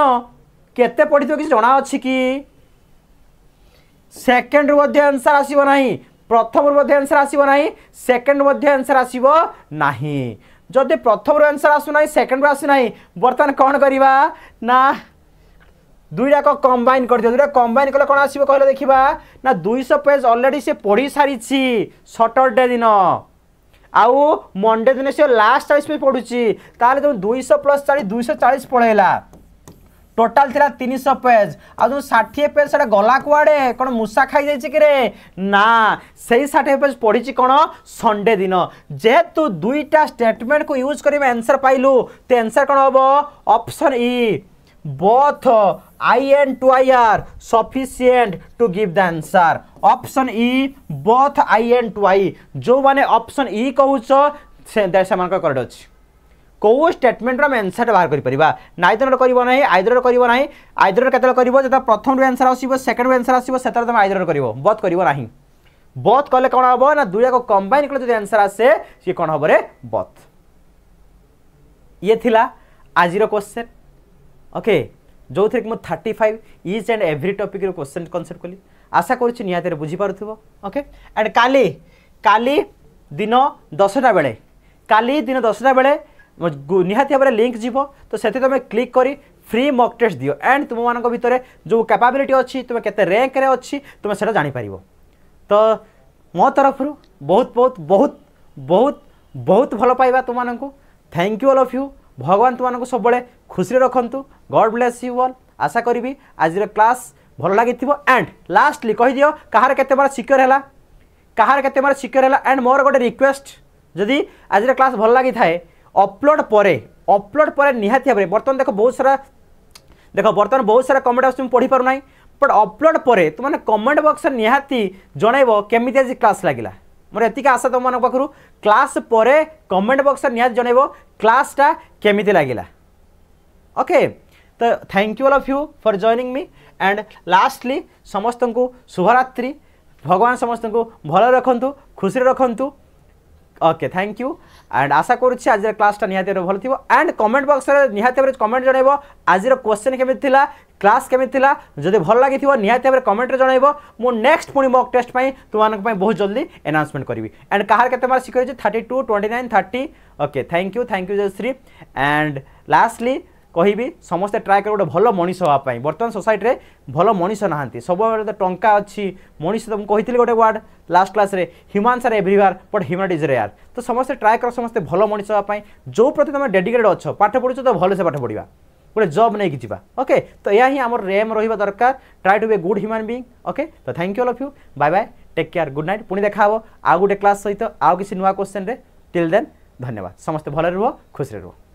କେତେ ପଢ଼ିଥିବ କିଛି ଜଣାଅଛି କି ସେକେଣ୍ଡରୁ ମଧ୍ୟ ଆନ୍ସର୍ ଆସିବ ନାହିଁ ପ୍ରଥମରୁ ମଧ୍ୟ ଆନ୍ସର୍ ଆସିବ ନାହିଁ ସେକେଣ୍ଡ ମଧ୍ୟ ଆନ୍ସର୍ ଆସିବ ନାହିଁ ଯଦି ପ୍ରଥମରୁ ଆନ୍ସର୍ ଆସୁନାହିଁ ସେକେଣ୍ଡରୁ ଆସୁନାହିଁ ବର୍ତ୍ତମାନ କ'ଣ କରିବା ନା ଦୁଇଟାକ କମ୍ବାଇନ୍ କରିଦିଅ ଦୁଇଟା କମ୍ବାଇନ୍ କଲେ କ'ଣ ଆସିବ କହିଲେ ଦେଖିବା ନା ଦୁଇଶହ ପେଜ୍ ଅଲରେଡ଼ି ସେ ପଢ଼ି ସାରିଛି ସଟର୍ଡେ ଦିନ ଆଉ ମଣ୍ଡେ ଦିନ ସେ ଲାଷ୍ଟ ଚାଳିଶ ପେଜ୍ ପଢ଼ୁଛି ତାହେଲେ ତୁମେ ଦୁଇଶହ ପ୍ଲସ୍ ଚାଳିଶ ଦୁଇଶହ ଚାଳିଶ ପଳେଇଲା ଟୋଟାଲ୍ ଥିଲା ତିନିଶହ ପେଜ୍ ଆଉ ଯେଉଁ ଷାଠିଏ ପେଜ୍ ସେଇଟା ଗଲା କୁଆଡ଼େ କ'ଣ ମୂଷା ଖାଇଯାଇଛି କିରେ ନା ସେଇ ଷାଠିଏ ପେଜ୍ ପଢ଼ିଛି କ'ଣ ସଣ୍ଡେ ଦିନ ଯେହେତୁ ଦୁଇଟା ଷ୍ଟେଟମେଣ୍ଟକୁ ୟୁଜ୍ କରି ଆମେ ଆନ୍ସର୍ ପାଇଲୁ ତେ ଆନ୍ସର୍ କ'ଣ ହେବ option E both IN to IR sufficient to give the answer. Option E both IN to I. जो माने option E कहूछ से दैट सेमान का करेक्ट अछि কেউ স্টেটমেন্টর আমি আনসার বাহার করে পারা নাইদর করব না আইদর করব না আইদর কেতবে করব যেত প্রথম আনসার আসব সেকেন্ড আনসার আসব সেতবে তুমি আইদর করব বথ করব না বথ কলে কম হব না দুইটাক কম্বাইন কলে যদি আনসার আসে সি কম হব রে বথ ইয়ে লা আজির কোশ্চেন ওকে ଯେଉଁଥିରେ କି ମୁଁ thirty five each and every ଟପିକ୍ର କ୍ୱେଶ୍ଚନ୍ କନସେପ୍ଟ କଲି ଆଶା କରୁଛି ନିହାତିରେ ବୁଝିପାରୁଥିବ ଓକେ ଆଣ୍ଡ କାଲି କାଲି ଦିନ ଦଶଟା ବେଳେ କାଲି ଦିନ ଦଶଟା ବେଳେ নিহতি ভাবে লিঙ্ক যাব তো সেটি তুমি ক্লিক করে ফ্রি মক টেস্ট দিও এন্ড তোমার ভিতরে যে ক্যাপাবিলিটি অছি তুমি কেতে র্যাঙ্করে অছি তুমি সেটা জাঁপার তো মো তরফর বহুত বহুত বহুত বহুত বহুত ভাল পাইবা তোমার thank you all of you ভগবান তোমার সবুলে খুশি রাখতু গড ব্লেস ইউ অল আশা করবি আজির ক্লাস ভাল লাগি এন্ড লাস্টলি কহিদিও কাহার কেতে মার সিকিওর হল কাহার কেতে মার সিকিওর হল এন্ড মোর গোটে রিকোয়েস্ট যদি আজির ক্লাস ভাল লাগি থাকে अपलोड पर अपलोड पर निहाती भाव बर्तमान देख बहुत सारा देख बर्तमान बहुत सारा कमेंट आस पढ़ी पार ना बट अपलोड पर तुमने कमेंट बक्स निहाती जनइब केमी आज क्लास लगे मोर ये आशा तुम पाखु क्लास पर कमेंट बक्स निहाती जनइब क्लासटा केमी लगला ओके तो thank you all of you for joining me and lastly समस्त को शुभरत्रि भगवान समस्त को भल रखु खुशी रखु ওকে থ্যাংক ইউ অ্যান্ড আশা করছি আজকের ক্লাসটা নিহতি ভাবে ভালো থাকবে অ্যান্ড কমেন্ট বক্সরে নিহতি ভাবে কমেন্ট জনাইব আজকের কোশ্চেন কেমিতি লা ক্লাস কেমিতি লা যদি ভালো লাগি নিহতি ভাবে কমেন্টরে জনাইব মু নেক্সট পুনি মক টেস্ট পাই তোমাদের পাই বহু জলদি আনাউন্সমেন্ট করিবি অ্যান্ড কাহার কেতে মার্ক শিখেছে thirty two twenty nine thirty okay thank you thank you Jayashree and lastly कह समे ट्राए कर गोटे भल मनीष हाँपाई बर्तमान सोसाइटे भल मनीष ना सब टाँचा अच्छी मनीष तो मुझे कही गोटे वार्ड लास्ट क्लास में ह्युमान सार everywhere but human is rare तो समस्त ट्राए कर समस्त भल मनीष हाँपाई जो प्रति तुम डेडिकेटेड अच्छ पाठ पढ़ु तो भलेसे पाठ पढ़ा गोटे जब नहीं जा ओके तो यह ही आम रेम रहा दरकार try to be good human being okay तो thank you all you bye bye take care good night पुणी देखा आउ गोटे क्लास सहित आउ किसी नुआ क्वेश्चन में टिल देन धन्यवाद समस्त भले रु खुश रुह